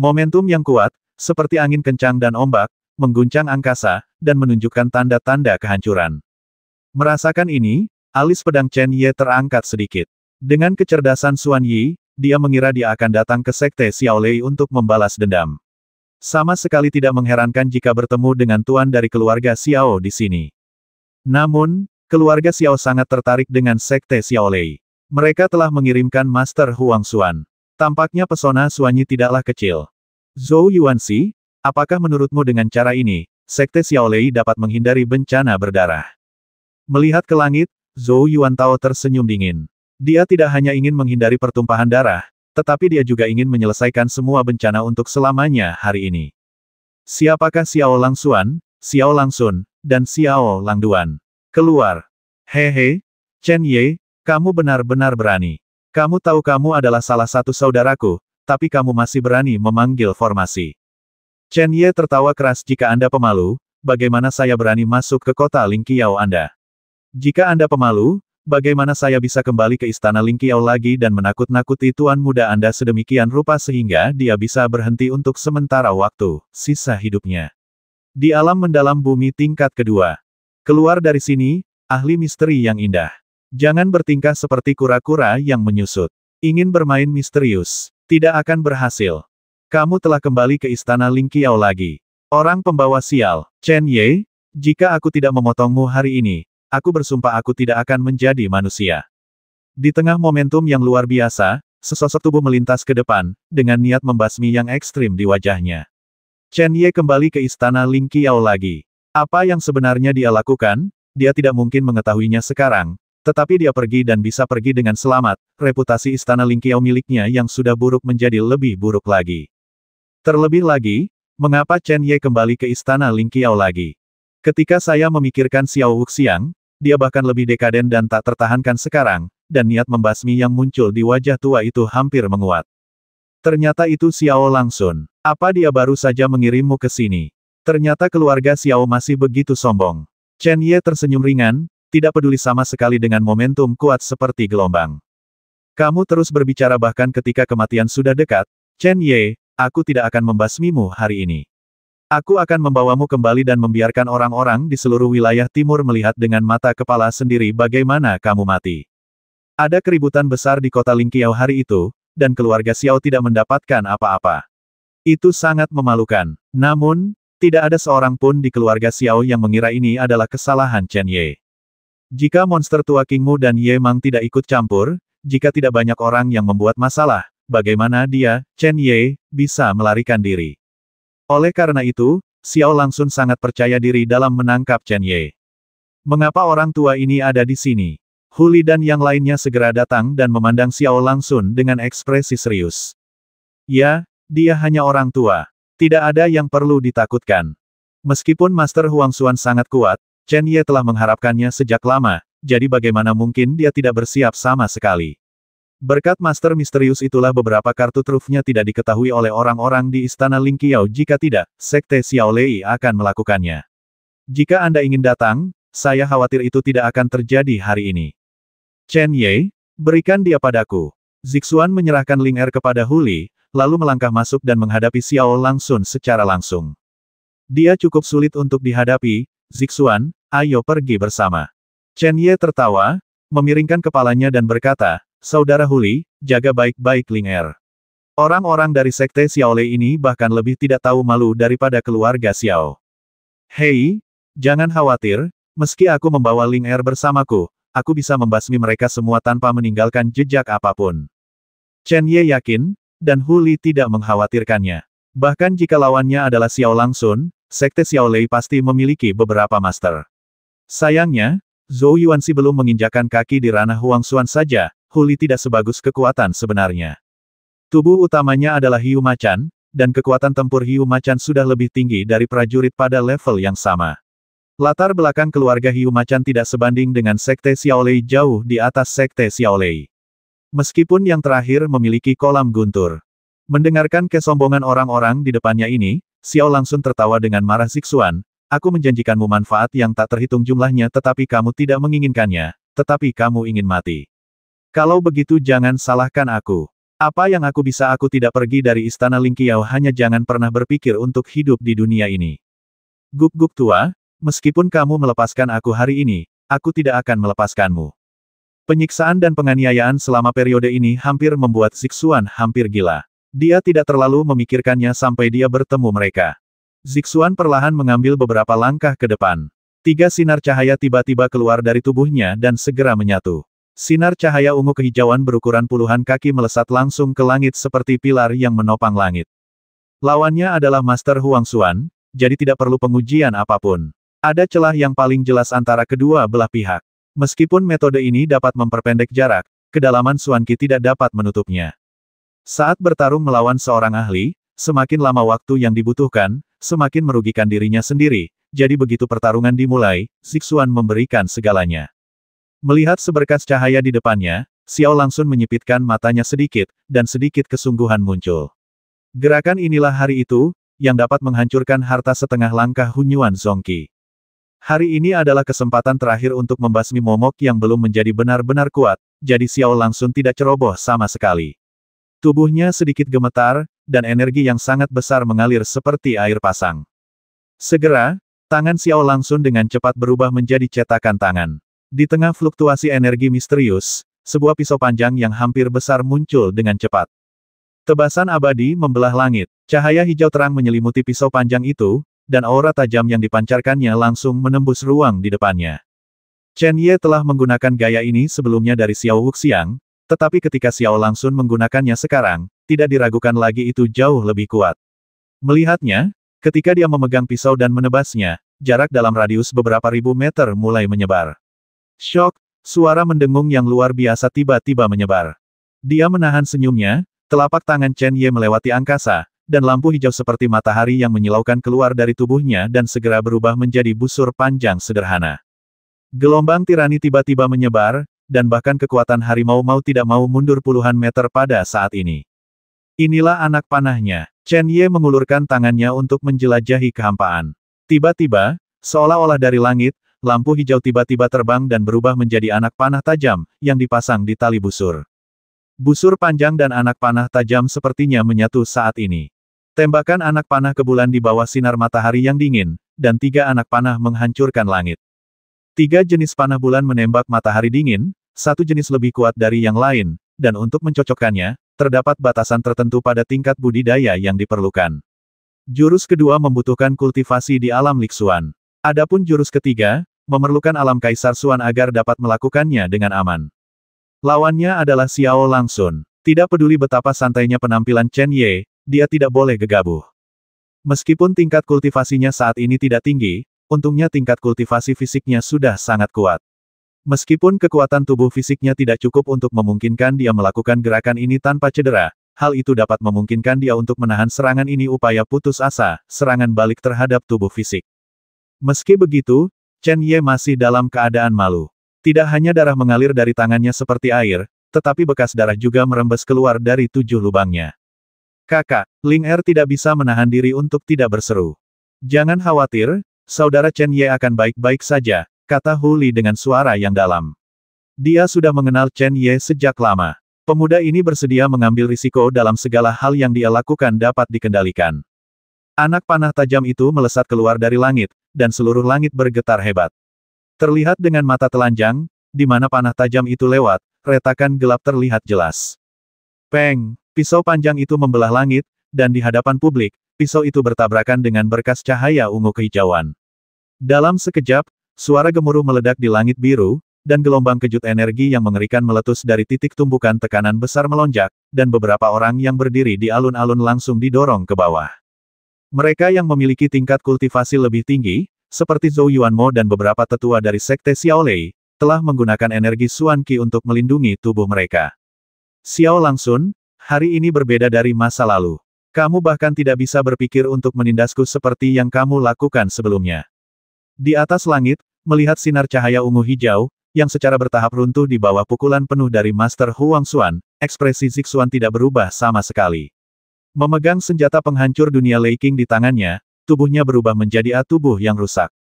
Momentum yang kuat, seperti angin kencang dan ombak, mengguncang angkasa, dan menunjukkan tanda-tanda kehancuran. Merasakan ini, alis pedang Chen Ye terangkat sedikit. Dengan kecerdasan Xuan Yi, dia mengira dia akan datang ke Sekte Xiaolei untuk membalas dendam. Sama sekali tidak mengherankan jika bertemu dengan tuan dari keluarga Xiao di sini. Namun, keluarga Xiao sangat tertarik dengan Sekte Xiaolei. Mereka telah mengirimkan Master Huang Xuan. Tampaknya pesona Suanyi tidaklah kecil. Zhou Yuanxi, apakah menurutmu dengan cara ini, Sekte Xiaolei dapat menghindari bencana berdarah? Melihat ke langit, Zhou Yuantao tersenyum dingin. Dia tidak hanya ingin menghindari pertumpahan darah, tetapi dia juga ingin menyelesaikan semua bencana untuk selamanya hari ini. Siapakah Xiao Langsuan, Xiao Langsun, dan Xiao Langduan? Keluar! Hehe, Chen Ye, kamu benar-benar berani. Kamu tahu kamu adalah salah satu saudaraku, tapi kamu masih berani memanggil formasi. Chen Ye tertawa keras jika Anda pemalu, bagaimana saya berani masuk ke kota Lingqiao Anda? Jika Anda pemalu, bagaimana saya bisa kembali ke istana Lingqiao lagi dan menakut-nakuti tuan muda Anda sedemikian rupa sehingga dia bisa berhenti untuk sementara waktu, sisa hidupnya. Di alam mendalam bumi tingkat kedua. Keluar dari sini, ahli misteri yang indah. Jangan bertingkah seperti kura-kura yang menyusut. Ingin bermain misterius. Tidak akan berhasil. Kamu telah kembali ke istana Ling Qiao lagi. Orang pembawa sial, Chen Ye, jika aku tidak memotongmu hari ini, aku bersumpah aku tidak akan menjadi manusia. Di tengah momentum yang luar biasa, sesosok tubuh melintas ke depan, dengan niat membasmi yang ekstrim di wajahnya. Chen Ye kembali ke istana Ling Qiao lagi. Apa yang sebenarnya dia lakukan, dia tidak mungkin mengetahuinya sekarang, tetapi dia pergi dan bisa pergi dengan selamat, reputasi istana Lingqiao miliknya yang sudah buruk menjadi lebih buruk lagi. Terlebih lagi, mengapa Chen Ye kembali ke istana Lingqiao lagi? Ketika saya memikirkan Xiao Wuxiang, dia bahkan lebih dekaden dan tak tertahankan sekarang, dan niat membasmi yang muncul di wajah tua itu hampir menguat. Ternyata itu Xiao Langsun. Apa dia baru saja mengirimmu ke sini? Ternyata keluarga Xiao masih begitu sombong. Chen Ye tersenyum ringan, tidak peduli sama sekali dengan momentum kuat seperti gelombang. Kamu terus berbicara bahkan ketika kematian sudah dekat, Chen Ye, aku tidak akan membasmimu hari ini. Aku akan membawamu kembali dan membiarkan orang-orang di seluruh wilayah timur melihat dengan mata kepala sendiri bagaimana kamu mati. Ada keributan besar di kota Lingqiao hari itu, dan keluarga Xiao tidak mendapatkan apa-apa. Itu sangat memalukan. Namun, tidak ada seorang pun di keluarga Xiao yang mengira ini adalah kesalahan Chen Ye. Jika monster tua Kingmu dan Ye Mang tidak ikut campur, jika tidak banyak orang yang membuat masalah, bagaimana dia, Chen Ye, bisa melarikan diri? Oleh karena itu, Xiao Langsun sangat percaya diri dalam menangkap Chen Ye. Mengapa orang tua ini ada di sini? Huli dan yang lainnya segera datang dan memandang Xiao Langsun dengan ekspresi serius. Ya, dia hanya orang tua. Tidak ada yang perlu ditakutkan. Meskipun Master Huang Xuan sangat kuat, Chen Ye telah mengharapkannya sejak lama, jadi bagaimana mungkin dia tidak bersiap sama sekali. Berkat Master Misterius itulah beberapa kartu trufnya tidak diketahui oleh orang-orang di Istana Lingqiao jika tidak, Sekte Xiaolei akan melakukannya. Jika Anda ingin datang, saya khawatir itu tidak akan terjadi hari ini. Chen Ye, berikan dia padaku. Zixuan menyerahkan Ling Er kepada Huli, lalu melangkah masuk dan menghadapi Xiao Langsun secara langsung. Dia cukup sulit untuk dihadapi, Zixuan, ayo pergi bersama. Chen Ye tertawa, memiringkan kepalanya dan berkata, Saudara Huli, jaga baik-baik Ling Er. Orang-orang dari sekte Xiaole ini bahkan lebih tidak tahu malu daripada keluarga Xiao. Hei, jangan khawatir, meski aku membawa Ling Er bersamaku, aku bisa membasmi mereka semua tanpa meninggalkan jejak apapun. Chen Ye yakin, dan Huli tidak mengkhawatirkannya. Bahkan jika lawannya adalah Xiao Langsun, Sekte Xiaolei pasti memiliki beberapa master. Sayangnya, Zhou Yuanxi belum menginjakan kaki di ranah Huang Xuan saja, Huli tidak sebagus kekuatan sebenarnya. Tubuh utamanya adalah hiu macan, dan kekuatan tempur hiu macan sudah lebih tinggi dari prajurit pada level yang sama. Latar belakang keluarga hiu macan tidak sebanding dengan Sekte Xiaolei jauh di atas Sekte Xiaolei. Meskipun yang terakhir memiliki kolam guntur. Mendengarkan kesombongan orang-orang di depannya ini, Xiao langsung tertawa dengan marah Zixuan, aku menjanjikanmu manfaat yang tak terhitung jumlahnya tetapi kamu tidak menginginkannya, tetapi kamu ingin mati. Kalau begitu jangan salahkan aku. Apa yang aku bisa aku tidak pergi dari istana Lingqiao hanya jangan pernah berpikir untuk hidup di dunia ini. Guk Guk tua, meskipun kamu melepaskan aku hari ini, aku tidak akan melepaskanmu. Penyiksaan dan penganiayaan selama periode ini hampir membuat Zixuan hampir gila. Dia tidak terlalu memikirkannya sampai dia bertemu mereka. Zixuan perlahan mengambil beberapa langkah ke depan. Tiga sinar cahaya tiba-tiba keluar dari tubuhnya dan segera menyatu. Sinar cahaya ungu kehijauan berukuran puluhan kaki melesat langsung ke langit seperti pilar yang menopang langit. Lawannya adalah Master Huang Xuan, jadi tidak perlu pengujian apapun. Ada celah yang paling jelas antara kedua belah pihak. Meskipun metode ini dapat memperpendek jarak, kedalaman Xuan Suanki tidak dapat menutupnya. Saat bertarung melawan seorang ahli, semakin lama waktu yang dibutuhkan, semakin merugikan dirinya sendiri, jadi begitu pertarungan dimulai, Zixuan memberikan segalanya. Melihat seberkas cahaya di depannya, Xiao langsung menyipitkan matanya sedikit, dan sedikit kesungguhan muncul. Gerakan inilah hari itu, yang dapat menghancurkan harta setengah langkah Hunyuan Zongqi. Hari ini adalah kesempatan terakhir untuk membasmi momok yang belum menjadi benar-benar kuat, jadi Xiao langsung tidak ceroboh sama sekali. Tubuhnya sedikit gemetar, dan energi yang sangat besar mengalir seperti air pasang. Segera, tangan Xiao langsung dengan cepat berubah menjadi cetakan tangan. Di tengah fluktuasi energi misterius, sebuah pisau panjang yang hampir besar muncul dengan cepat. Tebasan abadi membelah langit, cahaya hijau terang menyelimuti pisau panjang itu, dan aura tajam yang dipancarkannya langsung menembus ruang di depannya. Chen Ye telah menggunakan gaya ini sebelumnya dari Xiao Wuxiang, tetapi ketika Xiao Langsun menggunakannya sekarang, tidak diragukan lagi itu jauh lebih kuat. Melihatnya, ketika dia memegang pisau dan menebasnya, jarak dalam radius beberapa ribu meter mulai menyebar. Shock, suara mendengung yang luar biasa tiba-tiba menyebar. Dia menahan senyumnya, telapak tangan Chen Ye melewati angkasa, dan lampu hijau seperti matahari yang menyilaukan keluar dari tubuhnya dan segera berubah menjadi busur panjang sederhana. Gelombang tirani tiba-tiba menyebar, dan bahkan kekuatan harimau mau tidak mau mundur puluhan meter pada saat ini. Inilah anak panahnya. Chen Ye mengulurkan tangannya untuk menjelajahi kehampaan. Tiba-tiba, seolah-olah dari langit, lampu hijau tiba-tiba terbang dan berubah menjadi anak panah tajam, yang dipasang di tali busur. Busur panjang dan anak panah tajam sepertinya menyatu saat ini. Tembakan anak panah ke bulan di bawah sinar matahari yang dingin, dan tiga anak panah menghancurkan langit. Tiga jenis panah bulan menembak matahari dingin, satu jenis lebih kuat dari yang lain, dan untuk mencocokkannya, terdapat batasan tertentu pada tingkat budidaya yang diperlukan. Jurus kedua membutuhkan kultivasi di alam Liksuan. Adapun jurus ketiga, memerlukan alam Kaisar Suan agar dapat melakukannya dengan aman. Lawannya adalah Xiao Langsun. Tidak peduli betapa santainya penampilan Chen Ye, dia tidak boleh gegabah. Meskipun tingkat kultivasinya saat ini tidak tinggi, untungnya tingkat kultivasi fisiknya sudah sangat kuat. Meskipun kekuatan tubuh fisiknya tidak cukup untuk memungkinkan dia melakukan gerakan ini tanpa cedera, hal itu dapat memungkinkan dia untuk menahan serangan ini upaya putus asa, serangan balik terhadap tubuh fisik. Meski begitu, Chen Ye masih dalam keadaan malu. Tidak hanya darah mengalir dari tangannya seperti air, tetapi bekas darah juga merembes keluar dari tujuh lubangnya. Kakak, Ling Er tidak bisa menahan diri untuk tidak berseru. Jangan khawatir, saudara Chen Ye akan baik-baik saja, kata Huli dengan suara yang dalam. Dia sudah mengenal Chen Ye sejak lama. Pemuda ini bersedia mengambil risiko dalam segala hal yang dia lakukan dapat dikendalikan. Anak panah tajam itu melesat keluar dari langit, dan seluruh langit bergetar hebat. Terlihat dengan mata telanjang, di mana panah tajam itu lewat, retakan gelap terlihat jelas. Peng, pisau panjang itu membelah langit, dan di hadapan publik, pisau itu bertabrakan dengan berkas cahaya ungu kehijauan. Dalam sekejap, Suara gemuruh meledak di langit biru, dan gelombang kejut energi yang mengerikan meletus dari titik tumbukan tekanan besar melonjak, dan beberapa orang yang berdiri di alun-alun langsung didorong ke bawah. Mereka yang memiliki tingkat kultivasi lebih tinggi, seperti Zhou Yuanmo dan beberapa tetua dari Sekte Xiaolei, telah menggunakan energi Xuan Qi untuk melindungi tubuh mereka. Xiao Langsun, hari ini berbeda dari masa lalu. Kamu bahkan tidak bisa berpikir untuk menindasku seperti yang kamu lakukan sebelumnya. Di atas langit, Melihat sinar cahaya ungu hijau, yang secara bertahap runtuh di bawah pukulan penuh dari Master Huang Xuan, ekspresi Zixuan tidak berubah sama sekali. Memegang senjata penghancur dunia Lei King di tangannya, tubuhnya berubah menjadi atubuh tubuh yang rusak.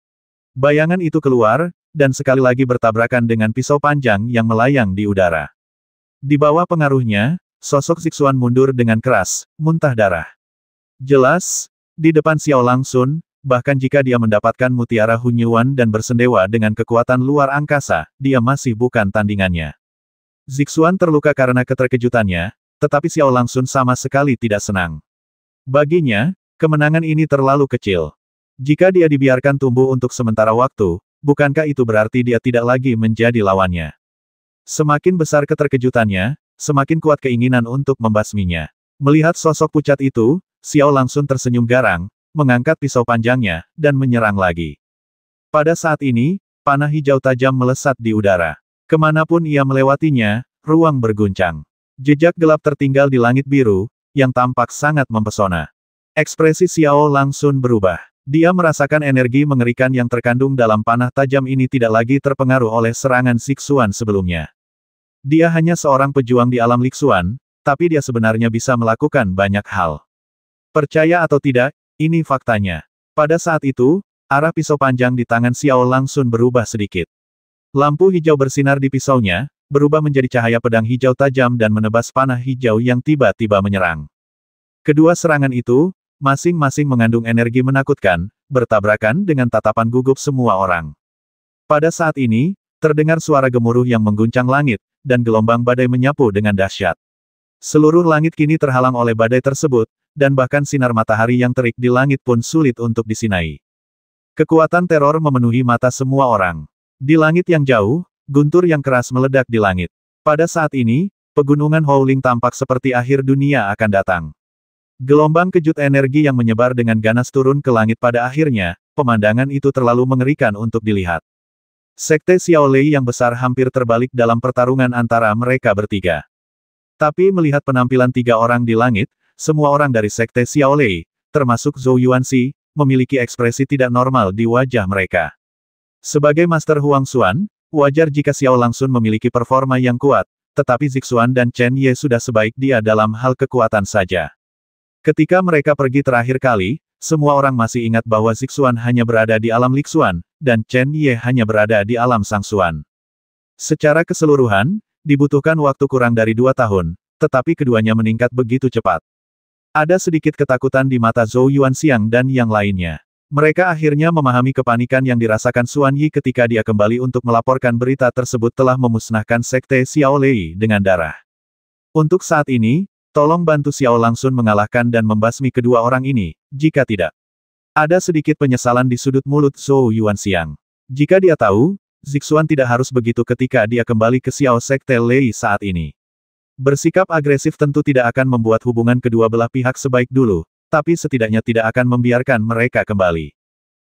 Bayangan itu keluar, dan sekali lagi bertabrakan dengan pisau panjang yang melayang di udara. Di bawah pengaruhnya, sosok Zixuan mundur dengan keras, muntah darah. Jelas, di depan Xiao Langsun, Bahkan jika dia mendapatkan mutiara Hunyuan dan bersendewa dengan kekuatan luar angkasa, dia masih bukan tandingannya. Zixuan terluka karena keterkejutannya, tetapi Xiao Langsun sama sekali tidak senang. Baginya, kemenangan ini terlalu kecil. Jika dia dibiarkan tumbuh untuk sementara waktu, bukankah itu berarti dia tidak lagi menjadi lawannya? Semakin besar keterkejutannya, semakin kuat keinginan untuk membasminya. Melihat sosok pucat itu, Xiao Langsun tersenyum garang, mengangkat pisau panjangnya, dan menyerang lagi. Pada saat ini, panah hijau tajam melesat di udara. Kemanapun ia melewatinya, ruang berguncang. Jejak gelap tertinggal di langit biru, yang tampak sangat mempesona. Ekspresi Xiao langsung berubah. Dia merasakan energi mengerikan yang terkandung dalam panah tajam ini tidak lagi terpengaruh oleh serangan Siksuan sebelumnya. Dia hanya seorang pejuang di alam Liksuan, tapi dia sebenarnya bisa melakukan banyak hal. Percaya atau tidak, ini faktanya. Pada saat itu, arah pisau panjang di tangan Xiao langsung berubah sedikit. Lampu hijau bersinar di pisaunya, berubah menjadi cahaya pedang hijau tajam dan menebas panah hijau yang tiba-tiba menyerang. Kedua serangan itu, masing-masing mengandung energi menakutkan, bertabrakan dengan tatapan gugup semua orang. Pada saat ini, terdengar suara gemuruh yang mengguncang langit, dan gelombang badai menyapu dengan dahsyat. Seluruh langit kini terhalang oleh badai tersebut, dan bahkan sinar matahari yang terik di langit pun sulit untuk disinai. Kekuatan teror memenuhi mata semua orang. Di langit yang jauh, guntur yang keras meledak di langit. Pada saat ini, pegunungan Howling tampak seperti akhir dunia akan datang. Gelombang kejut energi yang menyebar dengan ganas turun ke langit pada akhirnya, pemandangan itu terlalu mengerikan untuk dilihat. Sekte Xiaolei yang besar hampir terbalik dalam pertarungan antara mereka bertiga. Tapi melihat penampilan tiga orang di langit, semua orang dari sekte Xiaolei, termasuk Zhou Yuanxi, memiliki ekspresi tidak normal di wajah mereka. Sebagai Master Huang Xuan, wajar jika Xiao langsung memiliki performa yang kuat, tetapi Zixuan dan Chen Ye sudah sebaik dia dalam hal kekuatan saja. Ketika mereka pergi terakhir kali, semua orang masih ingat bahwa Zixuan hanya berada di alam Lixuan, dan Chen Ye hanya berada di alam Sang Xuan. Secara keseluruhan, dibutuhkan waktu kurang dari dua tahun, tetapi keduanya meningkat begitu cepat. Ada sedikit ketakutan di mata Zhou Yuan Yuanxiang dan yang lainnya. Mereka akhirnya memahami kepanikan yang dirasakan Xuan Yi ketika dia kembali untuk melaporkan berita tersebut telah memusnahkan Sekte Xiao Lei dengan darah. Untuk saat ini, tolong bantu Xiao langsung mengalahkan dan membasmi kedua orang ini, jika tidak. Ada sedikit penyesalan di sudut mulut Zhou Yuan Yuanxiang. Jika dia tahu, Zixuan tidak harus begitu ketika dia kembali ke Xiao Sekte Lei saat ini. Bersikap agresif tentu tidak akan membuat hubungan kedua belah pihak sebaik dulu, tapi setidaknya tidak akan membiarkan mereka kembali.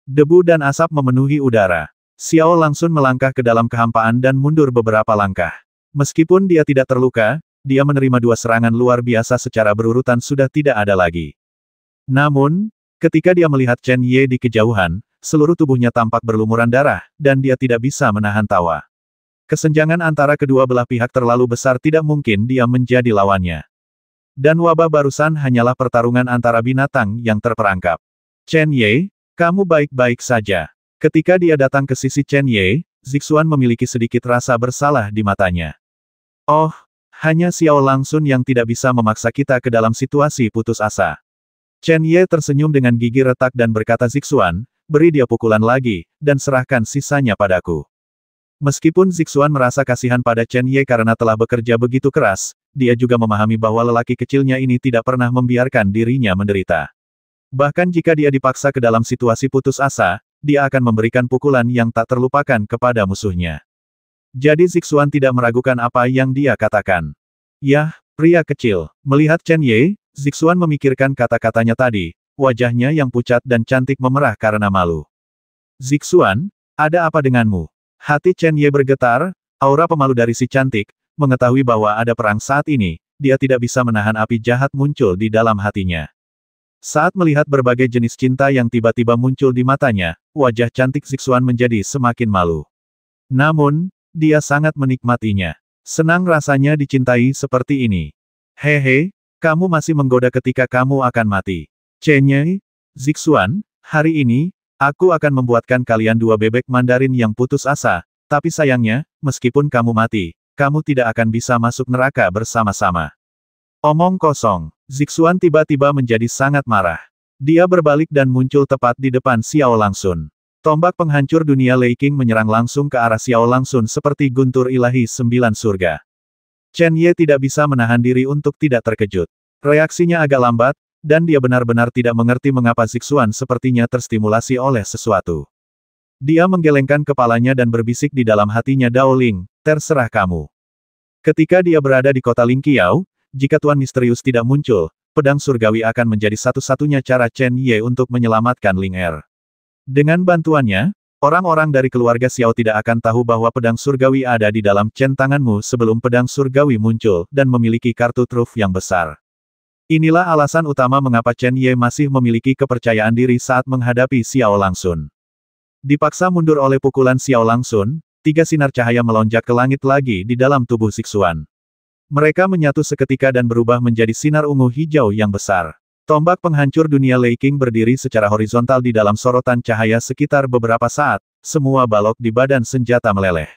Debu dan asap memenuhi udara. Xiao langsung melangkah ke dalam kehampaan dan mundur beberapa langkah. Meskipun dia tidak terluka, dia menerima dua serangan luar biasa secara berurutan sudah tidak ada lagi. Namun, ketika dia melihat Chen Ye di kejauhan, seluruh tubuhnya tampak berlumuran darah, dan dia tidak bisa menahan tawa. Kesenjangan antara kedua belah pihak terlalu besar tidak mungkin dia menjadi lawannya. Dan wabah barusan hanyalah pertarungan antara binatang yang terperangkap. Chen Ye, kamu baik-baik saja. Ketika dia datang ke sisi Chen Ye, Zixuan memiliki sedikit rasa bersalah di matanya. Oh, hanya Xiao Langsun yang tidak bisa memaksa kita ke dalam situasi putus asa. Chen Ye tersenyum dengan gigi retak dan berkata Zixuan, beri dia pukulan lagi, dan serahkan sisanya padaku. Meskipun Zixuan merasa kasihan pada Chen Ye karena telah bekerja begitu keras, dia juga memahami bahwa lelaki kecilnya ini tidak pernah membiarkan dirinya menderita. Bahkan jika dia dipaksa ke dalam situasi putus asa, dia akan memberikan pukulan yang tak terlupakan kepada musuhnya. Jadi Zixuan tidak meragukan apa yang dia katakan. Yah, pria kecil, melihat Chen Ye, Zixuan memikirkan kata-katanya tadi, wajahnya yang pucat dan cantik memerah karena malu. Zixuan, ada apa denganmu? Hati Chen Ye bergetar, aura pemalu dari si cantik, mengetahui bahwa ada perang saat ini, dia tidak bisa menahan api jahat muncul di dalam hatinya. Saat melihat berbagai jenis cinta yang tiba-tiba muncul di matanya, wajah cantik Zixuan menjadi semakin malu. Namun, dia sangat menikmatinya. Senang rasanya dicintai seperti ini. Hehe, kamu masih menggoda ketika kamu akan mati. Ye, Zixuan, hari ini, aku akan membuatkan kalian dua bebek Mandarin yang putus asa, tapi sayangnya, meskipun kamu mati, kamu tidak akan bisa masuk neraka bersama-sama. Omong kosong, Zixuan tiba-tiba menjadi sangat marah. Dia berbalik dan muncul tepat di depan Xiao Langsun. Tombak penghancur dunia Lei King menyerang langsung ke arah Xiao Langsun seperti guntur ilahi sembilan surga. Chen Ye tidak bisa menahan diri untuk tidak terkejut. Reaksinya agak lambat, dan dia benar-benar tidak mengerti mengapa Zixuan sepertinya terstimulasi oleh sesuatu. Dia menggelengkan kepalanya dan berbisik di dalam hatinya Dao Ling, terserah kamu. Ketika dia berada di kota Ling Lingqiao, jika Tuan Misterius tidak muncul, pedang surgawi akan menjadi satu-satunya cara Chen Ye untuk menyelamatkan Ling Er. Dengan bantuannya, orang-orang dari keluarga Xiao tidak akan tahu bahwa pedang surgawi ada di dalam Chen tanganmu sebelum pedang surgawi muncul dan memiliki kartu truf yang besar. Inilah alasan utama mengapa Chen Ye masih memiliki kepercayaan diri saat menghadapi Xiao Langsun. Dipaksa mundur oleh pukulan Xiao Langsun, tiga sinar cahaya melonjak ke langit lagi di dalam tubuh Siksuan. Mereka menyatu seketika dan berubah menjadi sinar ungu hijau yang besar. Tombak penghancur dunia Lei King berdiri secara horizontal di dalam sorotan cahaya sekitar beberapa saat, semua balok di badan senjata meleleh.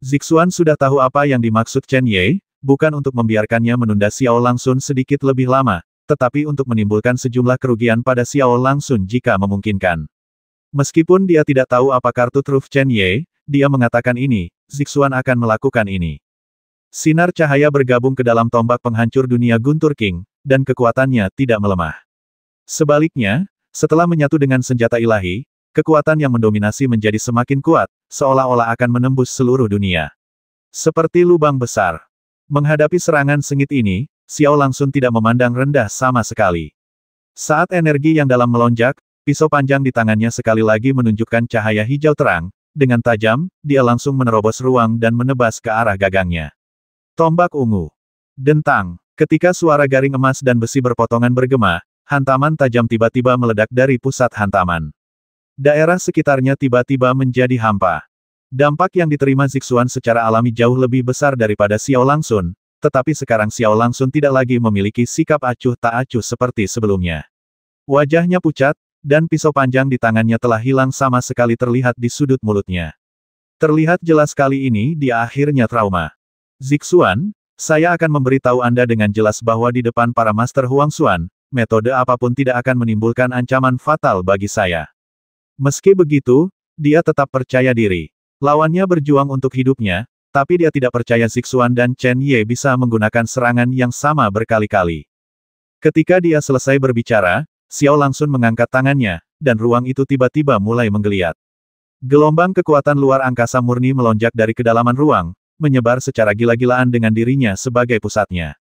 Zixuan sudah tahu apa yang dimaksud Chen Ye, bukan untuk membiarkannya menunda Xiao Langsun sedikit lebih lama, tetapi untuk menimbulkan sejumlah kerugian pada Xiao Langsun jika memungkinkan. Meskipun dia tidak tahu apa kartu Truth Chen Ye, dia mengatakan ini, Zixuan akan melakukan ini. Sinar cahaya bergabung ke dalam tombak penghancur dunia Guntur King, dan kekuatannya tidak melemah. Sebaliknya, setelah menyatu dengan senjata ilahi, kekuatan yang mendominasi menjadi semakin kuat, seolah-olah akan menembus seluruh dunia. Seperti lubang besar. Menghadapi serangan sengit ini, Xiao langsung tidak memandang rendah sama sekali. Saat energi yang dalam melonjak, pisau panjang di tangannya sekali lagi menunjukkan cahaya hijau terang, dengan tajam, dia langsung menerobos ruang dan menebas ke arah gagangnya. Tombak ungu. Dentang. Ketika suara garing emas dan besi berpotongan bergema, hantaman tajam tiba-tiba meledak dari pusat hantaman. Daerah sekitarnya tiba-tiba menjadi hampa. Dampak yang diterima Zixuan secara alami jauh lebih besar daripada Xiao Langsun, tetapi sekarang Xiao Langsun tidak lagi memiliki sikap acuh tak acuh seperti sebelumnya. Wajahnya pucat, dan pisau panjang di tangannya telah hilang sama sekali terlihat di sudut mulutnya. Terlihat jelas kali ini dia akhirnya trauma. Zixuan, saya akan memberitahu Anda dengan jelas bahwa di depan para Master Huang Xuan, metode apapun tidak akan menimbulkan ancaman fatal bagi saya. Meski begitu, dia tetap percaya diri. Lawannya berjuang untuk hidupnya, tapi dia tidak percaya Zixuan dan Chen Ye bisa menggunakan serangan yang sama berkali-kali. Ketika dia selesai berbicara, Xiao langsung mengangkat tangannya, dan ruang itu tiba-tiba mulai menggeliat. Gelombang kekuatan luar angkasa murni melonjak dari kedalaman ruang, menyebar secara gila-gilaan dengan dirinya sebagai pusatnya.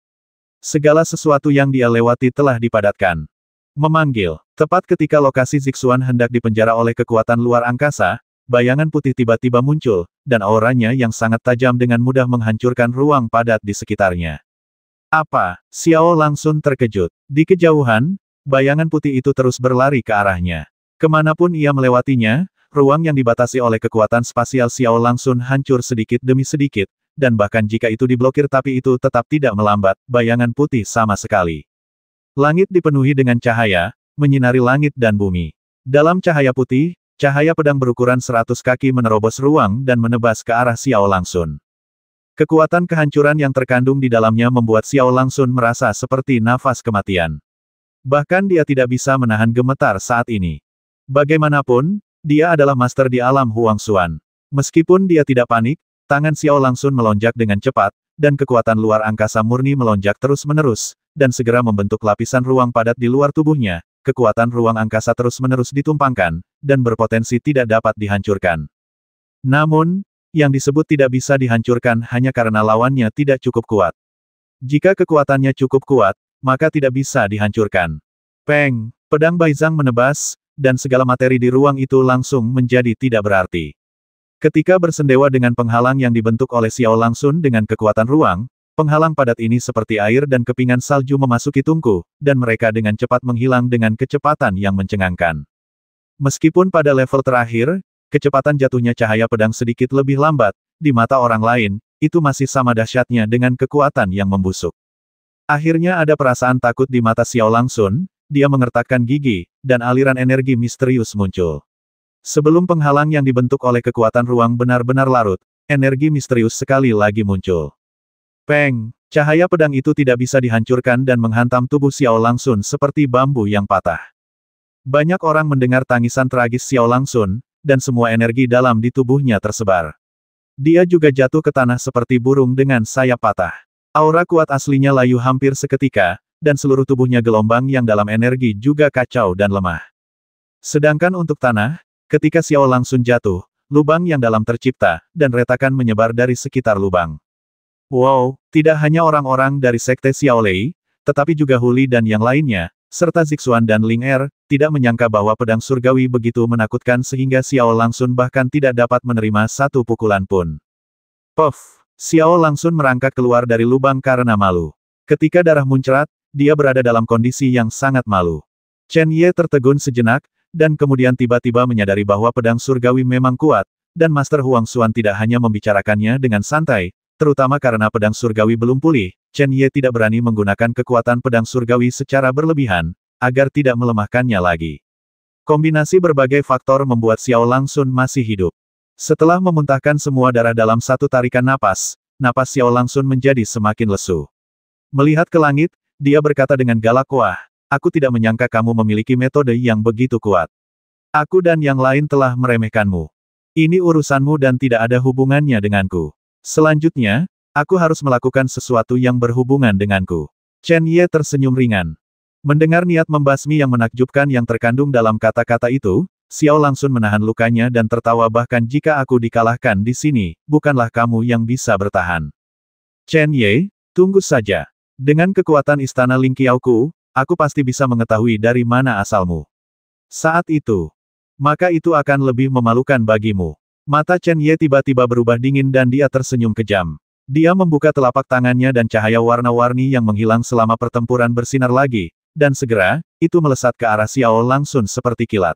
Segala sesuatu yang dia lewati telah dipadatkan. Memanggil, tepat ketika lokasi Zixuan hendak dipenjara oleh kekuatan luar angkasa, Bayangan putih tiba-tiba muncul, dan auranya yang sangat tajam dengan mudah menghancurkan ruang padat di sekitarnya. Apa? Xiao langsung terkejut. Di kejauhan, bayangan putih itu terus berlari ke arahnya. Kemanapun ia melewatinya, ruang yang dibatasi oleh kekuatan spasial Xiao langsung hancur sedikit demi sedikit, dan bahkan jika itu diblokir tapi itu tetap tidak melambat, bayangan putih sama sekali. Langit dipenuhi dengan cahaya, menyinari langit dan bumi. Dalam cahaya putih, Cahaya pedang berukuran 100 kaki menerobos ruang dan menebas ke arah Xiao Langsun. Kekuatan kehancuran yang terkandung di dalamnya membuat Xiao Langsun merasa seperti nafas kematian. Bahkan dia tidak bisa menahan gemetar saat ini. Bagaimanapun, dia adalah master di alam Huang Xuan. Meskipun dia tidak panik, tangan Xiao Langsun melonjak dengan cepat, dan kekuatan luar angkasa murni melonjak terus-menerus, dan segera membentuk lapisan ruang padat di luar tubuhnya, kekuatan ruang angkasa terus-menerus ditumpangkan, dan berpotensi tidak dapat dihancurkan. Namun, yang disebut tidak bisa dihancurkan hanya karena lawannya tidak cukup kuat. Jika kekuatannya cukup kuat, maka tidak bisa dihancurkan. Peng, pedang Baizang menebas, dan segala materi di ruang itu langsung menjadi tidak berarti. Ketika bersendewa dengan penghalang yang dibentuk oleh Xiao Langsun dengan kekuatan ruang, Penghalang padat ini seperti air dan kepingan salju memasuki tungku, dan mereka dengan cepat menghilang dengan kecepatan yang mencengangkan. Meskipun pada level terakhir, kecepatan jatuhnya cahaya pedang sedikit lebih lambat, di mata orang lain, itu masih sama dahsyatnya dengan kekuatan yang membusuk. Akhirnya ada perasaan takut di mata Xiao Langsun, dia mengertakkan gigi, dan aliran energi misterius muncul. Sebelum penghalang yang dibentuk oleh kekuatan ruang benar-benar larut, energi misterius sekali lagi muncul. Peng! Cahaya pedang itu tidak bisa dihancurkan dan menghantam tubuh Xiao Langsun seperti bambu yang patah. Banyak orang mendengar tangisan tragis Xiao Langsun, dan semua energi dalam di tubuhnya tersebar. Dia juga jatuh ke tanah seperti burung dengan sayap patah. Aura kuat aslinya layu hampir seketika, dan seluruh tubuhnya gelombang yang dalam energi juga kacau dan lemah. Sedangkan untuk tanah, ketika Xiao Langsun jatuh, lubang yang dalam tercipta, dan retakan menyebar dari sekitar lubang. Wow, tidak hanya orang-orang dari Sekte Xiaolei, tetapi juga Huli dan yang lainnya, serta Zixuan dan Ling Er, tidak menyangka bahwa pedang surgawi begitu menakutkan sehingga Xiao Langsun bahkan tidak dapat menerima satu pukulan pun. Puff! Xiao Langsun merangkak keluar dari lubang karena malu. Ketika darah muncrat, dia berada dalam kondisi yang sangat malu. Chen Ye tertegun sejenak, dan kemudian tiba-tiba menyadari bahwa pedang surgawi memang kuat, dan Master Huang Xuan tidak hanya membicarakannya dengan santai, Terutama karena pedang surgawi belum pulih, Chen Ye tidak berani menggunakan kekuatan pedang surgawi secara berlebihan, agar tidak melemahkannya lagi. Kombinasi berbagai faktor membuat Xiao Langsun masih hidup. Setelah memuntahkan semua darah dalam satu tarikan napas, napas Xiao Langsun menjadi semakin lesu. Melihat ke langit, dia berkata dengan galak wah, aku tidak menyangka kamu memiliki metode yang begitu kuat. Aku dan yang lain telah meremehkanmu. Ini urusanmu dan tidak ada hubungannya denganku. Selanjutnya, aku harus melakukan sesuatu yang berhubungan denganku. Chen Ye tersenyum ringan. Mendengar niat membasmi yang menakjubkan yang terkandung dalam kata-kata itu, Xiao langsung menahan lukanya dan tertawa bahkan jika aku dikalahkan di sini, bukanlah kamu yang bisa bertahan. Chen Ye, tunggu saja. Dengan kekuatan istana Ling Qiaoku, aku pasti bisa mengetahui dari mana asalmu. Saat itu, maka itu akan lebih memalukan bagimu. Mata Chen Ye tiba-tiba berubah dingin dan dia tersenyum kejam. Dia membuka telapak tangannya dan cahaya warna-warni yang menghilang selama pertempuran bersinar lagi, dan segera, itu melesat ke arah Xiao langsung seperti kilat.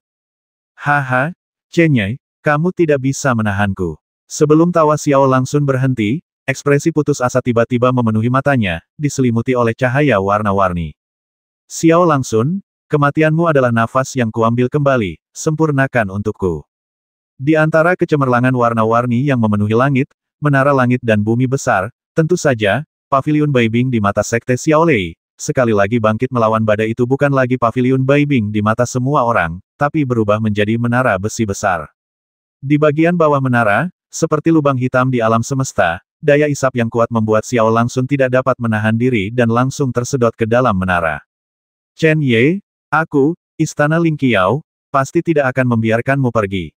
Haha, Chen Ye, kamu tidak bisa menahanku. Sebelum tawa Xiao langsung berhenti, ekspresi putus asa tiba-tiba memenuhi matanya, diselimuti oleh cahaya warna-warni. Xiao langsung, kematianmu adalah nafas yang kuambil kembali, sempurnakan untukku. Di antara kecemerlangan warna-warni yang memenuhi langit, menara langit dan bumi besar, tentu saja, pavilion Baibing di mata Sekte Xiaolei, sekali lagi bangkit melawan badai itu bukan lagi pavilion Baibing di mata semua orang, tapi berubah menjadi menara besi besar. Di bagian bawah menara, seperti lubang hitam di alam semesta, daya isap yang kuat membuat Xiao langsung tidak dapat menahan diri dan langsung tersedot ke dalam menara. Chen Ye, aku, Istana Ling Lingqiao, pasti tidak akan membiarkanmu pergi.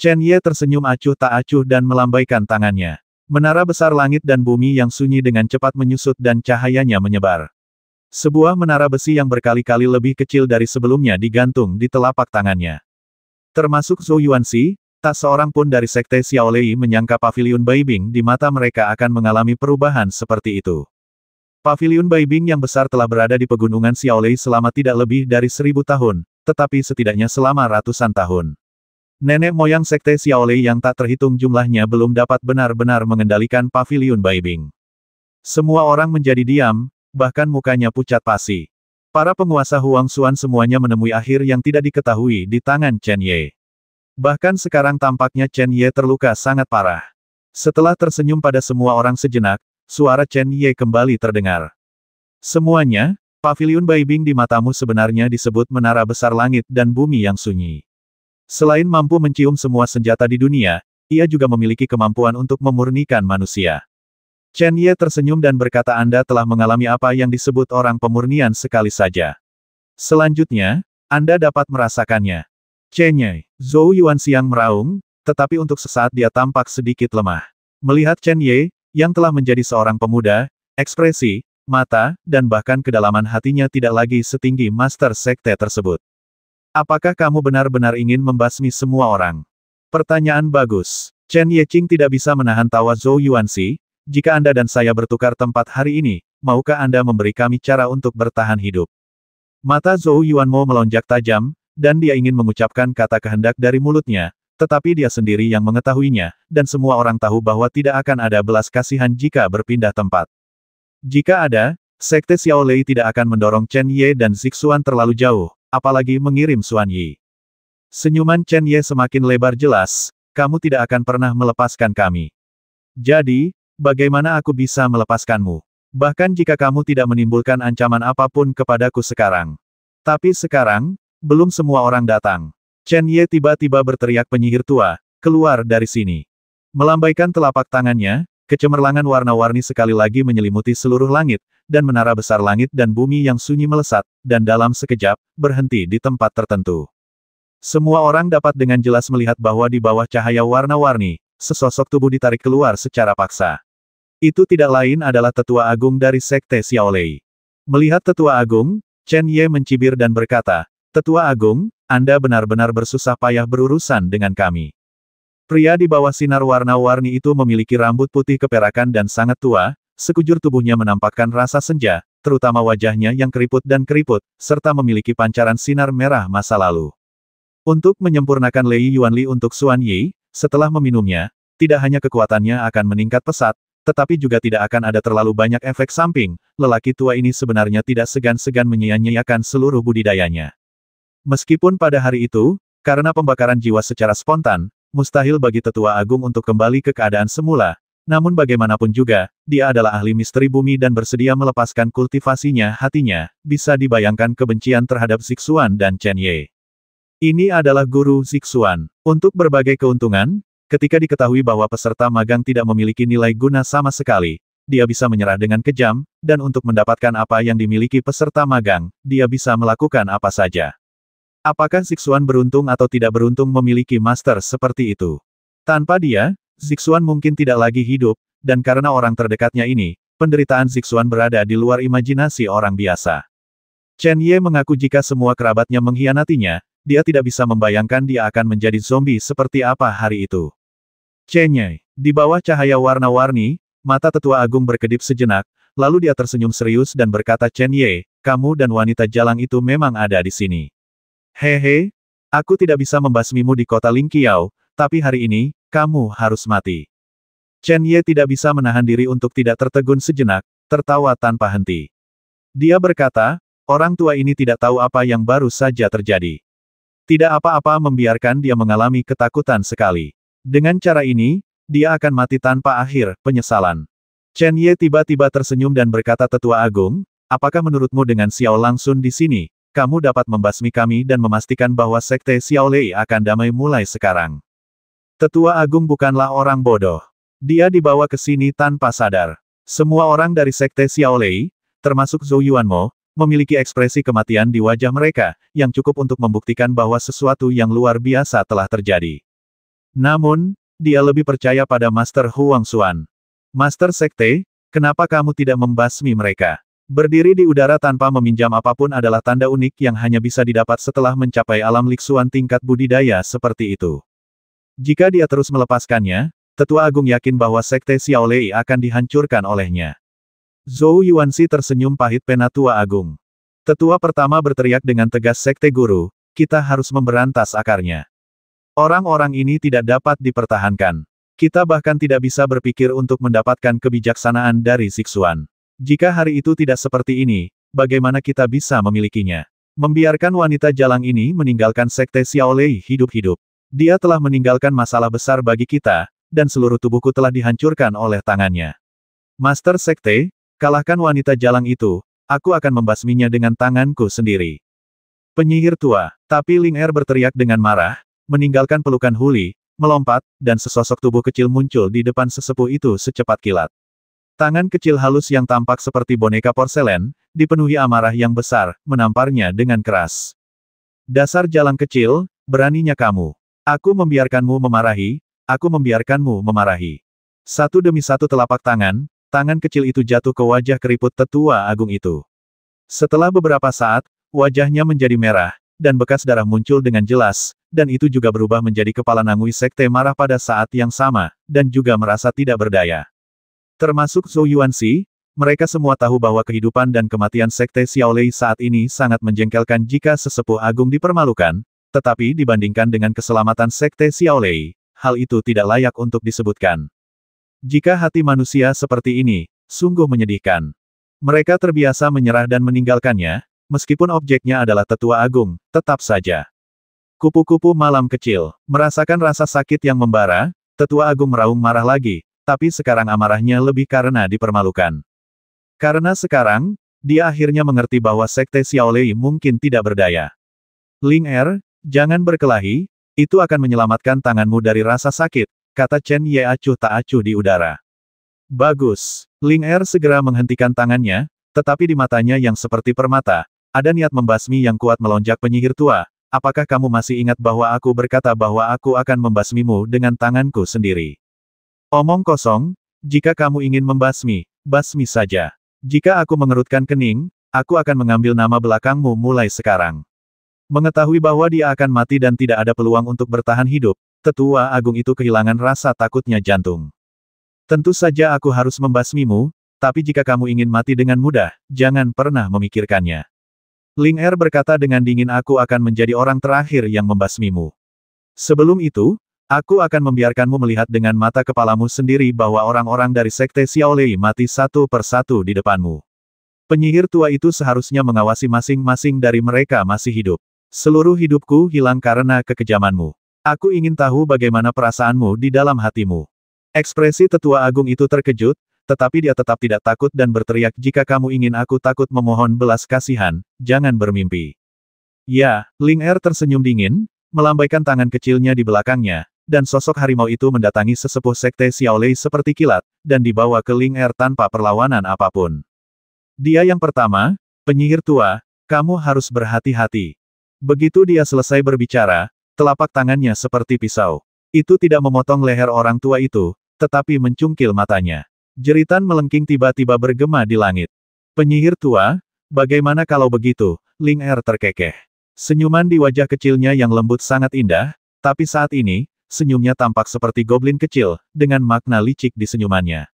Chen Ye tersenyum acuh tak acuh dan melambaikan tangannya. Menara besar langit dan bumi yang sunyi dengan cepat menyusut dan cahayanya menyebar. Sebuah menara besi yang berkali-kali lebih kecil dari sebelumnya digantung di telapak tangannya. Termasuk Zhou Yuanxi, tak seorang pun dari Sekte Xiaolei menyangka Paviliun Baibing di mata mereka akan mengalami perubahan seperti itu. Paviliun Baibing yang besar telah berada di pegunungan Xiaolei selama tidak lebih dari seribu tahun, tetapi setidaknya selama ratusan tahun. Nenek moyang Sekte Xiaolei yang tak terhitung jumlahnya belum dapat benar-benar mengendalikan pavilion Baibing. Semua orang menjadi diam, bahkan mukanya pucat pasi. Para penguasa Huang Xuan semuanya menemui akhir yang tidak diketahui di tangan Chen Ye. Bahkan sekarang tampaknya Chen Ye terluka sangat parah. Setelah tersenyum pada semua orang sejenak, suara Chen Ye kembali terdengar. Semuanya, pavilion Baibing di matamu sebenarnya disebut menara besar langit dan bumi yang sunyi. Selain mampu mencium semua senjata di dunia, ia juga memiliki kemampuan untuk memurnikan manusia. Chen Ye tersenyum dan berkata Anda telah mengalami apa yang disebut orang pemurnian sekali saja. Selanjutnya, Anda dapat merasakannya. Chen Ye, Zhou Yuan Xiang meraung, tetapi untuk sesaat dia tampak sedikit lemah. Melihat Chen Ye, yang telah menjadi seorang pemuda, ekspresi, mata, dan bahkan kedalaman hatinya tidak lagi setinggi Master Sekte tersebut. Apakah kamu benar-benar ingin membasmi semua orang? Pertanyaan bagus. Chen Yeqing tidak bisa menahan tawa Zhou Yuanxi, jika Anda dan saya bertukar tempat hari ini, maukah Anda memberi kami cara untuk bertahan hidup? Mata Zhou Yuanmo melonjak tajam, dan dia ingin mengucapkan kata kehendak dari mulutnya, tetapi dia sendiri yang mengetahuinya, dan semua orang tahu bahwa tidak akan ada belas kasihan jika berpindah tempat. Jika ada, Sekte Xiaolei tidak akan mendorong Chen Ye dan Zixuan terlalu jauh, apalagi mengirim Suan Yi. Senyuman Chen Ye semakin lebar jelas, kamu tidak akan pernah melepaskan kami. Jadi, bagaimana aku bisa melepaskanmu? Bahkan jika kamu tidak menimbulkan ancaman apapun kepadaku sekarang. Tapi sekarang, belum semua orang datang. Chen Ye tiba-tiba berteriak penyihir tua, keluar dari sini. Melambaikan telapak tangannya, kecemerlangan warna-warni sekali lagi menyelimuti seluruh langit, dan menara besar langit dan bumi yang sunyi melesat, dan dalam sekejap, berhenti di tempat tertentu. Semua orang dapat dengan jelas melihat bahwa di bawah cahaya warna-warni, sesosok tubuh ditarik keluar secara paksa. Itu tidak lain adalah tetua agung dari Sekte Xiaolei. Melihat tetua agung, Chen Ye mencibir dan berkata, Tetua agung, Anda benar-benar bersusah payah berurusan dengan kami. Pria di bawah sinar warna-warni itu memiliki rambut putih keperakan dan sangat tua, sekujur tubuhnya menampakkan rasa senja, terutama wajahnya yang keriput dan keriput, serta memiliki pancaran sinar merah masa lalu. Untuk menyempurnakan Lei Yuanli untuk Xuan Yi, setelah meminumnya, tidak hanya kekuatannya akan meningkat pesat, tetapi juga tidak akan ada terlalu banyak efek samping, lelaki tua ini sebenarnya tidak segan-segan menyia-nyiakan seluruh budidayanya. Meskipun pada hari itu, karena pembakaran jiwa secara spontan, mustahil bagi tetua agung untuk kembali ke keadaan semula, namun bagaimanapun juga, dia adalah ahli misteri bumi dan bersedia melepaskan kultivasinya hatinya, bisa dibayangkan kebencian terhadap Zixuan dan Chen Ye. Ini adalah guru Zixuan. Untuk berbagai keuntungan, ketika diketahui bahwa peserta magang tidak memiliki nilai guna sama sekali, dia bisa menyerah dengan kejam, dan untuk mendapatkan apa yang dimiliki peserta magang, dia bisa melakukan apa saja. Apakah Zixuan beruntung atau tidak beruntung memiliki master seperti itu? Tanpa dia, Zixuan mungkin tidak lagi hidup, dan karena orang terdekatnya ini, penderitaan Zixuan berada di luar imajinasi orang biasa. Chen Ye mengaku jika semua kerabatnya mengkhianatinya, dia tidak bisa membayangkan dia akan menjadi zombie seperti apa hari itu. Chen Ye, di bawah cahaya warna-warni, mata tetua agung berkedip sejenak, lalu dia tersenyum serius dan berkata Chen Ye, kamu dan wanita jalang itu memang ada di sini. Hehe, Aku tidak bisa membasmimu di kota Lingqiao, tapi hari ini, kamu harus mati. Chen Ye tidak bisa menahan diri untuk tidak tertegun sejenak, tertawa tanpa henti. Dia berkata, orang tua ini tidak tahu apa yang baru saja terjadi. Tidak apa-apa membiarkan dia mengalami ketakutan sekali. Dengan cara ini, dia akan mati tanpa akhir penyesalan. Chen Ye tiba-tiba tersenyum dan berkata tetua agung, apakah menurutmu dengan Xiao Langsun di sini, kamu dapat membasmi kami dan memastikan bahwa sekte Xiao Lei akan damai mulai sekarang. Tetua Agung bukanlah orang bodoh. Dia dibawa ke sini tanpa sadar. Semua orang dari Sekte Xiaolei, termasuk Zhou Yuanmo, memiliki ekspresi kematian di wajah mereka, yang cukup untuk membuktikan bahwa sesuatu yang luar biasa telah terjadi. Namun, dia lebih percaya pada Master Huang Xuan. Master Sekte, kenapa kamu tidak membasmi mereka? Berdiri di udara tanpa meminjam apapun adalah tanda unik yang hanya bisa didapat setelah mencapai alam liksuan tingkat budidaya seperti itu. Jika dia terus melepaskannya, Tetua Agung yakin bahwa Sekte Xiaolei akan dihancurkan olehnya. Zhou Yuanxi tersenyum pahit Penatua Agung. Tetua pertama berteriak dengan tegas Sekte Guru, kita harus memberantas akarnya. Orang-orang ini tidak dapat dipertahankan. Kita bahkan tidak bisa berpikir untuk mendapatkan kebijaksanaan dari Siksuan. Jika hari itu tidak seperti ini, bagaimana kita bisa memilikinya? Membiarkan wanita jalang ini meninggalkan Sekte Xiaolei hidup-hidup. Dia telah meninggalkan masalah besar bagi kita, dan seluruh tubuhku telah dihancurkan oleh tangannya. Master Sekte, kalahkan wanita jalang itu, aku akan membasminya dengan tanganku sendiri. Penyihir tua, tapi Ling Er berteriak dengan marah, meninggalkan pelukan Huli, melompat, dan sesosok tubuh kecil muncul di depan sesepuh itu secepat kilat. Tangan kecil halus yang tampak seperti boneka porselen, dipenuhi amarah yang besar, menamparnya dengan keras. Dasar jalan kecil, beraninya kamu. Aku membiarkanmu memarahi, aku membiarkanmu memarahi. Satu demi satu telapak tangan, tangan kecil itu jatuh ke wajah keriput tetua agung itu. Setelah beberapa saat, wajahnya menjadi merah, dan bekas darah muncul dengan jelas, dan itu juga berubah menjadi kepala Nangui Sekte marah pada saat yang sama, dan juga merasa tidak berdaya. Termasuk Zhou Yuanxi, mereka semua tahu bahwa kehidupan dan kematian Sekte Xiaolei saat ini sangat menjengkelkan jika sesepuh agung dipermalukan, tetapi dibandingkan dengan keselamatan Sekte Xiaolei, hal itu tidak layak untuk disebutkan. Jika hati manusia seperti ini, sungguh menyedihkan. Mereka terbiasa menyerah dan meninggalkannya, meskipun objeknya adalah tetua agung, tetap saja. Kupu-kupu malam kecil, merasakan rasa sakit yang membara, tetua agung meraung marah lagi, tapi sekarang amarahnya lebih karena dipermalukan. Karena sekarang, dia akhirnya mengerti bahwa sekte Xiaolei mungkin tidak berdaya. Ling Er, Jangan berkelahi, itu akan menyelamatkan tanganmu dari rasa sakit, kata Chen Ye acuh tak acuh di udara. Bagus. Ling Er segera menghentikan tangannya, tetapi di matanya yang seperti permata, ada niat membasmi yang kuat melonjak penyihir tua. Apakah kamu masih ingat bahwa aku berkata bahwa aku akan membasmimu dengan tanganku sendiri? Omong kosong, jika kamu ingin membasmi, basmi saja. Jika aku mengerutkan kening, aku akan mengambil nama belakangmu mulai sekarang. Mengetahui bahwa dia akan mati dan tidak ada peluang untuk bertahan hidup, tetua agung itu kehilangan rasa takutnya jantung. Tentu saja aku harus membasmimu, tapi jika kamu ingin mati dengan mudah, jangan pernah memikirkannya. Ling Er berkata dengan dingin aku akan menjadi orang terakhir yang membasmimu. Sebelum itu, aku akan membiarkanmu melihat dengan mata kepalamu sendiri bahwa orang-orang dari Sekte Xiaolei mati satu persatu di depanmu. Penyihir tua itu seharusnya mengawasi masing-masing dari mereka masih hidup. Seluruh hidupku hilang karena kekejamanmu. Aku ingin tahu bagaimana perasaanmu di dalam hatimu. Ekspresi tetua agung itu terkejut, tetapi dia tetap tidak takut dan berteriak jika kamu ingin aku takut memohon belas kasihan, jangan bermimpi. Ya, Ling Er tersenyum dingin, melambaikan tangan kecilnya di belakangnya, dan sosok harimau itu mendatangi sesepuh sekte Xiaolei seperti kilat, dan dibawa ke Ling Er tanpa perlawanan apapun. Dia yang pertama, penyihir tua, kamu harus berhati-hati. Begitu dia selesai berbicara, telapak tangannya seperti pisau. Itu tidak memotong leher orang tua itu, tetapi mencungkil matanya. Jeritan melengking tiba-tiba bergema di langit. Penyihir tua, bagaimana kalau begitu, Ling Er terkekeh. Senyuman di wajah kecilnya yang lembut sangat indah, tapi saat ini, senyumnya tampak seperti goblin kecil, dengan makna licik di senyumannya.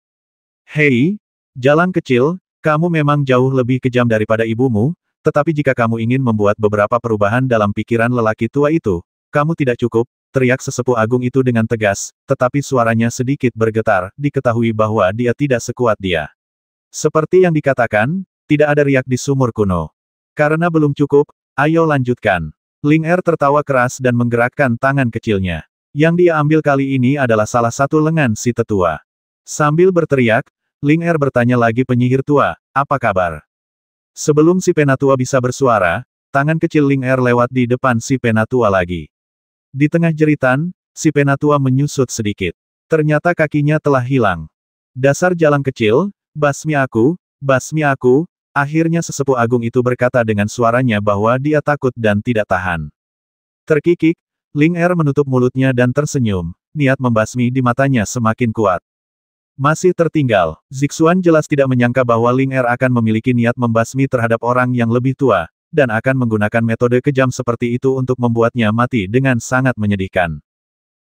Hei, jalan kecil, kamu memang jauh lebih kejam daripada ibumu, tetapi jika kamu ingin membuat beberapa perubahan dalam pikiran lelaki tua itu, kamu tidak cukup, teriak sesepuh agung itu dengan tegas, tetapi suaranya sedikit bergetar, diketahui bahwa dia tidak sekuat dia. Seperti yang dikatakan, tidak ada riak di sumur kuno. Karena belum cukup, ayo lanjutkan. Ling Er tertawa keras dan menggerakkan tangan kecilnya. Yang dia ambil kali ini adalah salah satu lengan si tetua. Sambil berteriak, Ling Er bertanya lagi penyihir tua, apa kabar? Sebelum si penatua bisa bersuara, tangan kecil Ling Er lewat di depan si penatua lagi. Di tengah jeritan, si penatua menyusut sedikit. Ternyata kakinya telah hilang. Dasar jalan kecil, basmi aku, basmi aku, akhirnya sesepuh agung itu berkata dengan suaranya bahwa dia takut dan tidak tahan. Terkikik, Ling Er menutup mulutnya dan tersenyum, niat membasmi di matanya semakin kuat. Masih tertinggal, Zixuan jelas tidak menyangka bahwa Ling Er akan memiliki niat membasmi terhadap orang yang lebih tua, dan akan menggunakan metode kejam seperti itu untuk membuatnya mati dengan sangat menyedihkan.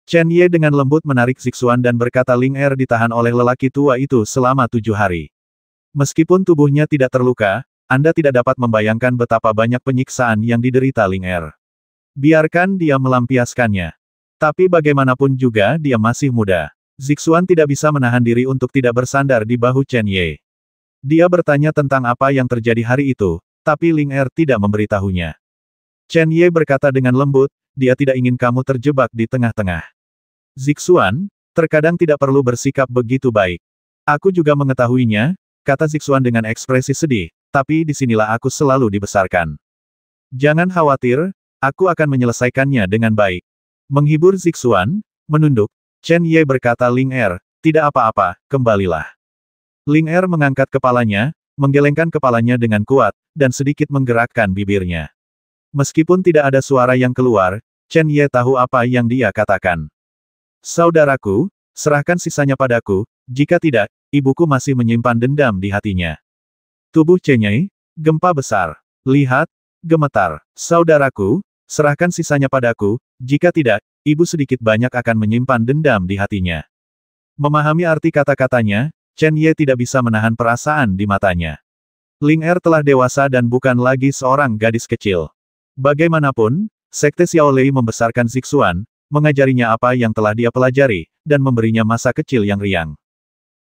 Chen Ye dengan lembut menarik Zixuan dan berkata Ling Er ditahan oleh lelaki tua itu selama tujuh hari. Meskipun tubuhnya tidak terluka, Anda tidak dapat membayangkan betapa banyak penyiksaan yang diderita Ling Er. Biarkan dia melampiaskannya. Tapi bagaimanapun juga dia masih muda. Zixuan tidak bisa menahan diri untuk tidak bersandar di bahu Chen Ye. Dia bertanya tentang apa yang terjadi hari itu, tapi Ling Er tidak memberitahunya. Chen Ye berkata dengan lembut, dia tidak ingin kamu terjebak di tengah-tengah. Zixuan, terkadang tidak perlu bersikap begitu baik. Aku juga mengetahuinya, kata Zixuan dengan ekspresi sedih, tapi disinilah aku selalu dibesarkan. Jangan khawatir, aku akan menyelesaikannya dengan baik. Menghibur Zixuan, menunduk, Chen Ye berkata Ling Er, tidak apa-apa, kembalilah. Ling Er mengangkat kepalanya, menggelengkan kepalanya dengan kuat, dan sedikit menggerakkan bibirnya. Meskipun tidak ada suara yang keluar, Chen Ye tahu apa yang dia katakan. Saudaraku, serahkan sisanya padaku, jika tidak, ibuku masih menyimpan dendam di hatinya. Tubuh Chen Ye, gempa besar. Lihat, gemetar. Saudaraku, serahkan sisanya padaku, jika tidak, ibu sedikit banyak akan menyimpan dendam di hatinya. Memahami arti kata-katanya, Chen Ye tidak bisa menahan perasaan di matanya. Ling Er telah dewasa dan bukan lagi seorang gadis kecil. Bagaimanapun, Sekte Xiaolei membesarkan Zixuan, mengajarinya apa yang telah dia pelajari, dan memberinya masa kecil yang riang.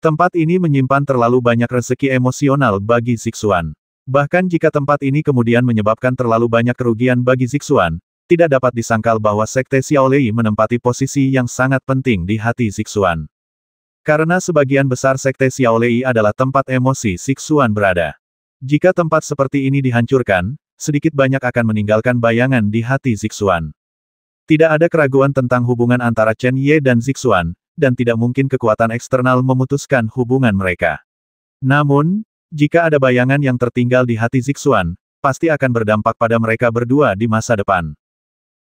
Tempat ini menyimpan terlalu banyak rezeki emosional bagi Zixuan. Bahkan jika tempat ini kemudian menyebabkan terlalu banyak kerugian bagi Zixuan, tidak dapat disangkal bahwa Sekte Xiaolei menempati posisi yang sangat penting di hati Zixuan. Karena sebagian besar Sekte Xiaolei adalah tempat emosi Zixuan berada. Jika tempat seperti ini dihancurkan, sedikit banyak akan meninggalkan bayangan di hati Zixuan. Tidak ada keraguan tentang hubungan antara Chen Ye dan Zixuan, dan tidak mungkin kekuatan eksternal memutuskan hubungan mereka. Namun, jika ada bayangan yang tertinggal di hati Zixuan, pasti akan berdampak pada mereka berdua di masa depan.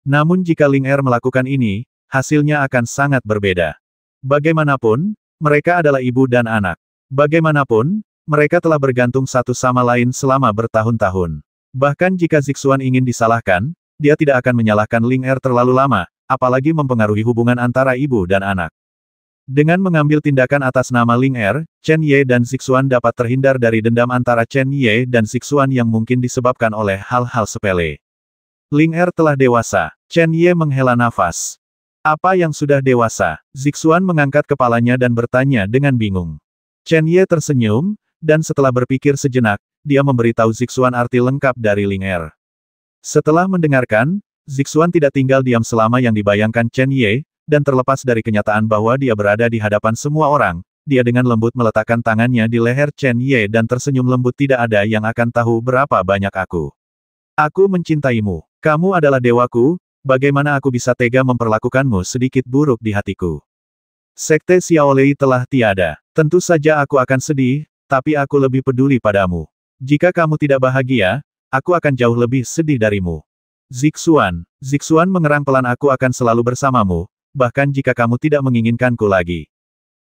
Namun jika Ling Er melakukan ini, hasilnya akan sangat berbeda. Bagaimanapun, mereka adalah ibu dan anak. Bagaimanapun, mereka telah bergantung satu sama lain selama bertahun-tahun. Bahkan jika Zixuan ingin disalahkan, dia tidak akan menyalahkan Ling Er terlalu lama, apalagi mempengaruhi hubungan antara ibu dan anak. Dengan mengambil tindakan atas nama Ling Er, Chen Ye dan Zixuan dapat terhindar dari dendam antara Chen Ye dan Zixuan yang mungkin disebabkan oleh hal-hal sepele. Ling Er telah dewasa. Chen Ye menghela nafas. Apa yang sudah dewasa? Zixuan mengangkat kepalanya dan bertanya dengan bingung. Chen Ye tersenyum, dan setelah berpikir sejenak, dia memberitahu Zixuan arti lengkap dari Ling Er. Setelah mendengarkan, Zixuan tidak tinggal diam selama yang dibayangkan Chen Ye, dan terlepas dari kenyataan bahwa dia berada di hadapan semua orang, dia dengan lembut meletakkan tangannya di leher Chen Ye dan tersenyum lembut tidak ada yang akan tahu berapa banyak aku. Aku mencintaimu. Kamu adalah dewaku, bagaimana aku bisa tega memperlakukanmu sedikit buruk di hatiku? Sekte Xiaolei telah tiada. Tentu saja aku akan sedih, tapi aku lebih peduli padamu. Jika kamu tidak bahagia, aku akan jauh lebih sedih darimu. Zixuan, Zixuan mengerang pelan aku akan selalu bersamamu, bahkan jika kamu tidak menginginkanku lagi.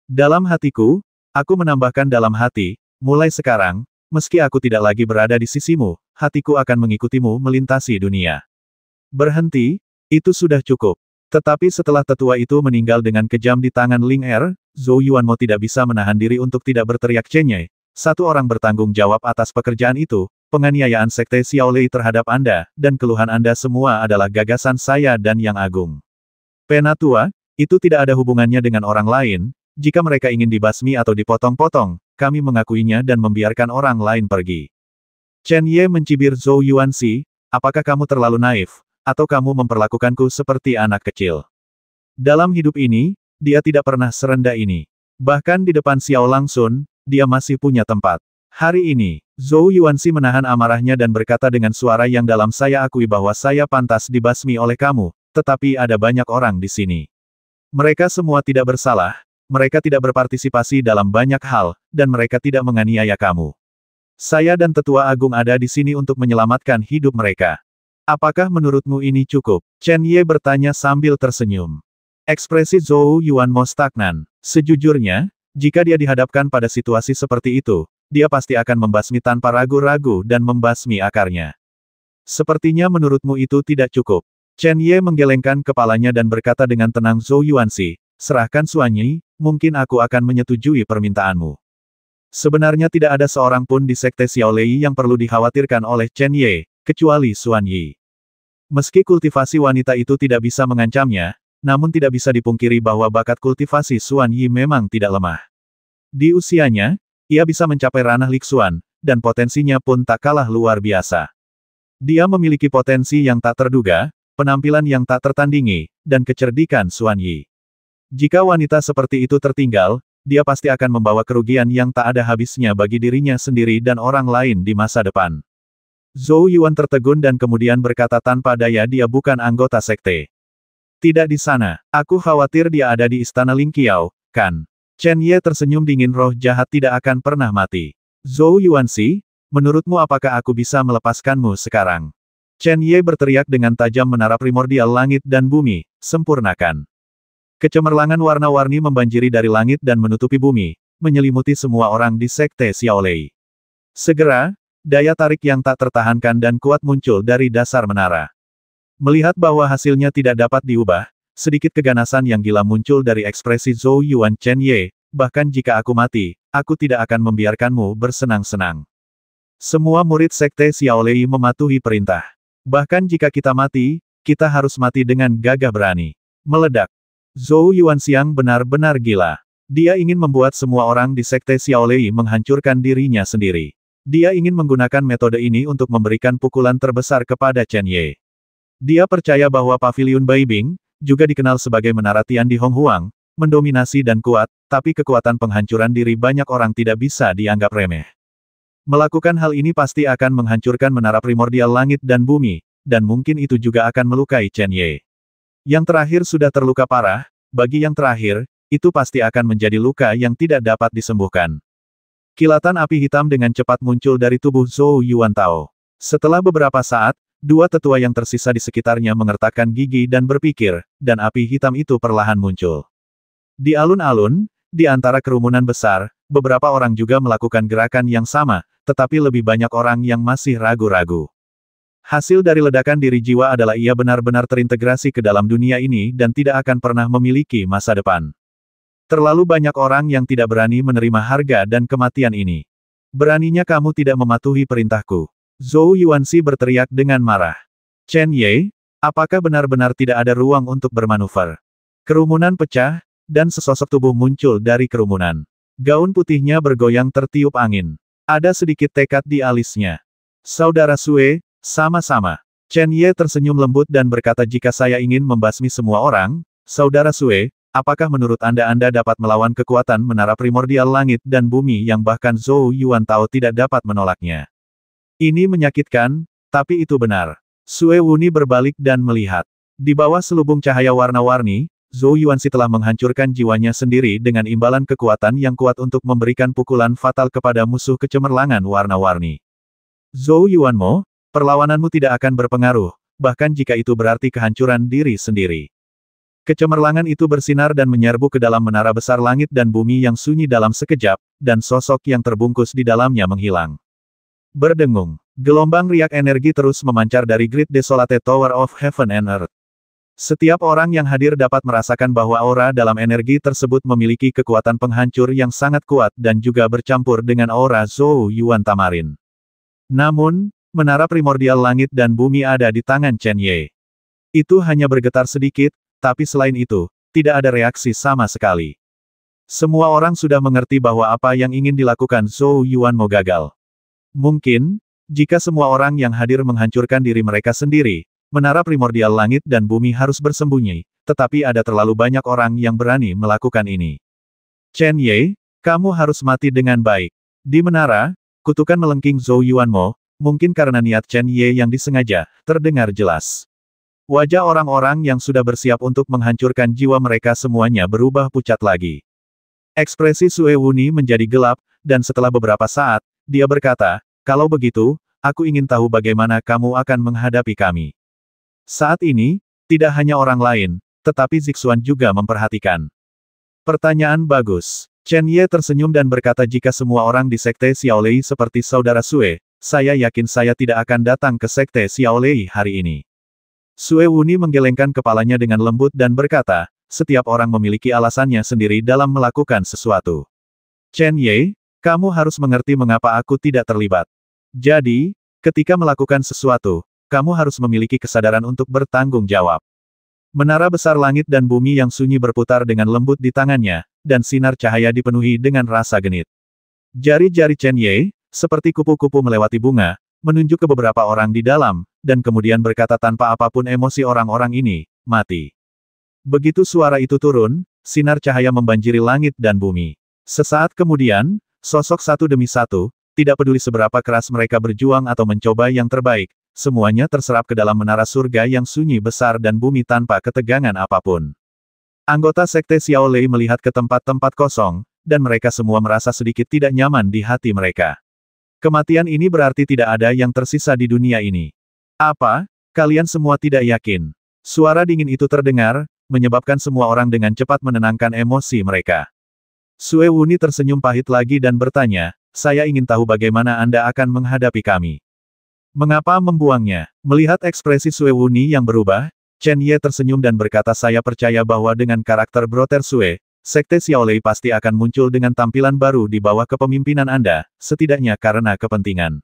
Dalam hatiku, aku menambahkan dalam hati, mulai sekarang, Meski aku tidak lagi berada di sisimu, hatiku akan mengikutimu melintasi dunia. Berhenti, itu sudah cukup. Tetapi setelah tetua itu meninggal dengan kejam di tangan Ling Er, Zhou Yuanmo tidak bisa menahan diri untuk tidak berteriak cenye. Satu orang bertanggung jawab atas pekerjaan itu, penganiayaan Sekte Xiaolei terhadap Anda, dan keluhan Anda semua adalah gagasan saya dan yang agung. Penatua, itu tidak ada hubungannya dengan orang lain, jika mereka ingin dibasmi atau dipotong-potong, kami mengakuinya dan membiarkan orang lain pergi. Chen Ye mencibir Zhou Yuanxi, apakah kamu terlalu naif, atau kamu memperlakukanku seperti anak kecil? Dalam hidup ini, dia tidak pernah serendah ini. Bahkan di depan Xiao Langsun, dia masih punya tempat. Hari ini, Zhou Yuanxi menahan amarahnya dan berkata dengan suara yang dalam saya akui bahwa saya pantas dibasmi oleh kamu, tetapi ada banyak orang di sini. Mereka semua tidak bersalah, mereka tidak berpartisipasi dalam banyak hal, dan mereka tidak menganiaya kamu. Saya dan tetua agung ada di sini untuk menyelamatkan hidup mereka. Apakah menurutmu ini cukup? Chen Ye bertanya sambil tersenyum. Ekspresi Zhou Yuan Mo stagnan. Sejujurnya, jika dia dihadapkan pada situasi seperti itu, dia pasti akan membasmi tanpa ragu-ragu dan membasmi akarnya. Sepertinya menurutmu itu tidak cukup. Chen Ye menggelengkan kepalanya dan berkata dengan tenang Zhou Yuanxi, serahkan Suanyi, mungkin aku akan menyetujui permintaanmu. Sebenarnya tidak ada seorang pun di Sekte Xiao Lei yang perlu dikhawatirkan oleh Chen Ye, kecuali Xuan Yi. Meski kultivasi wanita itu tidak bisa mengancamnya, namun tidak bisa dipungkiri bahwa bakat kultivasi Xuan Yi memang tidak lemah. Di usianya, ia bisa mencapai ranah Lixuan, dan potensinya pun tak kalah luar biasa. Dia memiliki potensi yang tak terduga, penampilan yang tak tertandingi, dan kecerdikan Xuan Yi. Jika wanita seperti itu tertinggal, dia pasti akan membawa kerugian yang tak ada habisnya bagi dirinya sendiri dan orang lain di masa depan. Zhou Yuan tertegun dan kemudian berkata tanpa daya dia bukan anggota sekte. Tidak di sana, aku khawatir dia ada di istana Lingqiao, kan? Chen Ye tersenyum dingin roh jahat tidak akan pernah mati. Zhou Yuan si? menurutmu apakah aku bisa melepaskanmu sekarang? Chen Ye berteriak dengan tajam menara primordial langit dan bumi, sempurnakan. Kecemerlangan warna-warni membanjiri dari langit dan menutupi bumi, menyelimuti semua orang di Sekte Xiaolei. Segera, daya tarik yang tak tertahankan dan kuat muncul dari dasar menara. Melihat bahwa hasilnya tidak dapat diubah, sedikit keganasan yang gila muncul dari ekspresi Zhou Yuan Chen Ye, bahkan jika aku mati, aku tidak akan membiarkanmu bersenang-senang. Semua murid Sekte Xiaolei mematuhi perintah. Bahkan jika kita mati, kita harus mati dengan gagah berani. Meledak. Zhou Yuanxiang benar-benar gila. Dia ingin membuat semua orang di Sekte Xiaolei menghancurkan dirinya sendiri. Dia ingin menggunakan metode ini untuk memberikan pukulan terbesar kepada Chen Ye. Dia percaya bahwa Paviliun Baibing, juga dikenal sebagai Menara Tian di Honghuang, mendominasi dan kuat, tapi kekuatan penghancuran diri banyak orang tidak bisa dianggap remeh. Melakukan hal ini pasti akan menghancurkan menara primordial langit dan bumi, dan mungkin itu juga akan melukai Chen Ye. Yang terakhir sudah terluka parah, bagi yang terakhir, itu pasti akan menjadi luka yang tidak dapat disembuhkan. Kilatan api hitam dengan cepat muncul dari tubuh Zhou Yuan Tao. Setelah beberapa saat, dua tetua yang tersisa di sekitarnya mengertakkan gigi dan berpikir, dan api hitam itu perlahan muncul. Di alun-alun, di antara kerumunan besar, beberapa orang juga melakukan gerakan yang sama, tetapi lebih banyak orang yang masih ragu-ragu. Hasil dari ledakan diri jiwa adalah ia benar-benar terintegrasi ke dalam dunia ini dan tidak akan pernah memiliki masa depan. Terlalu banyak orang yang tidak berani menerima harga dan kematian ini. Beraninya kamu tidak mematuhi perintahku. Zhou Yuanxi berteriak dengan marah. Chen Ye, apakah benar-benar tidak ada ruang untuk bermanuver? Kerumunan pecah, dan sesosok tubuh muncul dari kerumunan. Gaun putihnya bergoyang tertiup angin. Ada sedikit tekad di alisnya. Saudara Sue, sama-sama. Chen Ye tersenyum lembut dan berkata jika saya ingin membasmi semua orang, Saudara Sue, apakah menurut Anda Anda dapat melawan kekuatan menara primordial langit dan bumi yang bahkan Zhou Yuan Tao tidak dapat menolaknya? Ini menyakitkan, tapi itu benar. Sue Wuni berbalik dan melihat. Di bawah selubung cahaya warna-warni, Zhou Yuanxi telah menghancurkan jiwanya sendiri dengan imbalan kekuatan yang kuat untuk memberikan pukulan fatal kepada musuh kecemerlangan warna-warni. Zhou Yuanmo, Perlawananmu tidak akan berpengaruh, bahkan jika itu berarti kehancuran diri sendiri. Kecemerlangan itu bersinar dan menyerbu ke dalam menara besar langit dan bumi yang sunyi dalam sekejap, dan sosok yang terbungkus di dalamnya menghilang. Berdengung, gelombang riak energi terus memancar dari grid desolate Tower of Heaven and Earth. Setiap orang yang hadir dapat merasakan bahwa aura dalam energi tersebut memiliki kekuatan penghancur yang sangat kuat dan juga bercampur dengan aura Zhou Yuan Tamarin. Namun, Menara primordial langit dan bumi ada di tangan Chen Ye. Itu hanya bergetar sedikit, tapi selain itu, tidak ada reaksi sama sekali. Semua orang sudah mengerti bahwa apa yang ingin dilakukan Zhou Yuan mau gagal. Mungkin, jika semua orang yang hadir menghancurkan diri mereka sendiri, menara primordial langit dan bumi harus bersembunyi, tetapi ada terlalu banyak orang yang berani melakukan ini. Chen Ye, kamu harus mati dengan baik. Di menara, kutukan melengking Zhou Yuanmo, mungkin karena niat Chen Ye yang disengaja, terdengar jelas. Wajah orang-orang yang sudah bersiap untuk menghancurkan jiwa mereka semuanya berubah pucat lagi. Ekspresi Sue Wuni menjadi gelap, dan setelah beberapa saat, dia berkata, kalau begitu, aku ingin tahu bagaimana kamu akan menghadapi kami. Saat ini, tidak hanya orang lain, tetapi Zixuan juga memperhatikan. Pertanyaan bagus. Chen Ye tersenyum dan berkata jika semua orang di Sekte Xiaolei seperti saudara Sue, saya yakin saya tidak akan datang ke Sekte Xiaolei hari ini. Sue Wuni menggelengkan kepalanya dengan lembut dan berkata, setiap orang memiliki alasannya sendiri dalam melakukan sesuatu. Chen Ye, kamu harus mengerti mengapa aku tidak terlibat. Jadi, ketika melakukan sesuatu, kamu harus memiliki kesadaran untuk bertanggung jawab. Menara besar langit dan bumi yang sunyi berputar dengan lembut di tangannya, dan sinar cahaya dipenuhi dengan rasa genit. Jari-jari Chen Ye, seperti kupu-kupu melewati bunga, menunjuk ke beberapa orang di dalam, dan kemudian berkata tanpa apapun emosi orang-orang ini, mati. Begitu suara itu turun, sinar cahaya membanjiri langit dan bumi. Sesaat kemudian, sosok satu demi satu, tidak peduli seberapa keras mereka berjuang atau mencoba yang terbaik, semuanya terserap ke dalam menara surga yang sunyi besar dan bumi tanpa ketegangan apapun. Anggota Sekte Xiao Lei melihat ke tempat-tempat kosong, dan mereka semua merasa sedikit tidak nyaman di hati mereka. Kematian ini berarti tidak ada yang tersisa di dunia ini. Apa? Kalian semua tidak yakin. Suara dingin itu terdengar, menyebabkan semua orang dengan cepat menenangkan emosi mereka. Sue Wuni tersenyum pahit lagi dan bertanya, saya ingin tahu bagaimana Anda akan menghadapi kami. Mengapa membuangnya? Melihat ekspresi Sue Wuni yang berubah, Chen Ye tersenyum dan berkata saya percaya bahwa dengan karakter Broter Sue, Sekte Xiaolei pasti akan muncul dengan tampilan baru di bawah kepemimpinan Anda, setidaknya karena kepentingan.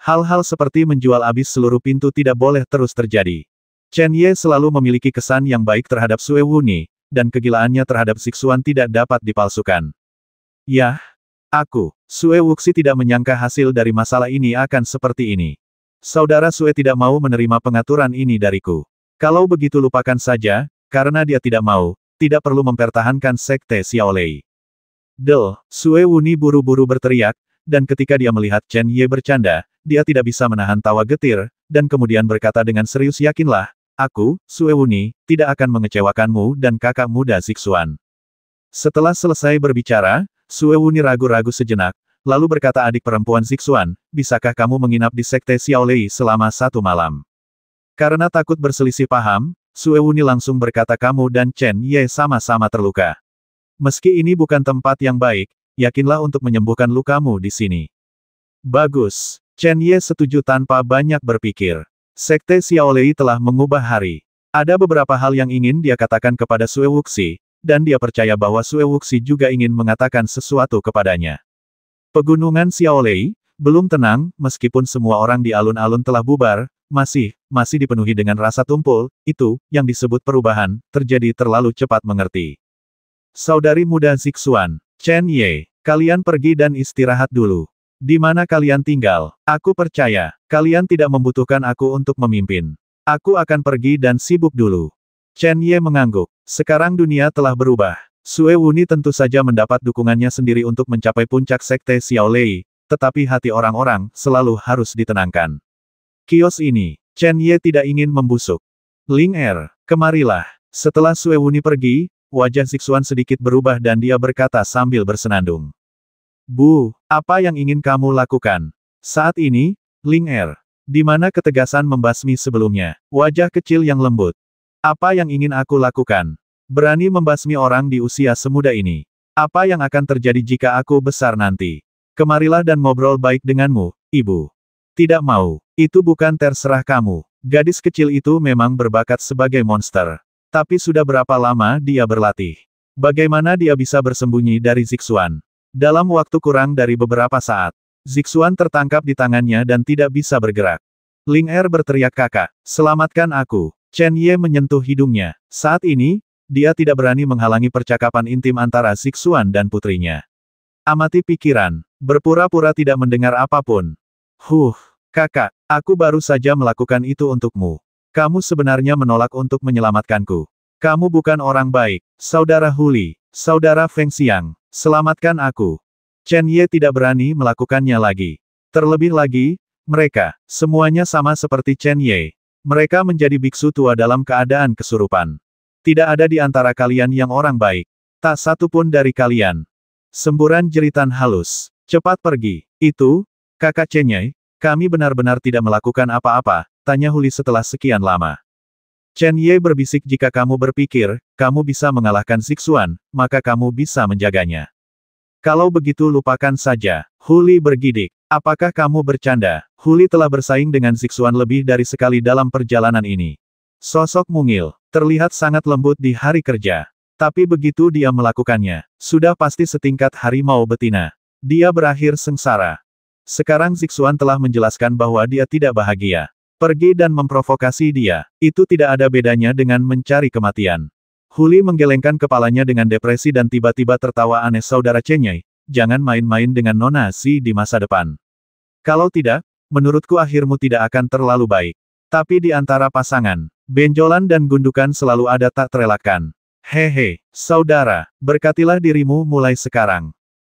Hal-hal seperti menjual abis seluruh pintu tidak boleh terus terjadi. Chen Ye selalu memiliki kesan yang baik terhadap Sue Wuni, dan kegilaannya terhadap Siksuan tidak dapat dipalsukan. Yah, aku, Sue Wuxi tidak menyangka hasil dari masalah ini akan seperti ini. Saudara Sue tidak mau menerima pengaturan ini dariku. Kalau begitu lupakan saja, karena dia tidak mau, tidak perlu mempertahankan Sekte Xiaolei. Del, Sue Wuni buru-buru berteriak, dan ketika dia melihat Chen Ye bercanda, dia tidak bisa menahan tawa getir, dan kemudian berkata dengan serius yakinlah, aku, Sue Wuni, tidak akan mengecewakanmu dan kakak muda Zixuan. Setelah selesai berbicara, Sue Wuni ragu-ragu sejenak, lalu berkata adik perempuan Zixuan, bisakah kamu menginap di Sekte Xiaolei selama satu malam? Karena takut berselisih paham, Suewuni langsung berkata kamu dan Chen Ye sama-sama terluka. Meski ini bukan tempat yang baik, yakinlah untuk menyembuhkan lukamu di sini. Bagus. Chen Ye setuju tanpa banyak berpikir. Sekte Xiaolei telah mengubah hari. Ada beberapa hal yang ingin dia katakan kepada Sue Wuxi, dan dia percaya bahwa Sue Wuxi juga ingin mengatakan sesuatu kepadanya. Pegunungan Xiaolei, belum tenang, meskipun semua orang di alun-alun telah bubar, masih, masih dipenuhi dengan rasa tumpul, itu, yang disebut perubahan, terjadi terlalu cepat mengerti. Saudari muda Zixuan, Chen Ye, kalian pergi dan istirahat dulu. Di mana kalian tinggal? Aku percaya, kalian tidak membutuhkan aku untuk memimpin. Aku akan pergi dan sibuk dulu. Chen Ye mengangguk. Sekarang dunia telah berubah. Sue Wuni tentu saja mendapat dukungannya sendiri untuk mencapai puncak sekte Xiao Lei, tetapi hati orang-orang selalu harus ditenangkan. Kios ini, Chen Ye tidak ingin membusuk. Ling Er, kemarilah. Setelah Sue Wuni pergi, wajah Zixuan sedikit berubah dan dia berkata sambil bersenandung. Bu, apa yang ingin kamu lakukan? Saat ini, Ling Er, di mana ketegasan membasmi sebelumnya, wajah kecil yang lembut. Apa yang ingin aku lakukan? Berani membasmi orang di usia semuda ini. Apa yang akan terjadi jika aku besar nanti? Kemarilah dan ngobrol baik denganmu, ibu. Tidak mau. Itu bukan terserah kamu. Gadis kecil itu memang berbakat sebagai monster. Tapi sudah berapa lama dia berlatih? Bagaimana dia bisa bersembunyi dari Zixuan? Dalam waktu kurang dari beberapa saat, Zixuan tertangkap di tangannya dan tidak bisa bergerak. Ling Er berteriak kakak, selamatkan aku. Chen Ye menyentuh hidungnya. Saat ini, dia tidak berani menghalangi percakapan intim antara Zixuan dan putrinya. Amati pikiran, berpura-pura tidak mendengar apapun, Huh, kakak, aku baru saja melakukan itu untukmu. Kamu sebenarnya menolak untuk menyelamatkanku. Kamu bukan orang baik, saudara Huli, saudara Feng Xiang, selamatkan aku. Chen Ye tidak berani melakukannya lagi. Terlebih lagi, mereka, semuanya sama seperti Chen Ye. Mereka menjadi biksu tua dalam keadaan kesurupan. Tidak ada di antara kalian yang orang baik. Tak satu pun dari kalian. Semburan jeritan halus. Cepat pergi. Itu, Kakak Chenyai, kami benar-benar tidak melakukan apa-apa, tanya Huli setelah sekian lama. Chen Ye berbisik jika kamu berpikir, kamu bisa mengalahkan Zixuan, maka kamu bisa menjaganya. Kalau begitu lupakan saja, Huli bergidik. Apakah kamu bercanda? Huli telah bersaing dengan Zixuan lebih dari sekali dalam perjalanan ini. Sosok mungil, terlihat sangat lembut di hari kerja. Tapi begitu dia melakukannya, sudah pasti setingkat harimau betina. Dia berakhir sengsara. Sekarang Zixuan telah menjelaskan bahwa dia tidak bahagia. Pergi dan memprovokasi dia, itu tidak ada bedanya dengan mencari kematian. Huli menggelengkan kepalanya dengan depresi dan tiba-tiba tertawa aneh saudara Chenyai, jangan main-main dengan Nona Si di masa depan. Kalau tidak, menurutku akhirmu tidak akan terlalu baik. Tapi di antara pasangan, benjolan dan gundukan selalu ada tak terelakkan. Hehe, saudara, berkatilah dirimu mulai sekarang.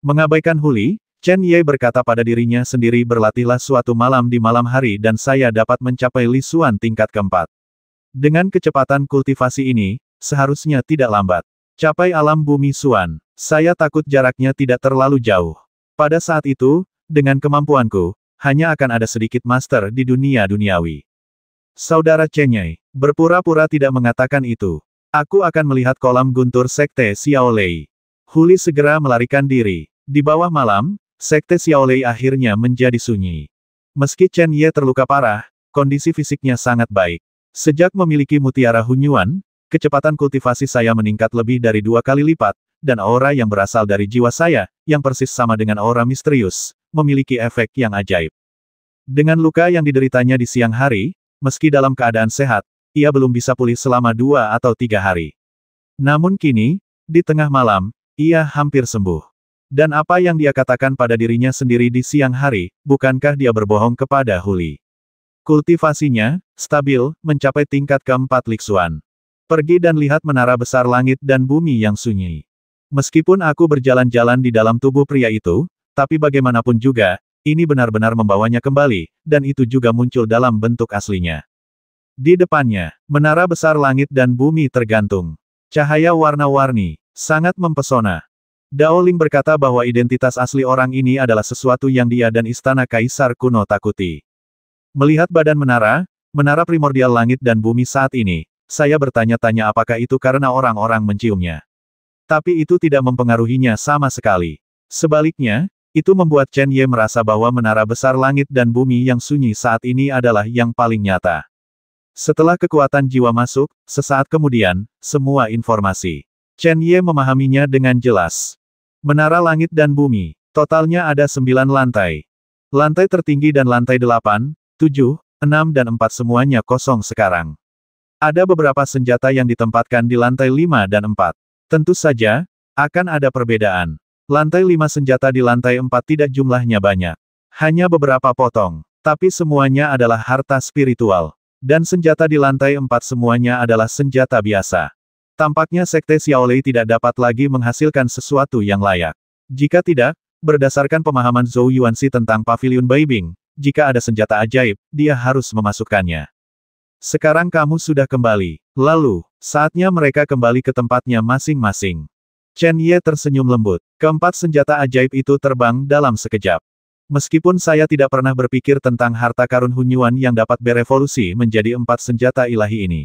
Mengabaikan Huli, Chen Ye berkata pada dirinya sendiri berlatihlah suatu malam di malam hari dan saya dapat mencapai Lisuan tingkat keempat. Dengan kecepatan kultivasi ini, seharusnya tidak lambat. Capai alam bumi Suan. saya takut jaraknya tidak terlalu jauh. Pada saat itu, dengan kemampuanku, hanya akan ada sedikit master di dunia duniawi. Saudara Chen Ye, berpura-pura tidak mengatakan itu. Aku akan melihat kolam guntur sekte Xiaolei. Huli segera melarikan diri. Di bawah malam, Sekte Xiaolei akhirnya menjadi sunyi. Meski Chen Ye terluka parah, kondisi fisiknya sangat baik. Sejak memiliki mutiara Hunyuan, kecepatan kultivasi saya meningkat lebih dari dua kali lipat, dan aura yang berasal dari jiwa saya, yang persis sama dengan aura misterius, memiliki efek yang ajaib. Dengan luka yang dideritanya di siang hari, meski dalam keadaan sehat, ia belum bisa pulih selama dua atau tiga hari. Namun kini, di tengah malam, ia hampir sembuh. Dan apa yang dia katakan pada dirinya sendiri di siang hari, bukankah dia berbohong kepada Huli? Kultivasinya, stabil, mencapai tingkat keempat liksuan. Pergi dan lihat menara besar langit dan bumi yang sunyi. Meskipun aku berjalan-jalan di dalam tubuh pria itu, tapi bagaimanapun juga, ini benar-benar membawanya kembali, dan itu juga muncul dalam bentuk aslinya. Di depannya, menara besar langit dan bumi tergantung. Cahaya warna-warni, sangat mempesona. Dao Ling berkata bahwa identitas asli orang ini adalah sesuatu yang dia dan istana kaisar kuno takuti. Melihat badan menara, menara primordial langit dan bumi saat ini, saya bertanya-tanya apakah itu karena orang-orang menciumnya. Tapi itu tidak mempengaruhinya sama sekali. Sebaliknya, itu membuat Chen Ye merasa bahwa menara besar langit dan bumi yang sunyi saat ini adalah yang paling nyata. Setelah kekuatan jiwa masuk, sesaat kemudian, semua informasi Chen Ye memahaminya dengan jelas. Menara langit dan bumi, totalnya ada sembilan lantai. Lantai tertinggi dan lantai delapan, tujuh, enam dan empat semuanya kosong sekarang. Ada beberapa senjata yang ditempatkan di lantai lima dan empat. Tentu saja, akan ada perbedaan. Lantai lima senjata di lantai empat tidak jumlahnya banyak. Hanya beberapa potong, tapi semuanya adalah harta spiritual. Dan senjata di lantai empat semuanya adalah senjata biasa. Tampaknya Sekte Xiaolei tidak dapat lagi menghasilkan sesuatu yang layak. Jika tidak, berdasarkan pemahaman Zhou Yuanxi tentang Paviliun Baibing, jika ada senjata ajaib, dia harus memasukkannya. Sekarang kamu sudah kembali. Lalu, saatnya mereka kembali ke tempatnya masing-masing. Chen Ye tersenyum lembut. Keempat senjata ajaib itu terbang dalam sekejap. Meskipun saya tidak pernah berpikir tentang harta karun Hunyuan yang dapat berevolusi menjadi empat senjata ilahi ini.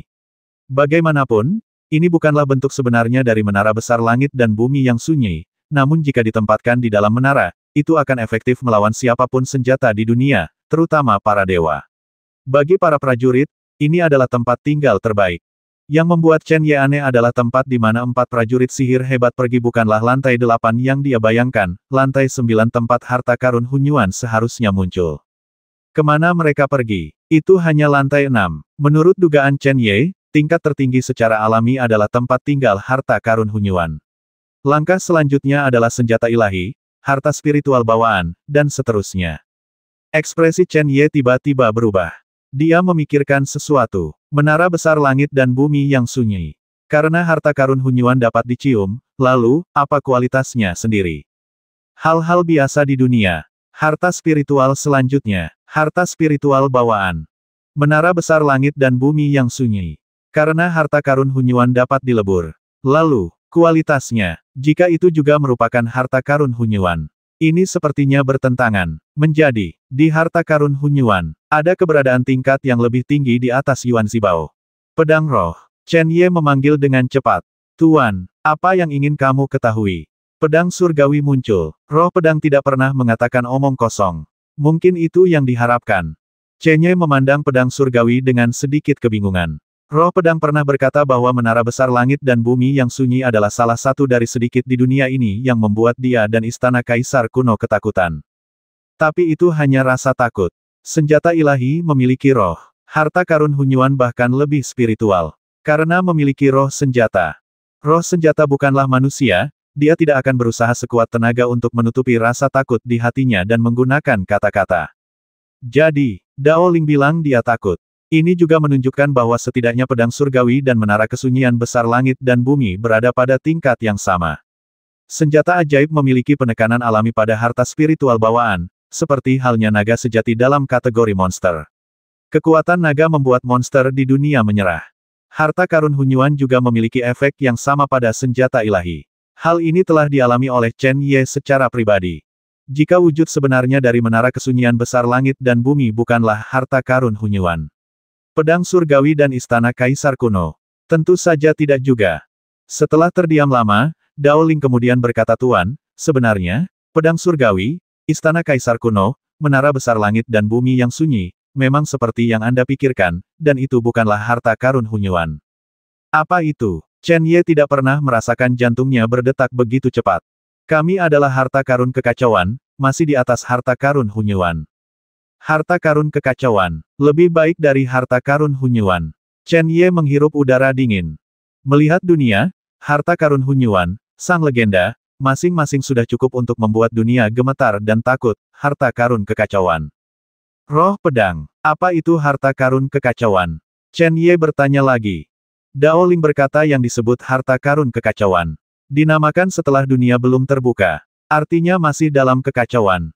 Bagaimanapun, ini bukanlah bentuk sebenarnya dari menara besar langit dan bumi yang sunyi, namun jika ditempatkan di dalam menara, itu akan efektif melawan siapapun senjata di dunia, terutama para dewa. Bagi para prajurit, ini adalah tempat tinggal terbaik. Yang membuat Chen Ye aneh adalah tempat di mana empat prajurit sihir hebat pergi bukanlah lantai delapan yang dia bayangkan, lantai sembilan tempat harta karun Hunyuan seharusnya muncul. Kemana mereka pergi? Itu hanya lantai enam. Menurut dugaan Chen Ye, Tingkat tertinggi secara alami adalah tempat tinggal harta karun Hunyuan. Langkah selanjutnya adalah senjata ilahi, harta spiritual bawaan, dan seterusnya. Ekspresi Chen Ye tiba-tiba berubah. Dia memikirkan sesuatu. Menara besar langit dan bumi yang sunyi. Karena harta karun Hunyuan dapat dicium, lalu, apa kualitasnya sendiri? Hal-hal biasa di dunia. Harta spiritual selanjutnya. Harta spiritual bawaan. Menara besar langit dan bumi yang sunyi. Karena harta karun Hunyuan dapat dilebur. Lalu, kualitasnya, jika itu juga merupakan harta karun Hunyuan. Ini sepertinya bertentangan. Menjadi, di harta karun Hunyuan, ada keberadaan tingkat yang lebih tinggi di atas Yuan Zibao. Pedang roh, Chen Ye memanggil dengan cepat. Tuan, apa yang ingin kamu ketahui? Pedang surgawi muncul. Roh pedang tidak pernah mengatakan omong kosong. Mungkin itu yang diharapkan. Chen Ye memandang pedang surgawi dengan sedikit kebingungan. Roh pedang pernah berkata bahwa menara besar langit dan bumi yang sunyi adalah salah satu dari sedikit di dunia ini yang membuat dia dan istana kaisar kuno ketakutan. Tapi itu hanya rasa takut. Senjata ilahi memiliki roh. Harta karun Hunyuan bahkan lebih spiritual. Karena memiliki roh senjata. Roh senjata bukanlah manusia, dia tidak akan berusaha sekuat tenaga untuk menutupi rasa takut di hatinya dan menggunakan kata-kata. Jadi, Dao Ling bilang dia takut. Ini juga menunjukkan bahwa setidaknya pedang surgawi dan menara kesunyian besar langit dan bumi berada pada tingkat yang sama. Senjata ajaib memiliki penekanan alami pada harta spiritual bawaan, seperti halnya naga sejati dalam kategori monster. Kekuatan naga membuat monster di dunia menyerah. Harta karun Hunyuan juga memiliki efek yang sama pada senjata ilahi. Hal ini telah dialami oleh Chen Ye secara pribadi. Jika wujud sebenarnya dari menara kesunyian besar langit dan bumi bukanlah harta karun Hunyuan. Pedang surgawi dan istana kaisar kuno. Tentu saja tidak juga. Setelah terdiam lama, Dao Ling kemudian berkata Tuan, sebenarnya, pedang surgawi, istana kaisar kuno, menara besar langit dan bumi yang sunyi, memang seperti yang Anda pikirkan, dan itu bukanlah harta karun Hunyuan. Apa itu? Chen Ye tidak pernah merasakan jantungnya berdetak begitu cepat. Kami adalah harta karun kekacauan, masih di atas harta karun Hunyuan. Harta karun kekacauan, lebih baik dari harta karun Hunyuan. Chen Ye menghirup udara dingin. Melihat dunia, harta karun Hunyuan, sang legenda, masing-masing sudah cukup untuk membuat dunia gemetar dan takut, harta karun kekacauan. Roh pedang, apa itu harta karun kekacauan? Chen Ye bertanya lagi. Dao Ling berkata yang disebut harta karun kekacauan. Dinamakan setelah dunia belum terbuka. Artinya masih dalam kekacauan.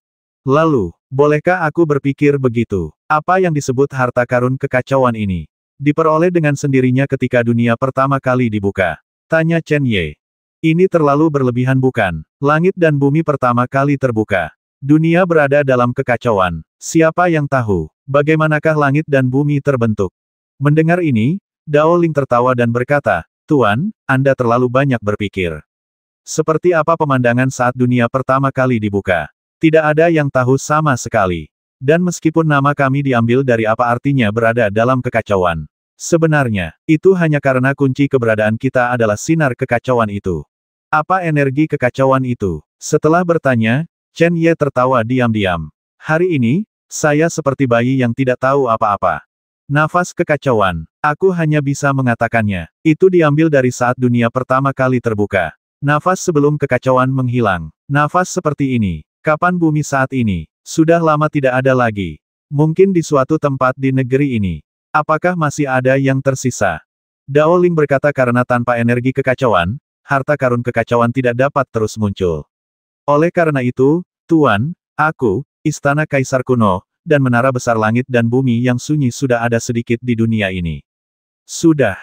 Lalu, bolehkah aku berpikir begitu? Apa yang disebut harta karun kekacauan ini? Diperoleh dengan sendirinya ketika dunia pertama kali dibuka. Tanya Chen Ye. Ini terlalu berlebihan bukan? Langit dan bumi pertama kali terbuka. Dunia berada dalam kekacauan. Siapa yang tahu? Bagaimanakah langit dan bumi terbentuk? Mendengar ini, Dao Ling tertawa dan berkata, Tuan, Anda terlalu banyak berpikir. Seperti apa pemandangan saat dunia pertama kali dibuka? Tidak ada yang tahu sama sekali. Dan meskipun nama kami diambil dari apa artinya berada dalam kekacauan. Sebenarnya, itu hanya karena kunci keberadaan kita adalah sinar kekacauan itu. Apa energi kekacauan itu? Setelah bertanya, Chen Ye tertawa diam-diam. Hari ini, saya seperti bayi yang tidak tahu apa-apa. Nafas kekacauan, aku hanya bisa mengatakannya. Itu diambil dari saat dunia pertama kali terbuka. Nafas sebelum kekacauan menghilang. Nafas seperti ini, Kapan bumi saat ini? Sudah lama tidak ada lagi. Mungkin di suatu tempat di negeri ini. Apakah masih ada yang tersisa? Dao Ling berkata karena tanpa energi kekacauan, harta karun kekacauan tidak dapat terus muncul. Oleh karena itu, Tuan, aku, Istana Kaisar Kuno, dan Menara Besar Langit dan Bumi yang sunyi sudah ada sedikit di dunia ini. Sudah.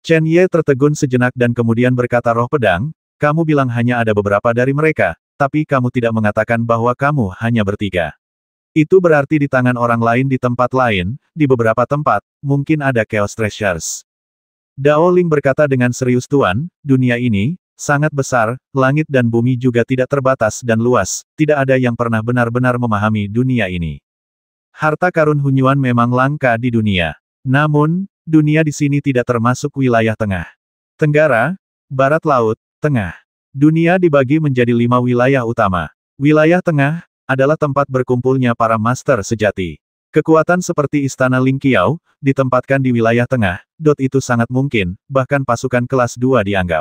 Chen Ye tertegun sejenak dan kemudian berkata roh pedang, kamu bilang hanya ada beberapa dari mereka, tapi kamu tidak mengatakan bahwa kamu hanya bertiga. Itu berarti di tangan orang lain di tempat lain, di beberapa tempat, mungkin ada Chaos Treasures. Dao Ling berkata dengan serius Tuan, dunia ini, sangat besar, langit dan bumi juga tidak terbatas dan luas, tidak ada yang pernah benar-benar memahami dunia ini. Harta karun Hunyuan memang langka di dunia. Namun, dunia di sini tidak termasuk wilayah tengah. Tenggara, barat laut, tengah. Dunia dibagi menjadi lima wilayah utama. Wilayah tengah, adalah tempat berkumpulnya para master sejati. Kekuatan seperti Istana Lingqiao, ditempatkan di wilayah tengah, dot itu sangat mungkin, bahkan pasukan kelas 2 dianggap.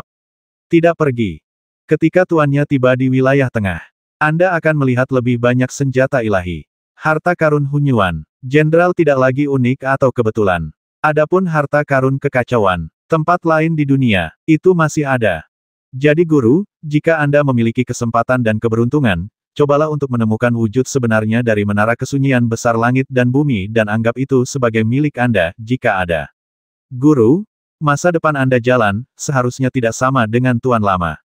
Tidak pergi. Ketika tuannya tiba di wilayah tengah, Anda akan melihat lebih banyak senjata ilahi. Harta karun Hunyuan, jenderal tidak lagi unik atau kebetulan. Adapun harta karun kekacauan, tempat lain di dunia, itu masih ada. Jadi guru, jika Anda memiliki kesempatan dan keberuntungan, cobalah untuk menemukan wujud sebenarnya dari menara kesunyian besar langit dan bumi dan anggap itu sebagai milik Anda, jika ada. Guru, masa depan Anda jalan, seharusnya tidak sama dengan Tuan Lama.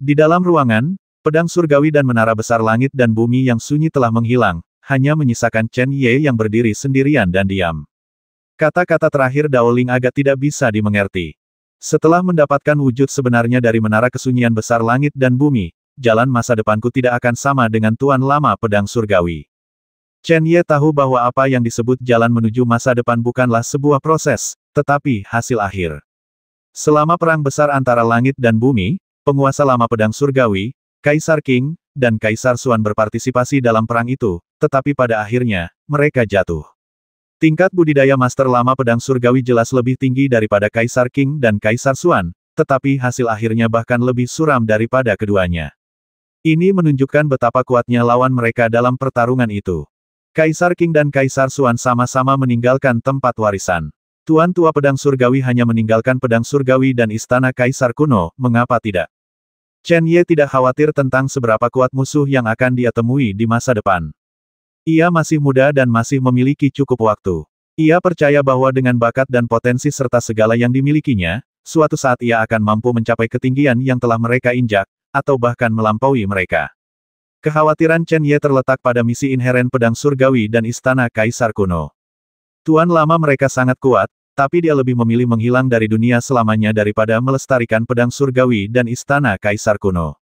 Di dalam ruangan, pedang surgawi dan menara besar langit dan bumi yang sunyi telah menghilang, hanya menyisakan Chen Ye yang berdiri sendirian dan diam. Kata-kata terakhir Daoling agak tidak bisa dimengerti. Setelah mendapatkan wujud sebenarnya dari menara kesunyian besar langit dan bumi, jalan masa depanku tidak akan sama dengan Tuan Lama Pedang Surgawi. Chen Ye tahu bahwa apa yang disebut jalan menuju masa depan bukanlah sebuah proses, tetapi hasil akhir. Selama perang besar antara langit dan bumi, penguasa lama pedang surgawi, Kaisar King, dan Kaisar Suan berpartisipasi dalam perang itu, tetapi pada akhirnya, mereka jatuh. Tingkat budidaya Master Lama Pedang Surgawi jelas lebih tinggi daripada Kaisar King dan Kaisar Suan, tetapi hasil akhirnya bahkan lebih suram daripada keduanya. Ini menunjukkan betapa kuatnya lawan mereka dalam pertarungan itu. Kaisar King dan Kaisar Suan sama-sama meninggalkan tempat warisan. Tuan Tua Pedang Surgawi hanya meninggalkan Pedang Surgawi dan Istana Kaisar Kuno, mengapa tidak? Chen Ye tidak khawatir tentang seberapa kuat musuh yang akan dia temui di masa depan. Ia masih muda dan masih memiliki cukup waktu. Ia percaya bahwa dengan bakat dan potensi serta segala yang dimilikinya, suatu saat ia akan mampu mencapai ketinggian yang telah mereka injak, atau bahkan melampaui mereka. Kekhawatiran Chen Ye terletak pada misi inheren pedang surgawi dan istana kaisar kuno. Tuan lama mereka sangat kuat, tapi dia lebih memilih menghilang dari dunia selamanya daripada melestarikan pedang surgawi dan istana kaisar kuno.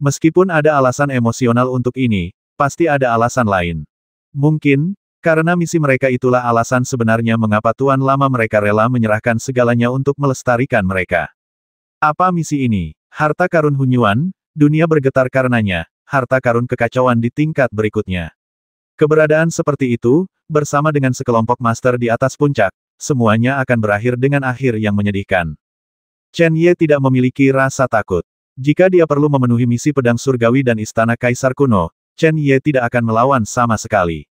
Meskipun ada alasan emosional untuk ini, pasti ada alasan lain. Mungkin, karena misi mereka itulah alasan sebenarnya mengapa Tuan Lama mereka rela menyerahkan segalanya untuk melestarikan mereka. Apa misi ini? Harta karun Hunyuan, dunia bergetar karenanya, harta karun kekacauan di tingkat berikutnya. Keberadaan seperti itu, bersama dengan sekelompok master di atas puncak, semuanya akan berakhir dengan akhir yang menyedihkan. Chen Ye tidak memiliki rasa takut. Jika dia perlu memenuhi misi pedang surgawi dan istana kaisar kuno, Chen Ye tidak akan melawan sama sekali.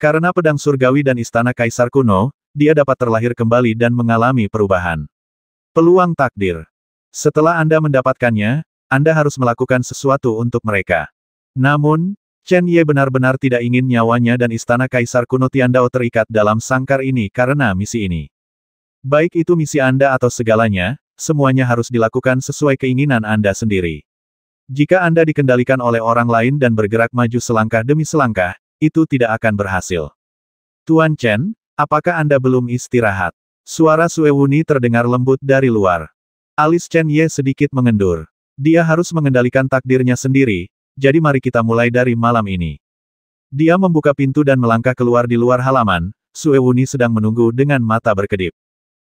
Karena pedang surgawi dan istana kaisar kuno, dia dapat terlahir kembali dan mengalami perubahan. Peluang takdir. Setelah Anda mendapatkannya, Anda harus melakukan sesuatu untuk mereka. Namun, Chen Ye benar-benar tidak ingin nyawanya dan istana kaisar kuno Tiandao terikat dalam sangkar ini karena misi ini. Baik itu misi Anda atau segalanya, semuanya harus dilakukan sesuai keinginan Anda sendiri. Jika Anda dikendalikan oleh orang lain dan bergerak maju selangkah demi selangkah, itu tidak akan berhasil. Tuan Chen, apakah Anda belum istirahat? Suara Suewuni terdengar lembut dari luar. Alis Chen Ye sedikit mengendur. Dia harus mengendalikan takdirnya sendiri, jadi mari kita mulai dari malam ini. Dia membuka pintu dan melangkah keluar di luar halaman, Suewuni sedang menunggu dengan mata berkedip.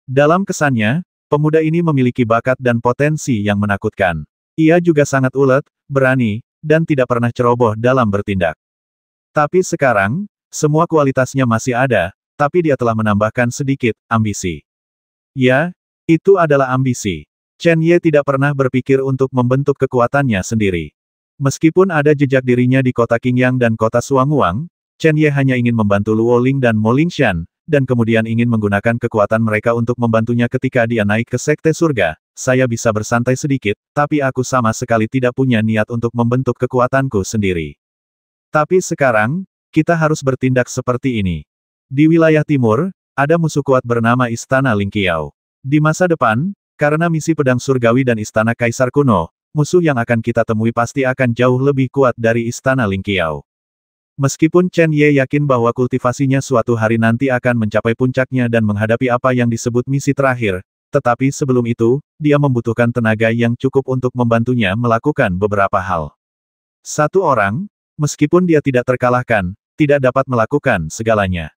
Dalam kesannya, pemuda ini memiliki bakat dan potensi yang menakutkan. Ia juga sangat ulet, berani, dan tidak pernah ceroboh dalam bertindak. Tapi sekarang, semua kualitasnya masih ada, tapi dia telah menambahkan sedikit ambisi. Ya, itu adalah ambisi. Chen Ye tidak pernah berpikir untuk membentuk kekuatannya sendiri. Meskipun ada jejak dirinya di kota Qingyang dan kota Suanguang, Chen Ye hanya ingin membantu Luo Ling dan Mo Lingshan, dan kemudian ingin menggunakan kekuatan mereka untuk membantunya ketika dia naik ke Sekte Surga, saya bisa bersantai sedikit, tapi aku sama sekali tidak punya niat untuk membentuk kekuatanku sendiri. Tapi sekarang, kita harus bertindak seperti ini. Di wilayah timur, ada musuh kuat bernama Istana Lingkiau. Di masa depan, karena misi pedang surgawi dan Istana Kaisar kuno, musuh yang akan kita temui pasti akan jauh lebih kuat dari Istana Lingkiau. Meskipun Chen Ye yakin bahwa kultivasinya suatu hari nanti akan mencapai puncaknya dan menghadapi apa yang disebut misi terakhir, tetapi sebelum itu, dia membutuhkan tenaga yang cukup untuk membantunya melakukan beberapa hal. Satu orang, meskipun dia tidak terkalahkan, tidak dapat melakukan segalanya.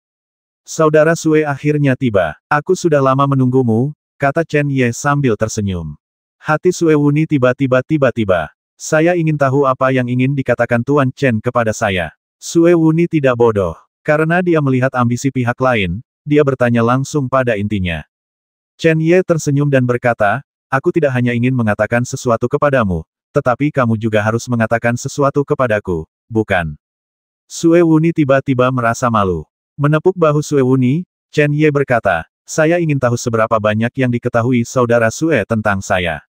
Saudara Sue akhirnya tiba. Aku sudah lama menunggumu, kata Chen Ye sambil tersenyum. Hati Sue Wuni tiba-tiba tiba-tiba. Saya ingin tahu apa yang ingin dikatakan Tuan Chen kepada saya. Sue Wuni tidak bodoh. Karena dia melihat ambisi pihak lain, dia bertanya langsung pada intinya. Chen Ye tersenyum dan berkata, aku tidak hanya ingin mengatakan sesuatu kepadamu, tetapi kamu juga harus mengatakan sesuatu kepadaku, bukan? Sue Wuni tiba-tiba merasa malu. Menepuk bahu Sue Wuni, Chen Ye berkata, saya ingin tahu seberapa banyak yang diketahui saudara Sue tentang saya.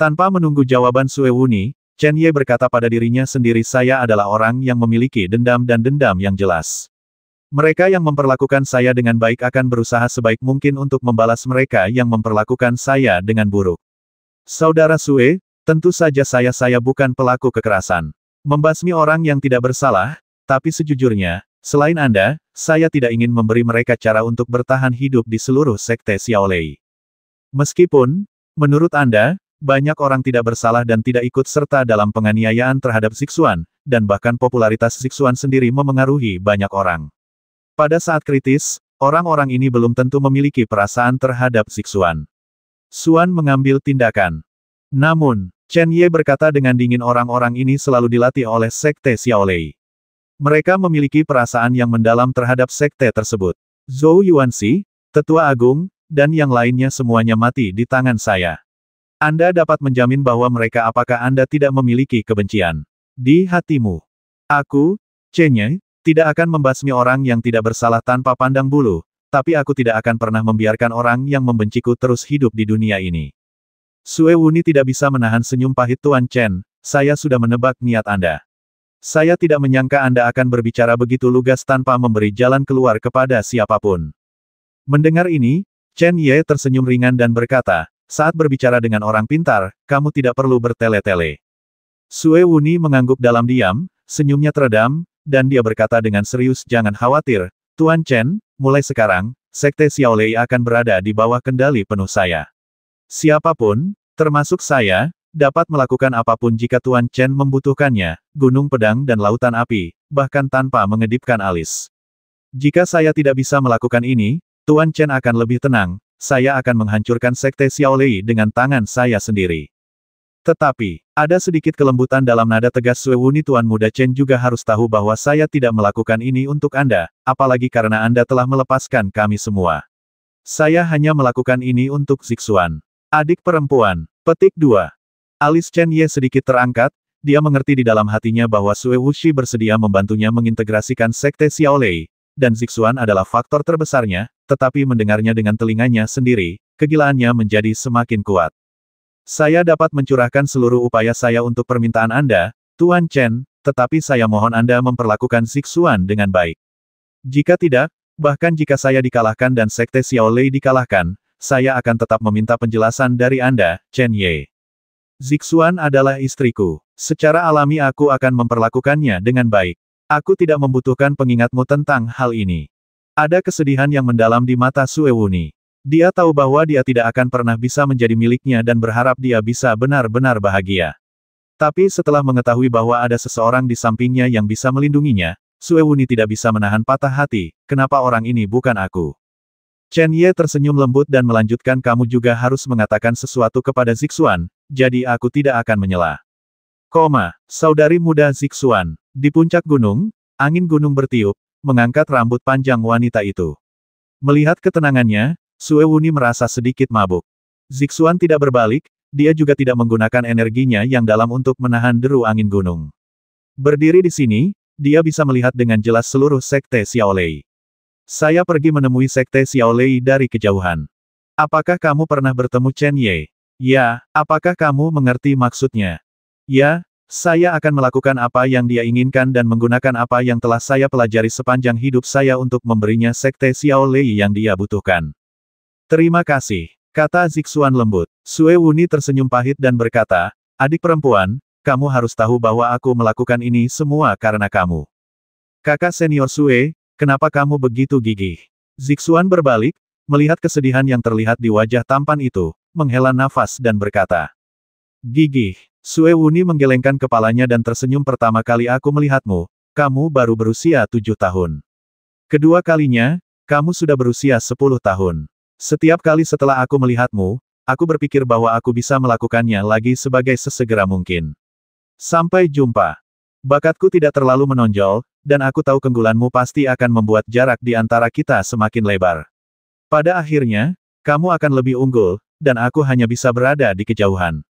Tanpa menunggu jawaban Sue Wuni, Chen Ye berkata pada dirinya sendiri saya adalah orang yang memiliki dendam dan dendam yang jelas. Mereka yang memperlakukan saya dengan baik akan berusaha sebaik mungkin untuk membalas mereka yang memperlakukan saya dengan buruk. Saudara Sue, tentu saja saya-saya bukan pelaku kekerasan. Membasmi orang yang tidak bersalah, tapi sejujurnya, selain Anda, saya tidak ingin memberi mereka cara untuk bertahan hidup di seluruh sekte Xiaolei. Meskipun, menurut Anda, banyak orang tidak bersalah dan tidak ikut serta dalam penganiayaan terhadap Zixuan, dan bahkan popularitas Zixuan sendiri memengaruhi banyak orang. Pada saat kritis, orang-orang ini belum tentu memiliki perasaan terhadap Zixuan. Xuan mengambil tindakan. Namun, Chen Ye berkata dengan dingin orang-orang ini selalu dilatih oleh Sekte Xiaolei. Mereka memiliki perasaan yang mendalam terhadap Sekte tersebut. Zhou Yuanxi, Tetua Agung, dan yang lainnya semuanya mati di tangan saya. Anda dapat menjamin bahwa mereka apakah Anda tidak memiliki kebencian di hatimu. Aku, Chen Ye, tidak akan membasmi orang yang tidak bersalah tanpa pandang bulu, tapi aku tidak akan pernah membiarkan orang yang membenciku terus hidup di dunia ini. Sue Wuni tidak bisa menahan senyum pahit Tuan Chen, saya sudah menebak niat Anda. Saya tidak menyangka Anda akan berbicara begitu lugas tanpa memberi jalan keluar kepada siapapun. Mendengar ini, Chen Ye tersenyum ringan dan berkata, saat berbicara dengan orang pintar, kamu tidak perlu bertele-tele. Sue Wuni mengangguk dalam diam, senyumnya teredam, dan dia berkata dengan serius jangan khawatir, Tuan Chen, mulai sekarang, Sekte Xiaolei akan berada di bawah kendali penuh saya. Siapapun, termasuk saya, dapat melakukan apapun jika Tuan Chen membutuhkannya, gunung pedang dan lautan api, bahkan tanpa mengedipkan alis. Jika saya tidak bisa melakukan ini, Tuan Chen akan lebih tenang, saya akan menghancurkan Sekte Xiaolei dengan tangan saya sendiri. Tetapi, ada sedikit kelembutan dalam nada tegas Wuni Tuan Muda Chen juga harus tahu bahwa saya tidak melakukan ini untuk Anda, apalagi karena Anda telah melepaskan kami semua. Saya hanya melakukan ini untuk Zixuan. Adik perempuan. Petik 2. Alis Chen Ye sedikit terangkat, dia mengerti di dalam hatinya bahwa Sue Wuxi bersedia membantunya mengintegrasikan Sekte Xiaolei, dan Zixuan adalah faktor terbesarnya, tetapi mendengarnya dengan telinganya sendiri, kegilaannya menjadi semakin kuat. Saya dapat mencurahkan seluruh upaya saya untuk permintaan Anda, Tuan Chen, tetapi saya mohon Anda memperlakukan Zixuan dengan baik. Jika tidak, bahkan jika saya dikalahkan dan Sekte Xiaolei dikalahkan, saya akan tetap meminta penjelasan dari Anda, Chen Ye. Zixuan adalah istriku. Secara alami aku akan memperlakukannya dengan baik. Aku tidak membutuhkan pengingatmu tentang hal ini. Ada kesedihan yang mendalam di mata Suewuni. Dia tahu bahwa dia tidak akan pernah bisa menjadi miliknya dan berharap dia bisa benar-benar bahagia. Tapi setelah mengetahui bahwa ada seseorang di sampingnya yang bisa melindunginya, Wuni tidak bisa menahan patah hati, kenapa orang ini bukan aku. Chen Ye tersenyum lembut dan melanjutkan kamu juga harus mengatakan sesuatu kepada Zixuan, jadi aku tidak akan menyela. Koma, saudari muda Zixuan, di puncak gunung, angin gunung bertiup, mengangkat rambut panjang wanita itu. Melihat ketenangannya, Sue Wuni merasa sedikit mabuk. Zixuan tidak berbalik, dia juga tidak menggunakan energinya yang dalam untuk menahan deru angin gunung. Berdiri di sini, dia bisa melihat dengan jelas seluruh sekte Xiaolei. Saya pergi menemui sekte Xiaolei dari kejauhan. Apakah kamu pernah bertemu Chen Ye? Ya, apakah kamu mengerti maksudnya? Ya, saya akan melakukan apa yang dia inginkan dan menggunakan apa yang telah saya pelajari sepanjang hidup saya untuk memberinya sekte Xiaolei yang dia butuhkan. Terima kasih, kata Zixuan lembut. Sue Wuni tersenyum pahit dan berkata, adik perempuan, kamu harus tahu bahwa aku melakukan ini semua karena kamu. Kakak senior Sue, kenapa kamu begitu gigih? Zixuan berbalik, melihat kesedihan yang terlihat di wajah tampan itu, menghela nafas dan berkata, Gigih, Sue Wuni menggelengkan kepalanya dan tersenyum pertama kali aku melihatmu, kamu baru berusia tujuh tahun. Kedua kalinya, kamu sudah berusia sepuluh tahun. Setiap kali setelah aku melihatmu, aku berpikir bahwa aku bisa melakukannya lagi sebagai sesegera mungkin. Sampai jumpa. Bakatku tidak terlalu menonjol, dan aku tahu kenggulanmu pasti akan membuat jarak di antara kita semakin lebar. Pada akhirnya, kamu akan lebih unggul, dan aku hanya bisa berada di kejauhan.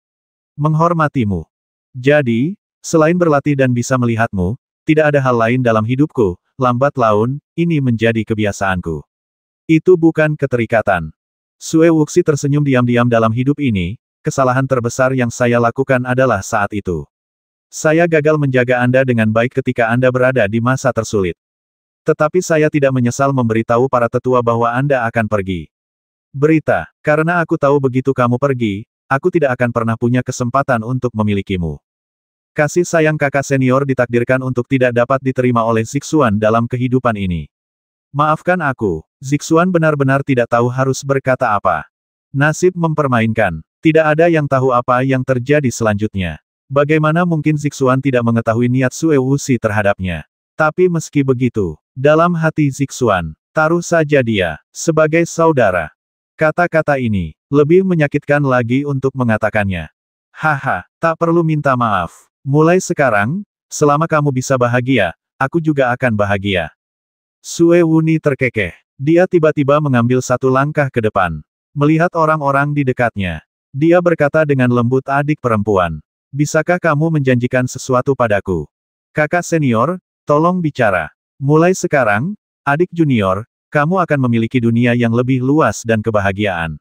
Menghormatimu. Jadi, selain berlatih dan bisa melihatmu, tidak ada hal lain dalam hidupku, lambat laun, ini menjadi kebiasaanku. Itu bukan keterikatan. Sue Wuxi tersenyum diam-diam dalam hidup ini, kesalahan terbesar yang saya lakukan adalah saat itu. Saya gagal menjaga Anda dengan baik ketika Anda berada di masa tersulit. Tetapi saya tidak menyesal memberitahu para tetua bahwa Anda akan pergi. Berita, karena aku tahu begitu kamu pergi, aku tidak akan pernah punya kesempatan untuk memilikimu. Kasih sayang kakak senior ditakdirkan untuk tidak dapat diterima oleh Sixuan dalam kehidupan ini. Maafkan aku, Zixuan benar-benar tidak tahu harus berkata apa. Nasib mempermainkan. Tidak ada yang tahu apa yang terjadi selanjutnya. Bagaimana mungkin Zixuan tidak mengetahui niat Sue Wuxi terhadapnya? Tapi meski begitu, dalam hati Zixuan, taruh saja dia, sebagai saudara. Kata-kata ini, lebih menyakitkan lagi untuk mengatakannya. Haha, tak perlu minta maaf. Mulai sekarang, selama kamu bisa bahagia, aku juga akan bahagia. Sue Wuni terkekeh. Dia tiba-tiba mengambil satu langkah ke depan. Melihat orang-orang di dekatnya. Dia berkata dengan lembut adik perempuan. Bisakah kamu menjanjikan sesuatu padaku? Kakak senior, tolong bicara. Mulai sekarang, adik junior, kamu akan memiliki dunia yang lebih luas dan kebahagiaan.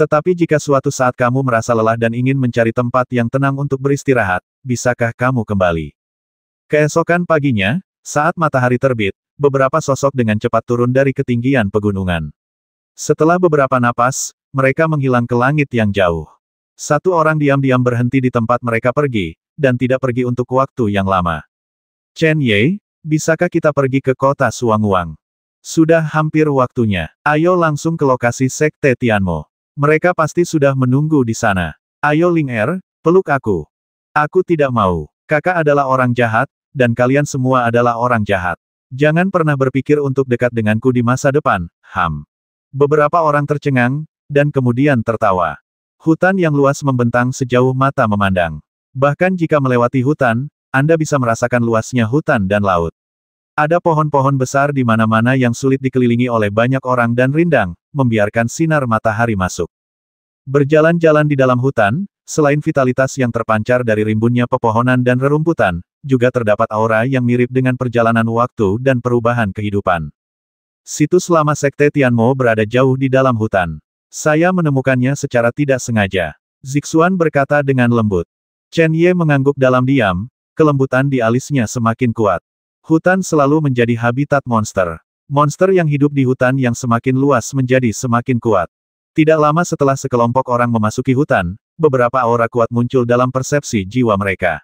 Tetapi jika suatu saat kamu merasa lelah dan ingin mencari tempat yang tenang untuk beristirahat, bisakah kamu kembali? Keesokan paginya, saat matahari terbit, beberapa sosok dengan cepat turun dari ketinggian pegunungan. Setelah beberapa napas, mereka menghilang ke langit yang jauh. Satu orang diam-diam berhenti di tempat mereka pergi, dan tidak pergi untuk waktu yang lama. Chen Ye, bisakah kita pergi ke kota Suanguang? Sudah hampir waktunya. Ayo langsung ke lokasi Sekte Tianmo. Mereka pasti sudah menunggu di sana. Ayo Ling Er, peluk aku. Aku tidak mau. Kakak adalah orang jahat, dan kalian semua adalah orang jahat. Jangan pernah berpikir untuk dekat denganku di masa depan, Ham. Beberapa orang tercengang, dan kemudian tertawa. Hutan yang luas membentang sejauh mata memandang. Bahkan jika melewati hutan, Anda bisa merasakan luasnya hutan dan laut. Ada pohon-pohon besar di mana-mana yang sulit dikelilingi oleh banyak orang dan rindang, membiarkan sinar matahari masuk. Berjalan-jalan di dalam hutan, selain vitalitas yang terpancar dari rimbunnya pepohonan dan rerumputan, juga terdapat aura yang mirip dengan perjalanan waktu dan perubahan kehidupan. Situs lama Sekte Tianmo berada jauh di dalam hutan. Saya menemukannya secara tidak sengaja. Zixuan berkata dengan lembut. Chen Ye mengangguk dalam diam, kelembutan di alisnya semakin kuat. Hutan selalu menjadi habitat monster. Monster yang hidup di hutan yang semakin luas menjadi semakin kuat. Tidak lama setelah sekelompok orang memasuki hutan, beberapa aura kuat muncul dalam persepsi jiwa mereka.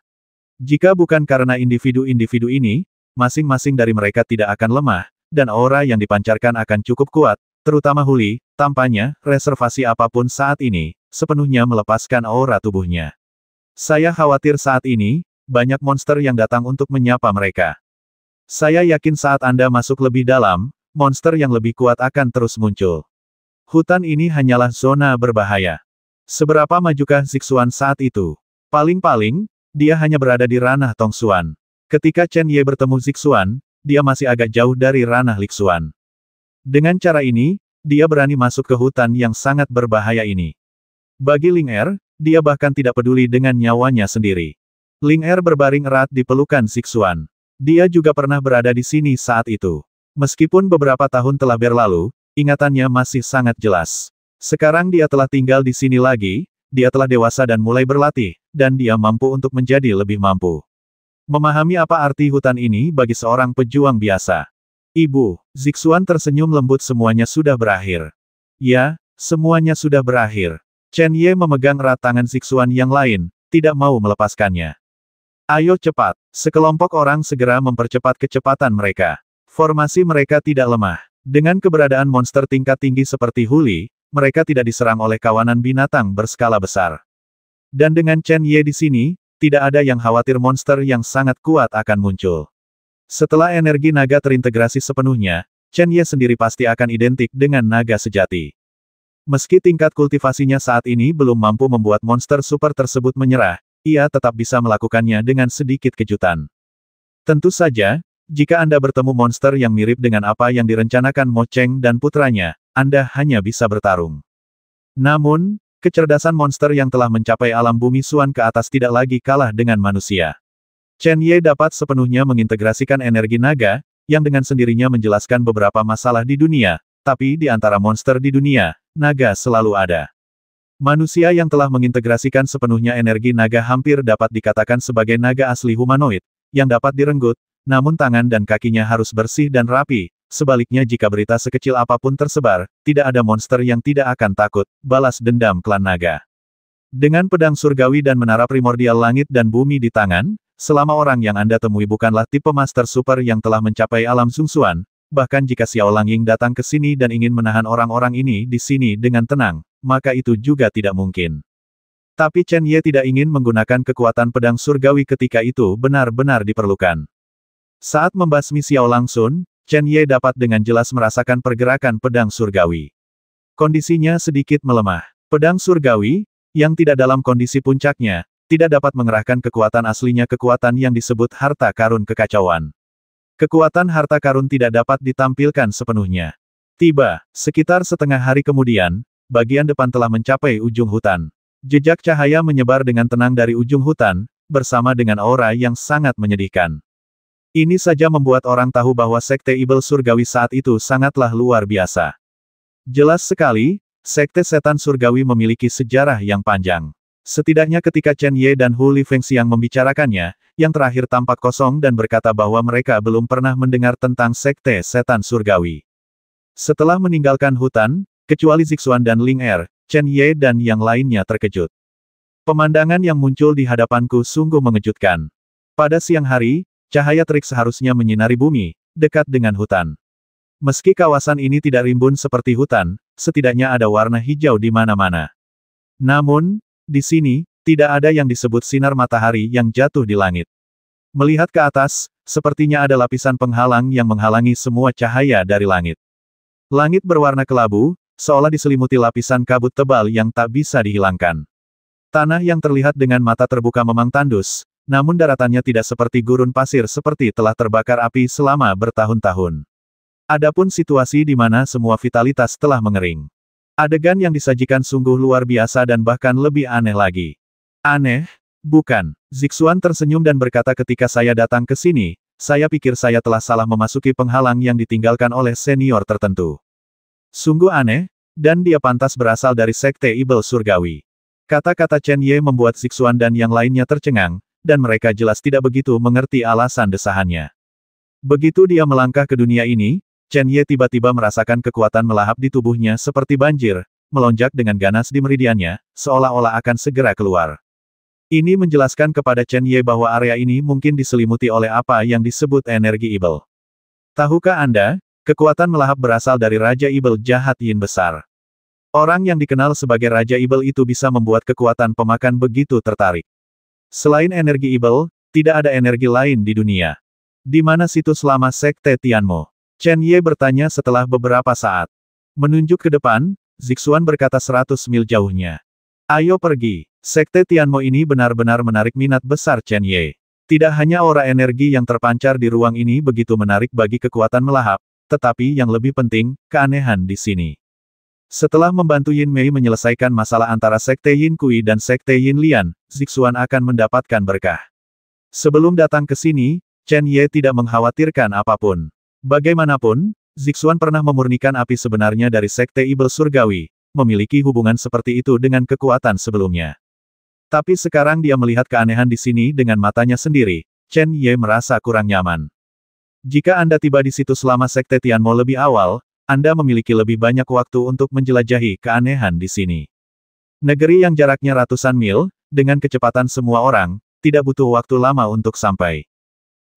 Jika bukan karena individu-individu ini, masing-masing dari mereka tidak akan lemah, dan aura yang dipancarkan akan cukup kuat, terutama Huli, tampaknya, reservasi apapun saat ini, sepenuhnya melepaskan aura tubuhnya. Saya khawatir saat ini, banyak monster yang datang untuk menyapa mereka. Saya yakin saat Anda masuk lebih dalam, monster yang lebih kuat akan terus muncul. Hutan ini hanyalah zona berbahaya. Seberapa majukah Zixuan saat itu? Paling-paling, dia hanya berada di ranah Tong Xuan. Ketika Chen Ye bertemu Zixuan, dia masih agak jauh dari ranah Lixuan. Dengan cara ini, dia berani masuk ke hutan yang sangat berbahaya ini. Bagi Ling Er, dia bahkan tidak peduli dengan nyawanya sendiri. Ling Er berbaring erat di pelukan Zixuan. Dia juga pernah berada di sini saat itu. Meskipun beberapa tahun telah berlalu, ingatannya masih sangat jelas. Sekarang dia telah tinggal di sini lagi, dia telah dewasa dan mulai berlatih, dan dia mampu untuk menjadi lebih mampu. Memahami apa arti hutan ini bagi seorang pejuang biasa. Ibu, Zixuan tersenyum lembut semuanya sudah berakhir. Ya, semuanya sudah berakhir. Chen Ye memegang erat tangan Zixuan yang lain, tidak mau melepaskannya. Ayo cepat, sekelompok orang segera mempercepat kecepatan mereka. Formasi mereka tidak lemah. Dengan keberadaan monster tingkat tinggi seperti Huli, mereka tidak diserang oleh kawanan binatang berskala besar. Dan dengan Chen Ye di sini, tidak ada yang khawatir monster yang sangat kuat akan muncul. Setelah energi naga terintegrasi sepenuhnya, Chen Ye sendiri pasti akan identik dengan naga sejati. Meski tingkat kultivasinya saat ini belum mampu membuat monster super tersebut menyerah, ia tetap bisa melakukannya dengan sedikit kejutan. Tentu saja, jika Anda bertemu monster yang mirip dengan apa yang direncanakan Mo Cheng dan putranya, Anda hanya bisa bertarung. Namun, kecerdasan monster yang telah mencapai alam bumi Suan ke atas tidak lagi kalah dengan manusia. Chen Ye dapat sepenuhnya mengintegrasikan energi naga, yang dengan sendirinya menjelaskan beberapa masalah di dunia, tapi di antara monster di dunia, naga selalu ada. Manusia yang telah mengintegrasikan sepenuhnya energi naga hampir dapat dikatakan sebagai naga asli humanoid, yang dapat direnggut, namun tangan dan kakinya harus bersih dan rapi, sebaliknya jika berita sekecil apapun tersebar, tidak ada monster yang tidak akan takut, balas dendam klan naga. Dengan pedang surgawi dan menara primordial langit dan bumi di tangan, selama orang yang Anda temui bukanlah tipe master super yang telah mencapai alam sungsuan, bahkan jika Xiao Langying datang ke sini dan ingin menahan orang-orang ini di sini dengan tenang, maka itu juga tidak mungkin. Tapi Chen Ye tidak ingin menggunakan kekuatan pedang surgawi ketika itu benar-benar diperlukan. Saat membasmi Xiao Langsun, Chen Ye dapat dengan jelas merasakan pergerakan pedang surgawi. Kondisinya sedikit melemah. Pedang surgawi, yang tidak dalam kondisi puncaknya, tidak dapat mengerahkan kekuatan aslinya kekuatan yang disebut harta karun kekacauan. Kekuatan harta karun tidak dapat ditampilkan sepenuhnya. Tiba, sekitar setengah hari kemudian, bagian depan telah mencapai ujung hutan. Jejak cahaya menyebar dengan tenang dari ujung hutan, bersama dengan aura yang sangat menyedihkan. Ini saja membuat orang tahu bahwa Sekte Ibel Surgawi saat itu sangatlah luar biasa. Jelas sekali, Sekte Setan Surgawi memiliki sejarah yang panjang. Setidaknya ketika Chen Ye dan Hu Li yang membicarakannya, yang terakhir tampak kosong dan berkata bahwa mereka belum pernah mendengar tentang Sekte Setan Surgawi. Setelah meninggalkan hutan, kecuali Zixuan dan Ling Er, Chen Ye dan yang lainnya terkejut. Pemandangan yang muncul di hadapanku sungguh mengejutkan. Pada siang hari, Cahaya terik seharusnya menyinari bumi, dekat dengan hutan. Meski kawasan ini tidak rimbun seperti hutan, setidaknya ada warna hijau di mana-mana. Namun, di sini, tidak ada yang disebut sinar matahari yang jatuh di langit. Melihat ke atas, sepertinya ada lapisan penghalang yang menghalangi semua cahaya dari langit. Langit berwarna kelabu, seolah diselimuti lapisan kabut tebal yang tak bisa dihilangkan. Tanah yang terlihat dengan mata terbuka memang tandus, namun daratannya tidak seperti gurun pasir seperti telah terbakar api selama bertahun-tahun. Adapun situasi di mana semua vitalitas telah mengering. Adegan yang disajikan sungguh luar biasa dan bahkan lebih aneh lagi. Aneh? Bukan. Zixuan tersenyum dan berkata ketika saya datang ke sini, saya pikir saya telah salah memasuki penghalang yang ditinggalkan oleh senior tertentu. Sungguh aneh, dan dia pantas berasal dari Sekte Ibel Surgawi. Kata-kata Chen Ye membuat Zixuan dan yang lainnya tercengang, dan mereka jelas tidak begitu mengerti alasan desahannya. Begitu dia melangkah ke dunia ini, Chen Ye tiba-tiba merasakan kekuatan melahap di tubuhnya seperti banjir, melonjak dengan ganas di meridiannya, seolah-olah akan segera keluar. Ini menjelaskan kepada Chen Ye bahwa area ini mungkin diselimuti oleh apa yang disebut energi Ibel. Tahukah Anda, kekuatan melahap berasal dari Raja Ibel jahat Yin besar. Orang yang dikenal sebagai Raja Ibel itu bisa membuat kekuatan pemakan begitu tertarik. Selain energi Ibel, tidak ada energi lain di dunia. Di mana situs lama Sekte Tianmo? Chen Ye bertanya setelah beberapa saat. Menunjuk ke depan, Zixuan berkata seratus mil jauhnya. Ayo pergi. Sekte Tianmo ini benar-benar menarik minat besar Chen Ye. Tidak hanya aura energi yang terpancar di ruang ini begitu menarik bagi kekuatan melahap, tetapi yang lebih penting, keanehan di sini. Setelah membantu Yin Mei menyelesaikan masalah antara Sekte Yin Kui dan Sekte Yin Lian, Zixuan akan mendapatkan berkah. Sebelum datang ke sini, Chen Ye tidak mengkhawatirkan apapun. Bagaimanapun, Zixuan pernah memurnikan api sebenarnya dari Sekte Ibel Surgawi, memiliki hubungan seperti itu dengan kekuatan sebelumnya. Tapi sekarang dia melihat keanehan di sini dengan matanya sendiri, Chen Ye merasa kurang nyaman. Jika Anda tiba di situ selama Sekte Tianmo lebih awal, anda memiliki lebih banyak waktu untuk menjelajahi keanehan di sini. Negeri yang jaraknya ratusan mil, dengan kecepatan semua orang, tidak butuh waktu lama untuk sampai.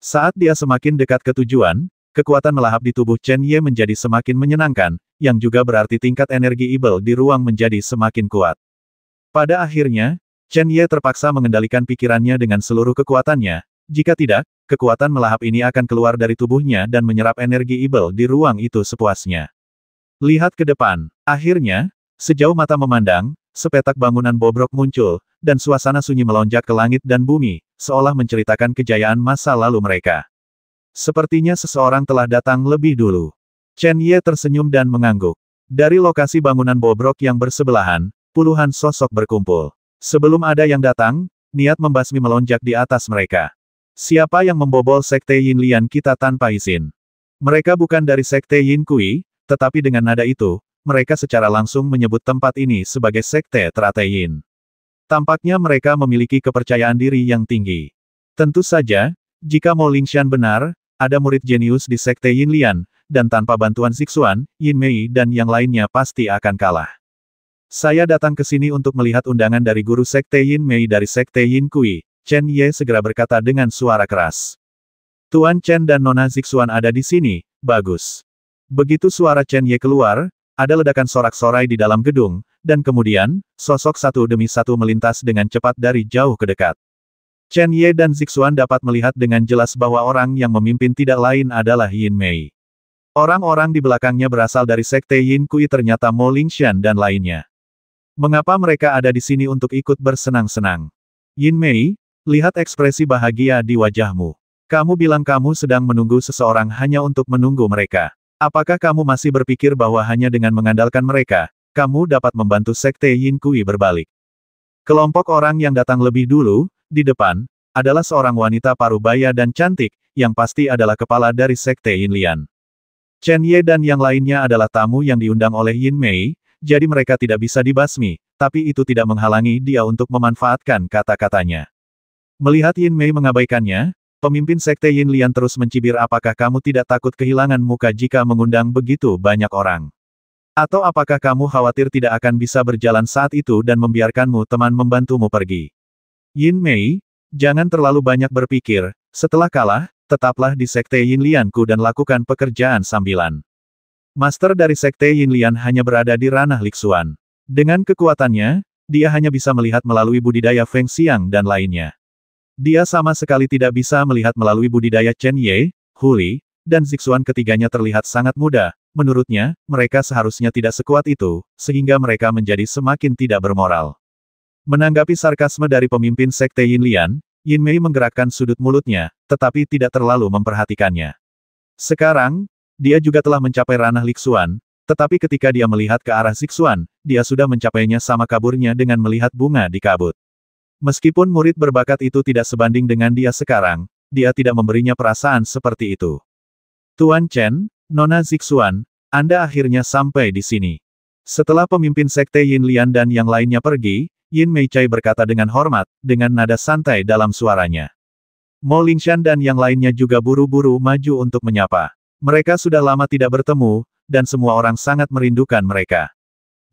Saat dia semakin dekat ke tujuan, kekuatan melahap di tubuh Chen Ye menjadi semakin menyenangkan, yang juga berarti tingkat energi Ibel di ruang menjadi semakin kuat. Pada akhirnya, Chen Ye terpaksa mengendalikan pikirannya dengan seluruh kekuatannya, jika tidak, kekuatan melahap ini akan keluar dari tubuhnya dan menyerap energi Ibel di ruang itu sepuasnya. Lihat ke depan. Akhirnya, sejauh mata memandang, sepetak bangunan bobrok muncul, dan suasana sunyi melonjak ke langit dan bumi, seolah menceritakan kejayaan masa lalu mereka. Sepertinya seseorang telah datang lebih dulu. Chen Ye tersenyum dan mengangguk. Dari lokasi bangunan bobrok yang bersebelahan, puluhan sosok berkumpul. Sebelum ada yang datang, niat membasmi melonjak di atas mereka. Siapa yang membobol Sekte Yin Lian kita tanpa izin? Mereka bukan dari Sekte Yin Kui, tetapi dengan nada itu, mereka secara langsung menyebut tempat ini sebagai Sekte Teratai Yin. Tampaknya mereka memiliki kepercayaan diri yang tinggi. Tentu saja, jika Mo Lingxian benar, ada murid jenius di Sekte Yin Lian, dan tanpa bantuan Zixuan, Yin Mei dan yang lainnya pasti akan kalah. Saya datang ke sini untuk melihat undangan dari guru Sekte Yin Mei dari Sekte Yin Kui, Chen Ye segera berkata dengan suara keras. Tuan Chen dan Nona Zixuan ada di sini, bagus. Begitu suara Chen Ye keluar, ada ledakan sorak-sorai di dalam gedung, dan kemudian, sosok satu demi satu melintas dengan cepat dari jauh ke dekat. Chen Ye dan Zixuan dapat melihat dengan jelas bahwa orang yang memimpin tidak lain adalah Yin Mei. Orang-orang di belakangnya berasal dari sekte Yin Kui ternyata Mo Lingxian dan lainnya. Mengapa mereka ada di sini untuk ikut bersenang-senang? Yin Mei, Lihat ekspresi bahagia di wajahmu. Kamu bilang kamu sedang menunggu seseorang hanya untuk menunggu mereka. Apakah kamu masih berpikir bahwa hanya dengan mengandalkan mereka, kamu dapat membantu sekte Yin Kui berbalik? Kelompok orang yang datang lebih dulu, di depan, adalah seorang wanita parubaya dan cantik, yang pasti adalah kepala dari sekte Yin Lian. Chen Ye dan yang lainnya adalah tamu yang diundang oleh Yin Mei, jadi mereka tidak bisa dibasmi, tapi itu tidak menghalangi dia untuk memanfaatkan kata-katanya. Melihat Yin Mei mengabaikannya, pemimpin sekte Yin Lian terus mencibir apakah kamu tidak takut kehilangan muka jika mengundang begitu banyak orang. Atau apakah kamu khawatir tidak akan bisa berjalan saat itu dan membiarkanmu teman membantumu pergi. Yin Mei, jangan terlalu banyak berpikir, setelah kalah, tetaplah di sekte Yin Lianku dan lakukan pekerjaan sambilan. Master dari sekte Yin Lian hanya berada di ranah Liksuan. Dengan kekuatannya, dia hanya bisa melihat melalui budidaya Feng Xiang dan lainnya. Dia sama sekali tidak bisa melihat melalui budidaya Chen Ye, Huli, dan Zixuan ketiganya terlihat sangat muda. Menurutnya, mereka seharusnya tidak sekuat itu, sehingga mereka menjadi semakin tidak bermoral. Menanggapi sarkasme dari pemimpin Sekte Yin Lian, Yin Mei menggerakkan sudut mulutnya, tetapi tidak terlalu memperhatikannya. Sekarang, dia juga telah mencapai ranah Lixuan, tetapi ketika dia melihat ke arah Zixuan, dia sudah mencapainya sama kaburnya dengan melihat bunga di kabut. Meskipun murid berbakat itu tidak sebanding dengan dia sekarang, dia tidak memberinya perasaan seperti itu. Tuan Chen, Nona Zixuan, Anda akhirnya sampai di sini. Setelah pemimpin sekte Yin Lian dan yang lainnya pergi, Yin Mei Meichai berkata dengan hormat, dengan nada santai dalam suaranya. Mo Lingshan dan yang lainnya juga buru-buru maju untuk menyapa. Mereka sudah lama tidak bertemu, dan semua orang sangat merindukan mereka.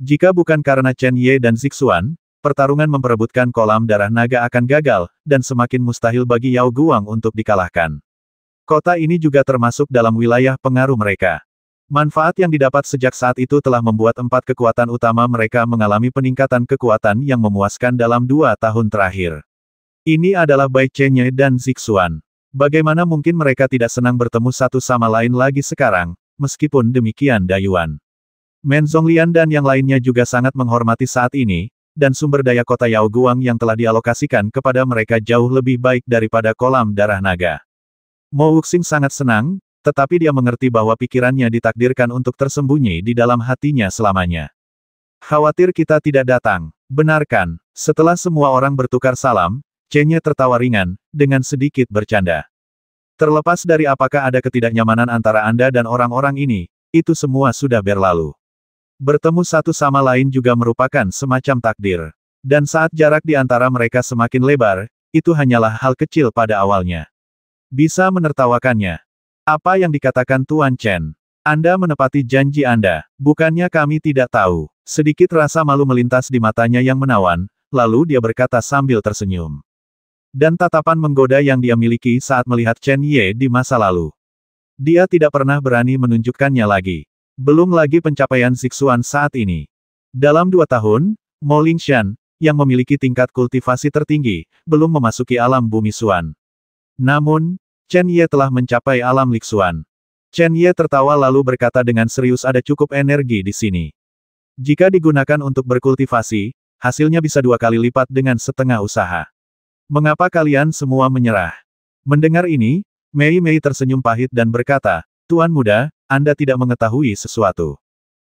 Jika bukan karena Chen Ye dan Zixuan, Pertarungan memperebutkan kolam darah naga akan gagal, dan semakin mustahil bagi Yao Guang untuk dikalahkan. Kota ini juga termasuk dalam wilayah pengaruh mereka. Manfaat yang didapat sejak saat itu telah membuat empat kekuatan utama mereka mengalami peningkatan kekuatan yang memuaskan dalam dua tahun terakhir. Ini adalah Bai Chenye dan Zixuan. Bagaimana mungkin mereka tidak senang bertemu satu sama lain lagi sekarang, meskipun demikian Dayuan. Men Zonglian dan yang lainnya juga sangat menghormati saat ini, dan sumber daya kota Yao Guang yang telah dialokasikan kepada mereka jauh lebih baik daripada kolam darah naga. Mo Wuxing sangat senang, tetapi dia mengerti bahwa pikirannya ditakdirkan untuk tersembunyi di dalam hatinya selamanya. Khawatir kita tidak datang. Benarkan, setelah semua orang bertukar salam, Chenye tertawa ringan, dengan sedikit bercanda. Terlepas dari apakah ada ketidaknyamanan antara Anda dan orang-orang ini, itu semua sudah berlalu. Bertemu satu sama lain juga merupakan semacam takdir. Dan saat jarak di antara mereka semakin lebar, itu hanyalah hal kecil pada awalnya. Bisa menertawakannya. Apa yang dikatakan Tuan Chen? Anda menepati janji Anda, bukannya kami tidak tahu. Sedikit rasa malu melintas di matanya yang menawan, lalu dia berkata sambil tersenyum. Dan tatapan menggoda yang dia miliki saat melihat Chen Ye di masa lalu. Dia tidak pernah berani menunjukkannya lagi. Belum lagi pencapaian Zixuan saat ini. Dalam dua tahun, Mo Lingshan, yang memiliki tingkat kultivasi tertinggi, belum memasuki alam bumi Suan. Namun, Chen Ye telah mencapai alam Lixuan. Chen Ye tertawa lalu berkata dengan serius ada cukup energi di sini. Jika digunakan untuk berkultivasi, hasilnya bisa dua kali lipat dengan setengah usaha. Mengapa kalian semua menyerah? Mendengar ini, Mei Mei tersenyum pahit dan berkata, Tuan muda, anda tidak mengetahui sesuatu.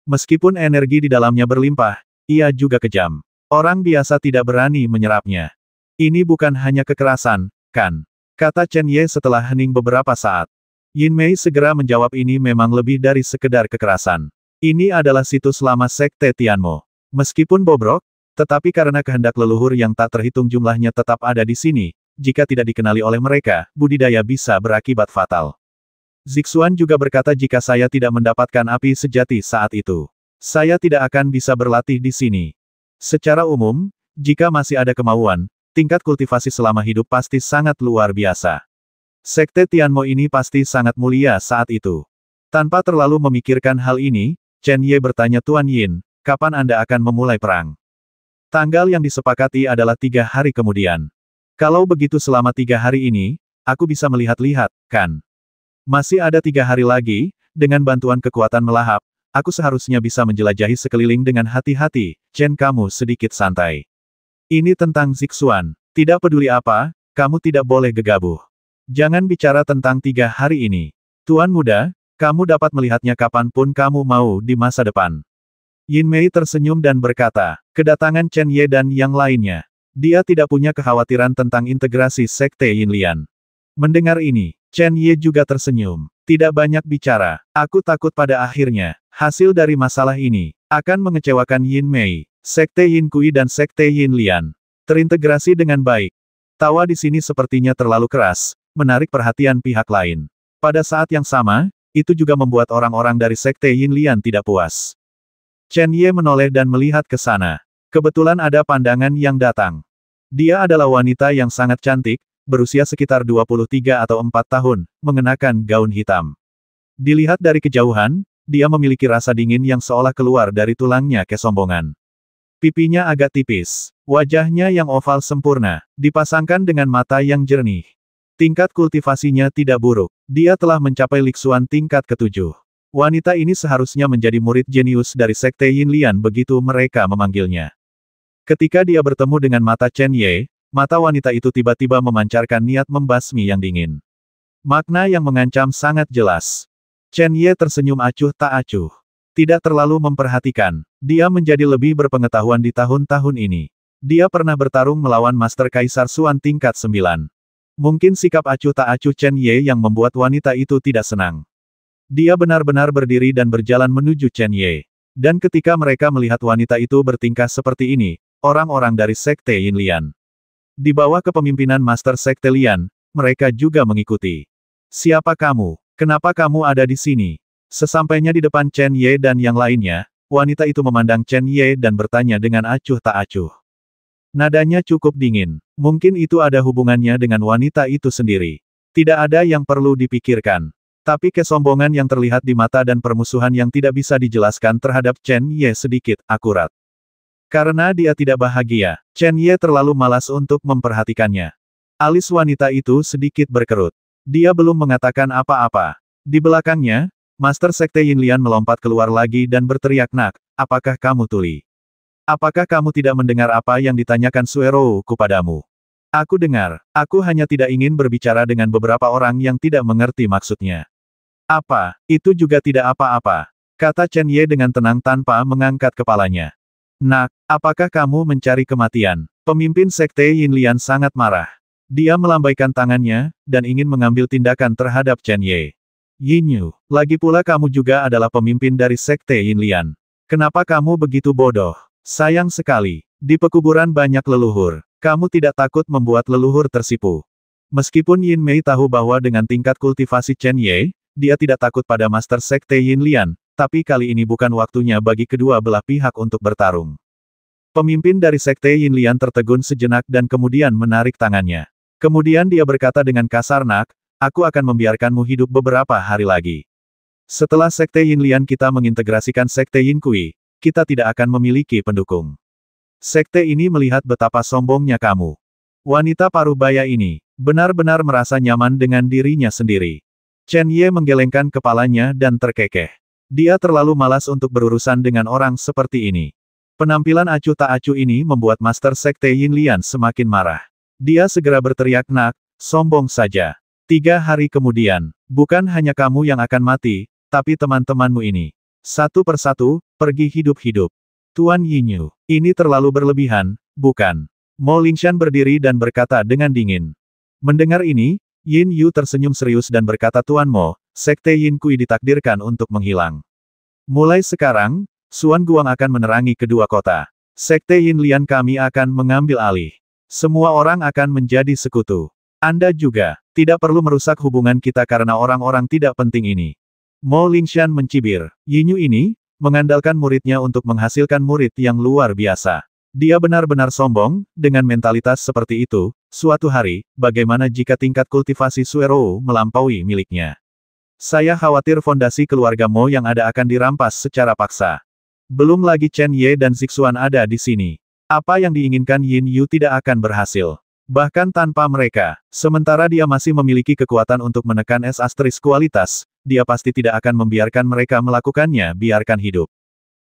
Meskipun energi di dalamnya berlimpah, ia juga kejam. Orang biasa tidak berani menyerapnya. Ini bukan hanya kekerasan, kan? Kata Chen Ye setelah hening beberapa saat. Yin Mei segera menjawab ini memang lebih dari sekedar kekerasan. Ini adalah situs lama Sekte Tianmo. Meskipun bobrok, tetapi karena kehendak leluhur yang tak terhitung jumlahnya tetap ada di sini, jika tidak dikenali oleh mereka, budidaya bisa berakibat fatal. Zixuan juga berkata jika saya tidak mendapatkan api sejati saat itu, saya tidak akan bisa berlatih di sini. Secara umum, jika masih ada kemauan, tingkat kultivasi selama hidup pasti sangat luar biasa. Sekte Tianmo ini pasti sangat mulia saat itu. Tanpa terlalu memikirkan hal ini, Chen Ye bertanya Tuan Yin, kapan Anda akan memulai perang? Tanggal yang disepakati adalah tiga hari kemudian. Kalau begitu selama tiga hari ini, aku bisa melihat-lihat, kan? Masih ada tiga hari lagi, dengan bantuan kekuatan melahap, aku seharusnya bisa menjelajahi sekeliling dengan hati-hati, Chen kamu sedikit santai. Ini tentang Zixuan. Tidak peduli apa, kamu tidak boleh gegabah. Jangan bicara tentang tiga hari ini. Tuan muda, kamu dapat melihatnya kapanpun kamu mau di masa depan. Yin Mei tersenyum dan berkata, kedatangan Chen Ye dan yang lainnya. Dia tidak punya kekhawatiran tentang integrasi Sekte Yin Lian. Mendengar ini, Chen Ye juga tersenyum. Tidak banyak bicara. Aku takut pada akhirnya, hasil dari masalah ini, akan mengecewakan Yin Mei, Sekte Yin Kui dan Sekte Yin Lian. Terintegrasi dengan baik. Tawa di sini sepertinya terlalu keras, menarik perhatian pihak lain. Pada saat yang sama, itu juga membuat orang-orang dari Sekte Yin Lian tidak puas. Chen Ye menoleh dan melihat ke sana. Kebetulan ada pandangan yang datang. Dia adalah wanita yang sangat cantik, berusia sekitar 23 atau 4 tahun, mengenakan gaun hitam. Dilihat dari kejauhan, dia memiliki rasa dingin yang seolah keluar dari tulangnya kesombongan. Pipinya agak tipis, wajahnya yang oval sempurna, dipasangkan dengan mata yang jernih. Tingkat kultivasinya tidak buruk, dia telah mencapai liksuan tingkat ketujuh. Wanita ini seharusnya menjadi murid jenius dari sekte Yinlian begitu mereka memanggilnya. Ketika dia bertemu dengan mata Chen Ye, mata wanita itu tiba-tiba memancarkan niat membasmi yang dingin. Makna yang mengancam sangat jelas. Chen Ye tersenyum acuh tak acuh. Tidak terlalu memperhatikan, dia menjadi lebih berpengetahuan di tahun-tahun ini. Dia pernah bertarung melawan Master Kaisar Suan tingkat 9. Mungkin sikap acuh tak acuh Chen Ye yang membuat wanita itu tidak senang. Dia benar-benar berdiri dan berjalan menuju Chen Ye. Dan ketika mereka melihat wanita itu bertingkah seperti ini, orang-orang dari Sekte Yinlian di bawah kepemimpinan Master Sekte Lian, mereka juga mengikuti. Siapa kamu? Kenapa kamu ada di sini? Sesampainya di depan Chen Ye dan yang lainnya, wanita itu memandang Chen Ye dan bertanya dengan acuh tak acuh. Nadanya cukup dingin. Mungkin itu ada hubungannya dengan wanita itu sendiri. Tidak ada yang perlu dipikirkan. Tapi kesombongan yang terlihat di mata dan permusuhan yang tidak bisa dijelaskan terhadap Chen Ye sedikit akurat. Karena dia tidak bahagia, Chen Ye terlalu malas untuk memperhatikannya. Alis wanita itu sedikit berkerut. Dia belum mengatakan apa-apa. Di belakangnya, Master Sekte Yinlian melompat keluar lagi dan berteriak nak, apakah kamu tuli? Apakah kamu tidak mendengar apa yang ditanyakan Suero kepadamu? Aku dengar, aku hanya tidak ingin berbicara dengan beberapa orang yang tidak mengerti maksudnya. Apa, itu juga tidak apa-apa, kata Chen Ye dengan tenang tanpa mengangkat kepalanya. Nak, apakah kamu mencari kematian? Pemimpin Sekte Yinlian sangat marah. Dia melambaikan tangannya, dan ingin mengambil tindakan terhadap Chen Ye. Yin Yu, lagi pula kamu juga adalah pemimpin dari Sekte Yinlian. Kenapa kamu begitu bodoh? Sayang sekali, di pekuburan banyak leluhur. Kamu tidak takut membuat leluhur tersipu. Meskipun Yin Mei tahu bahwa dengan tingkat kultivasi Chen Ye, dia tidak takut pada Master Sekte Yin Lian, tapi kali ini bukan waktunya bagi kedua belah pihak untuk bertarung. Pemimpin dari Sekte Yin Lian tertegun sejenak dan kemudian menarik tangannya. Kemudian dia berkata dengan kasar nak, aku akan membiarkanmu hidup beberapa hari lagi. Setelah Sekte Yin Lian kita mengintegrasikan Sekte Yin Kui, kita tidak akan memiliki pendukung. Sekte ini melihat betapa sombongnya kamu. Wanita paruh baya ini, benar-benar merasa nyaman dengan dirinya sendiri. Chen Ye menggelengkan kepalanya dan terkekeh. Dia terlalu malas untuk berurusan dengan orang seperti ini. Penampilan acu tak acu ini membuat Master Sekte Yin Lian semakin marah. Dia segera berteriak nak, sombong saja. Tiga hari kemudian, bukan hanya kamu yang akan mati, tapi teman-temanmu ini. Satu persatu, pergi hidup-hidup. Tuan Yin Yu, ini terlalu berlebihan, bukan? Mo Lingshan berdiri dan berkata dengan dingin. Mendengar ini, Yin Yu tersenyum serius dan berkata Tuan Mo, Sekte Yin Kui ditakdirkan untuk menghilang. Mulai sekarang, Suan Guang akan menerangi kedua kota. Sekte Yin Lian kami akan mengambil alih. Semua orang akan menjadi sekutu. Anda juga, tidak perlu merusak hubungan kita karena orang-orang tidak penting ini. Mo Lingshan mencibir, Yinyu ini, mengandalkan muridnya untuk menghasilkan murid yang luar biasa. Dia benar-benar sombong, dengan mentalitas seperti itu, suatu hari, bagaimana jika tingkat kultivasi Suero melampaui miliknya? Saya khawatir fondasi keluarga Mo yang ada akan dirampas secara paksa. Belum lagi Chen Ye dan Zixuan ada di sini. Apa yang diinginkan Yin Yu tidak akan berhasil. Bahkan tanpa mereka, sementara dia masih memiliki kekuatan untuk menekan es asterisk kualitas, dia pasti tidak akan membiarkan mereka melakukannya biarkan hidup.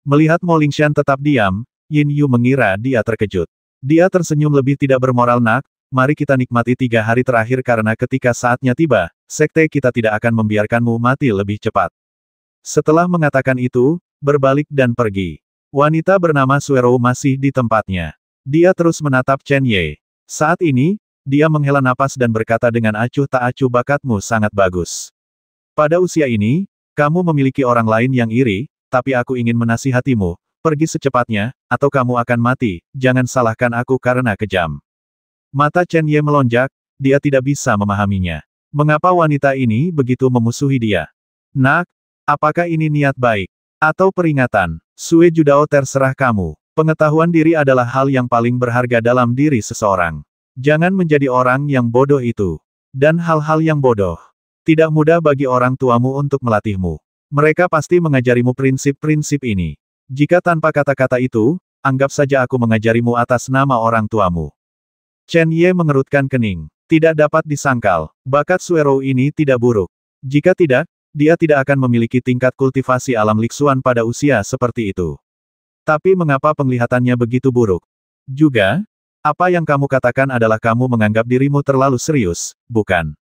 Melihat Mo Lingshan tetap diam, Yin Yu mengira dia terkejut. Dia tersenyum lebih tidak bermoral nak, mari kita nikmati tiga hari terakhir karena ketika saatnya tiba, sekte kita tidak akan membiarkanmu mati lebih cepat. Setelah mengatakan itu, berbalik dan pergi. Wanita bernama Suero masih di tempatnya. Dia terus menatap Chen Ye. Saat ini, dia menghela napas dan berkata dengan acuh tak acuh bakatmu sangat bagus. Pada usia ini, kamu memiliki orang lain yang iri, tapi aku ingin menasihatimu, pergi secepatnya, atau kamu akan mati, jangan salahkan aku karena kejam. Mata Chen Ye melonjak, dia tidak bisa memahaminya. Mengapa wanita ini begitu memusuhi dia? Nak, apakah ini niat baik? Atau peringatan? Sue Judao terserah kamu. Pengetahuan diri adalah hal yang paling berharga dalam diri seseorang. Jangan menjadi orang yang bodoh itu. Dan hal-hal yang bodoh. Tidak mudah bagi orang tuamu untuk melatihmu. Mereka pasti mengajarimu prinsip-prinsip ini. Jika tanpa kata-kata itu, anggap saja aku mengajarimu atas nama orang tuamu. Chen Ye mengerutkan kening. Tidak dapat disangkal, bakat Suero ini tidak buruk. Jika tidak, dia tidak akan memiliki tingkat kultivasi alam liksuan pada usia seperti itu. Tapi mengapa penglihatannya begitu buruk? Juga, apa yang kamu katakan adalah kamu menganggap dirimu terlalu serius, bukan?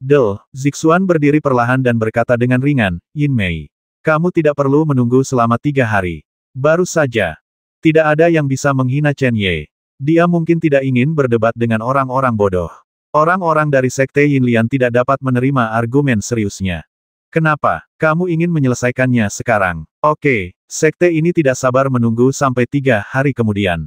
Del, Zixuan berdiri perlahan dan berkata dengan ringan, Yin Mei. Kamu tidak perlu menunggu selama tiga hari. Baru saja. Tidak ada yang bisa menghina Chen Ye. Dia mungkin tidak ingin berdebat dengan orang-orang bodoh. Orang-orang dari Sekte Yinlian tidak dapat menerima argumen seriusnya. Kenapa? Kamu ingin menyelesaikannya sekarang. Oke, sekte ini tidak sabar menunggu sampai tiga hari kemudian.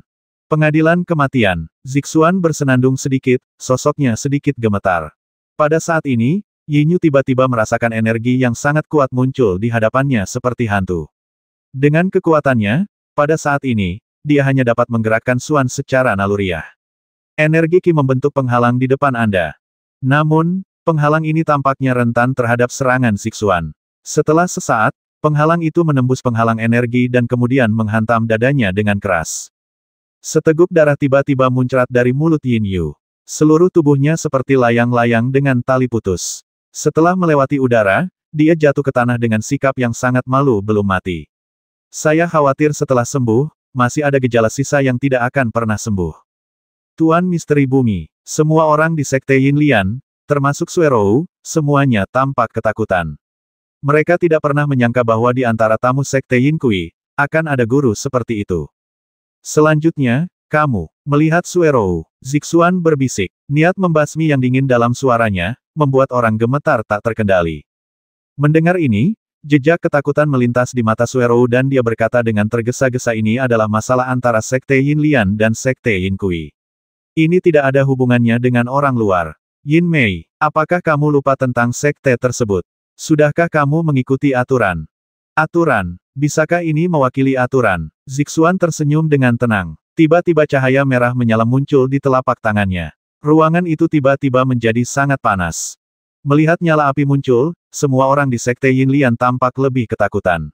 Pengadilan kematian. Zixuan bersenandung sedikit, sosoknya sedikit gemetar. Pada saat ini, Yinyu tiba-tiba merasakan energi yang sangat kuat muncul di hadapannya seperti hantu. Dengan kekuatannya, pada saat ini, dia hanya dapat menggerakkan Suan secara naluriah. Energi Ki membentuk penghalang di depan Anda. Namun, penghalang ini tampaknya rentan terhadap serangan Siksuan. Setelah sesaat, penghalang itu menembus penghalang energi dan kemudian menghantam dadanya dengan keras. Seteguk darah tiba-tiba muncrat dari mulut Yin Yu. Seluruh tubuhnya seperti layang-layang dengan tali putus. Setelah melewati udara, dia jatuh ke tanah dengan sikap yang sangat malu belum mati. Saya khawatir setelah sembuh, masih ada gejala sisa yang tidak akan pernah sembuh. Tuan Misteri Bumi, semua orang di Sekte Yin Lian, termasuk Suerou, semuanya tampak ketakutan. Mereka tidak pernah menyangka bahwa di antara tamu Sekte Yin Kui, akan ada guru seperti itu. Selanjutnya, kamu, melihat Suerou, Zixuan berbisik, niat membasmi yang dingin dalam suaranya, membuat orang gemetar tak terkendali. Mendengar ini, Jejak ketakutan melintas di mata Suerou dan dia berkata dengan tergesa-gesa ini adalah masalah antara Sekte Yin Lian dan Sekte Yin Kui. Ini tidak ada hubungannya dengan orang luar. Yin Mei, apakah kamu lupa tentang sekte tersebut? Sudahkah kamu mengikuti aturan? Aturan, bisakah ini mewakili aturan? Zixuan tersenyum dengan tenang. Tiba-tiba cahaya merah menyala muncul di telapak tangannya. Ruangan itu tiba-tiba menjadi sangat panas. Melihat nyala api muncul, semua orang di sekte Yin Lian tampak lebih ketakutan.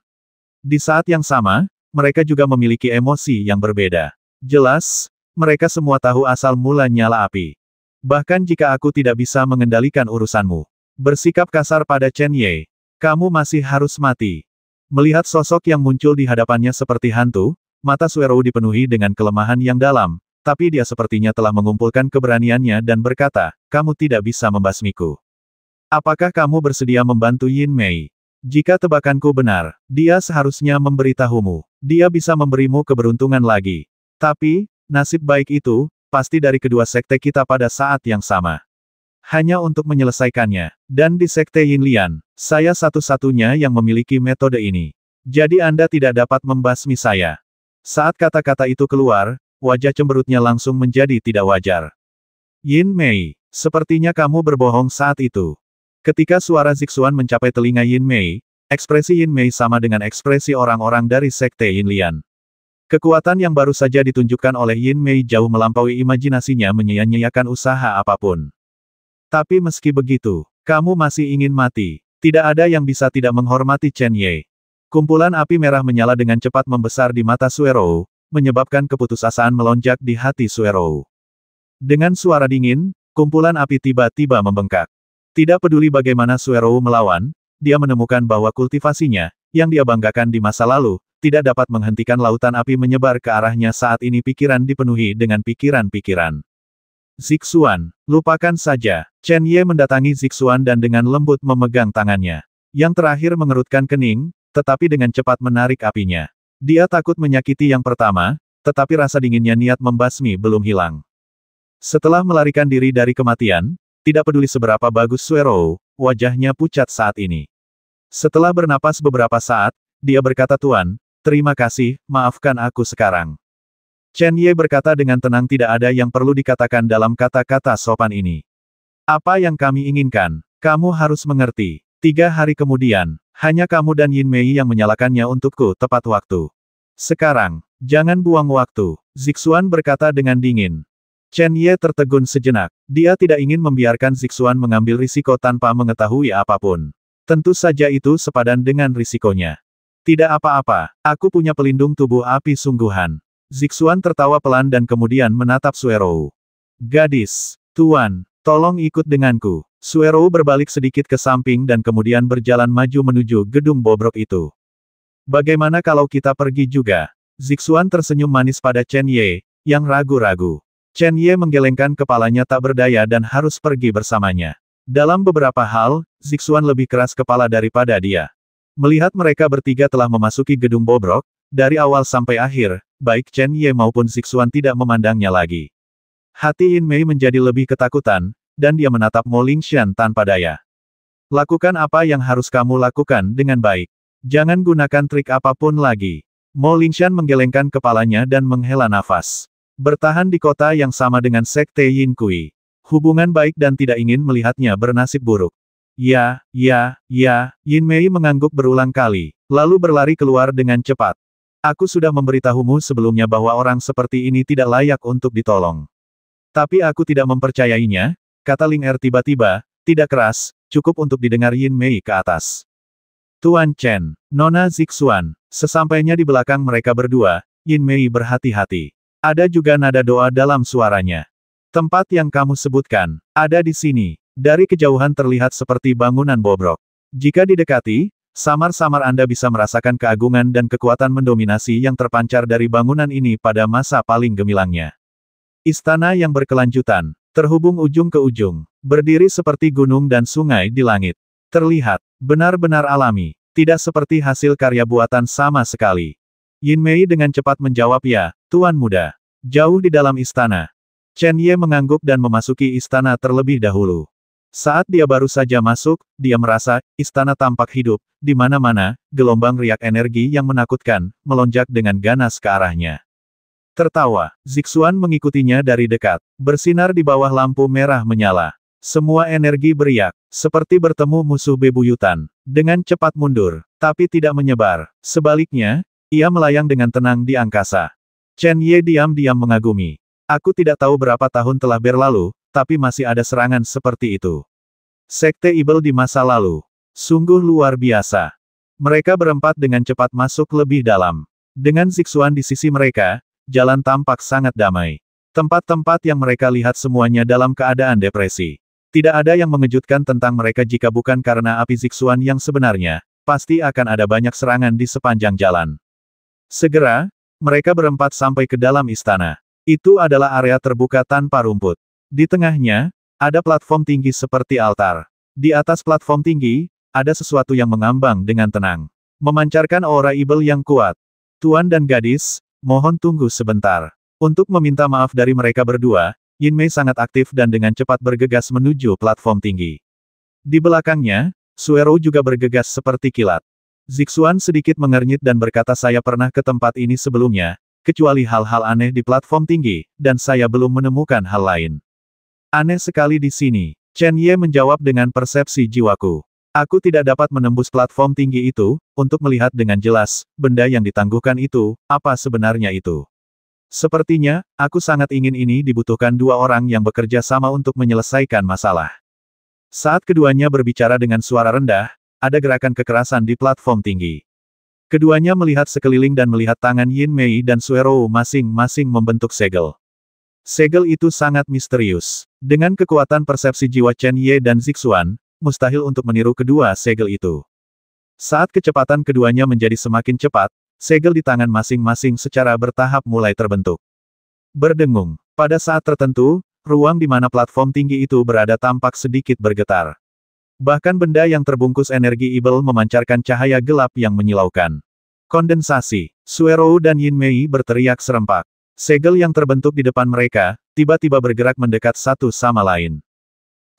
Di saat yang sama, mereka juga memiliki emosi yang berbeda. Jelas, mereka semua tahu asal mula nyala api. Bahkan jika aku tidak bisa mengendalikan urusanmu. Bersikap kasar pada Chen Ye. Kamu masih harus mati. Melihat sosok yang muncul di hadapannya seperti hantu, mata Suero dipenuhi dengan kelemahan yang dalam, tapi dia sepertinya telah mengumpulkan keberaniannya dan berkata, kamu tidak bisa membasmiku. Apakah kamu bersedia membantu Yin Mei? Jika tebakanku benar, dia seharusnya memberitahumu. Dia bisa memberimu keberuntungan lagi. Tapi, Nasib baik itu, pasti dari kedua sekte kita pada saat yang sama. Hanya untuk menyelesaikannya. Dan di sekte Yinlian, saya satu-satunya yang memiliki metode ini. Jadi Anda tidak dapat membasmi saya. Saat kata-kata itu keluar, wajah cemberutnya langsung menjadi tidak wajar. Yin Mei, sepertinya kamu berbohong saat itu. Ketika suara Zixuan mencapai telinga Yin Mei, ekspresi Yin Mei sama dengan ekspresi orang-orang dari sekte Yin Lian. Kekuatan yang baru saja ditunjukkan oleh Yin Mei jauh melampaui imajinasinya menyia-nyiakan usaha apapun. Tapi meski begitu, kamu masih ingin mati. Tidak ada yang bisa tidak menghormati Chen Ye. Kumpulan api merah menyala dengan cepat membesar di mata Suero, menyebabkan keputusasaan melonjak di hati Suero. Dengan suara dingin, kumpulan api tiba-tiba membengkak. Tidak peduli bagaimana Suero melawan, dia menemukan bahwa kultivasinya, yang dia banggakan di masa lalu, tidak dapat menghentikan lautan api menyebar ke arahnya saat ini pikiran dipenuhi dengan pikiran-pikiran. Zixuan, lupakan saja. Chen Ye mendatangi Zixuan dan dengan lembut memegang tangannya. Yang terakhir mengerutkan kening, tetapi dengan cepat menarik apinya. Dia takut menyakiti yang pertama, tetapi rasa dinginnya niat membasmi belum hilang. Setelah melarikan diri dari kematian, tidak peduli seberapa bagus Suero, wajahnya pucat saat ini. Setelah bernapas beberapa saat, dia berkata Tuan, Terima kasih, maafkan aku sekarang. Chen Ye berkata dengan tenang tidak ada yang perlu dikatakan dalam kata-kata sopan ini. Apa yang kami inginkan, kamu harus mengerti. Tiga hari kemudian, hanya kamu dan Yin Mei yang menyalakannya untukku tepat waktu. Sekarang, jangan buang waktu, Zixuan berkata dengan dingin. Chen Ye tertegun sejenak. Dia tidak ingin membiarkan Zixuan mengambil risiko tanpa mengetahui apapun. Tentu saja itu sepadan dengan risikonya. Tidak apa-apa, aku punya pelindung tubuh api sungguhan. Zixuan tertawa pelan dan kemudian menatap Suerou. Gadis, Tuan, tolong ikut denganku. Suerou berbalik sedikit ke samping dan kemudian berjalan maju menuju gedung bobrok itu. Bagaimana kalau kita pergi juga? Zixuan tersenyum manis pada Chen Ye, yang ragu-ragu. Chen Ye menggelengkan kepalanya tak berdaya dan harus pergi bersamanya. Dalam beberapa hal, Zixuan lebih keras kepala daripada dia. Melihat mereka bertiga telah memasuki gedung bobrok, dari awal sampai akhir, baik Chen Ye maupun Sixuan tidak memandangnya lagi. Hati In Mei menjadi lebih ketakutan, dan dia menatap Mo Lingxian tanpa daya. Lakukan apa yang harus kamu lakukan dengan baik. Jangan gunakan trik apapun lagi. Mo Lingxian menggelengkan kepalanya dan menghela nafas. Bertahan di kota yang sama dengan Sekte Yin Kui. Hubungan baik dan tidak ingin melihatnya bernasib buruk. Ya, ya, ya, Yin Mei mengangguk berulang kali, lalu berlari keluar dengan cepat. Aku sudah memberitahumu sebelumnya bahwa orang seperti ini tidak layak untuk ditolong. Tapi aku tidak mempercayainya, kata Ling Er tiba-tiba, tidak keras, cukup untuk didengar Yin Mei ke atas. Tuan Chen, Nona Zixuan, sesampainya di belakang mereka berdua, Yin Mei berhati-hati. Ada juga nada doa dalam suaranya. Tempat yang kamu sebutkan, ada di sini, dari kejauhan terlihat seperti bangunan bobrok. Jika didekati, samar-samar Anda bisa merasakan keagungan dan kekuatan mendominasi yang terpancar dari bangunan ini pada masa paling gemilangnya. Istana yang berkelanjutan, terhubung ujung ke ujung, berdiri seperti gunung dan sungai di langit. Terlihat, benar-benar alami, tidak seperti hasil karya buatan sama sekali. Yin Mei dengan cepat menjawab ya, Tuan Muda. Jauh di dalam istana. Chen Ye mengangguk dan memasuki istana terlebih dahulu. Saat dia baru saja masuk, dia merasa, istana tampak hidup, di mana-mana, gelombang riak energi yang menakutkan, melonjak dengan ganas ke arahnya. Tertawa, Zixuan mengikutinya dari dekat, bersinar di bawah lampu merah menyala. Semua energi beriak, seperti bertemu musuh bebuyutan, dengan cepat mundur, tapi tidak menyebar. Sebaliknya, ia melayang dengan tenang di angkasa. Chen Ye diam-diam mengagumi. Aku tidak tahu berapa tahun telah berlalu, tapi masih ada serangan seperti itu. Sekte Ibel di masa lalu. Sungguh luar biasa. Mereka berempat dengan cepat masuk lebih dalam. Dengan Zixuan di sisi mereka, jalan tampak sangat damai. Tempat-tempat yang mereka lihat semuanya dalam keadaan depresi. Tidak ada yang mengejutkan tentang mereka jika bukan karena api Zixuan yang sebenarnya, pasti akan ada banyak serangan di sepanjang jalan. Segera, mereka berempat sampai ke dalam istana. Itu adalah area terbuka tanpa rumput. Di tengahnya, ada platform tinggi seperti altar. Di atas platform tinggi, ada sesuatu yang mengambang dengan tenang. Memancarkan aura ibel yang kuat. Tuan dan gadis, mohon tunggu sebentar. Untuk meminta maaf dari mereka berdua, Yin Mei sangat aktif dan dengan cepat bergegas menuju platform tinggi. Di belakangnya, Suero juga bergegas seperti kilat. Zixuan sedikit mengernyit dan berkata saya pernah ke tempat ini sebelumnya, kecuali hal-hal aneh di platform tinggi, dan saya belum menemukan hal lain. Aneh sekali di sini. Chen Ye menjawab dengan persepsi jiwaku. Aku tidak dapat menembus platform tinggi itu, untuk melihat dengan jelas, benda yang ditangguhkan itu, apa sebenarnya itu. Sepertinya, aku sangat ingin ini dibutuhkan dua orang yang bekerja sama untuk menyelesaikan masalah. Saat keduanya berbicara dengan suara rendah, ada gerakan kekerasan di platform tinggi. Keduanya melihat sekeliling dan melihat tangan Yin Mei dan Suero masing-masing membentuk segel. Segel itu sangat misterius. Dengan kekuatan persepsi jiwa Chen Ye dan Zixuan, mustahil untuk meniru kedua segel itu. Saat kecepatan keduanya menjadi semakin cepat, segel di tangan masing-masing secara bertahap mulai terbentuk. Berdengung. Pada saat tertentu, ruang di mana platform tinggi itu berada tampak sedikit bergetar. Bahkan benda yang terbungkus energi Ibel memancarkan cahaya gelap yang menyilaukan. Kondensasi. Suero dan Yin Mei berteriak serempak. Segel yang terbentuk di depan mereka, tiba-tiba bergerak mendekat satu sama lain.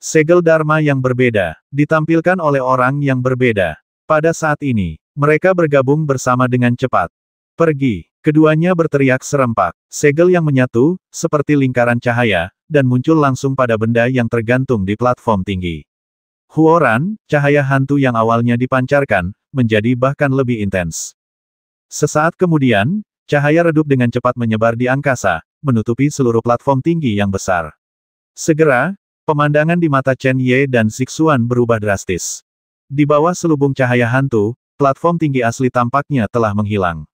Segel Dharma yang berbeda, ditampilkan oleh orang yang berbeda. Pada saat ini, mereka bergabung bersama dengan cepat. Pergi, keduanya berteriak serempak. Segel yang menyatu, seperti lingkaran cahaya, dan muncul langsung pada benda yang tergantung di platform tinggi. Huoran, cahaya hantu yang awalnya dipancarkan, menjadi bahkan lebih intens. Sesaat kemudian, Cahaya redup dengan cepat menyebar di angkasa, menutupi seluruh platform tinggi yang besar. Segera, pemandangan di mata Chen Ye dan Sixuan berubah drastis. Di bawah selubung cahaya hantu, platform tinggi asli tampaknya telah menghilang.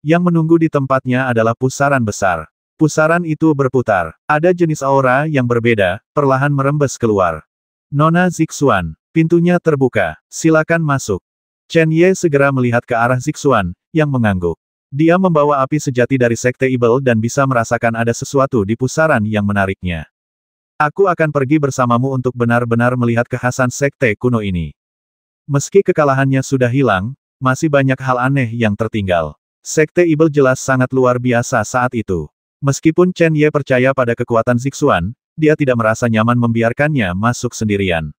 Yang menunggu di tempatnya adalah pusaran besar. Pusaran itu berputar. Ada jenis aura yang berbeda, perlahan merembes keluar. Nona Zixuan, pintunya terbuka. Silakan masuk. Chen Ye segera melihat ke arah Zixuan, yang mengangguk. Dia membawa api sejati dari Sekte Ibel dan bisa merasakan ada sesuatu di pusaran yang menariknya. Aku akan pergi bersamamu untuk benar-benar melihat kekhasan Sekte kuno ini. Meski kekalahannya sudah hilang, masih banyak hal aneh yang tertinggal. Sekte Ibel jelas sangat luar biasa saat itu. Meskipun Chen Ye percaya pada kekuatan Zixuan, dia tidak merasa nyaman membiarkannya masuk sendirian.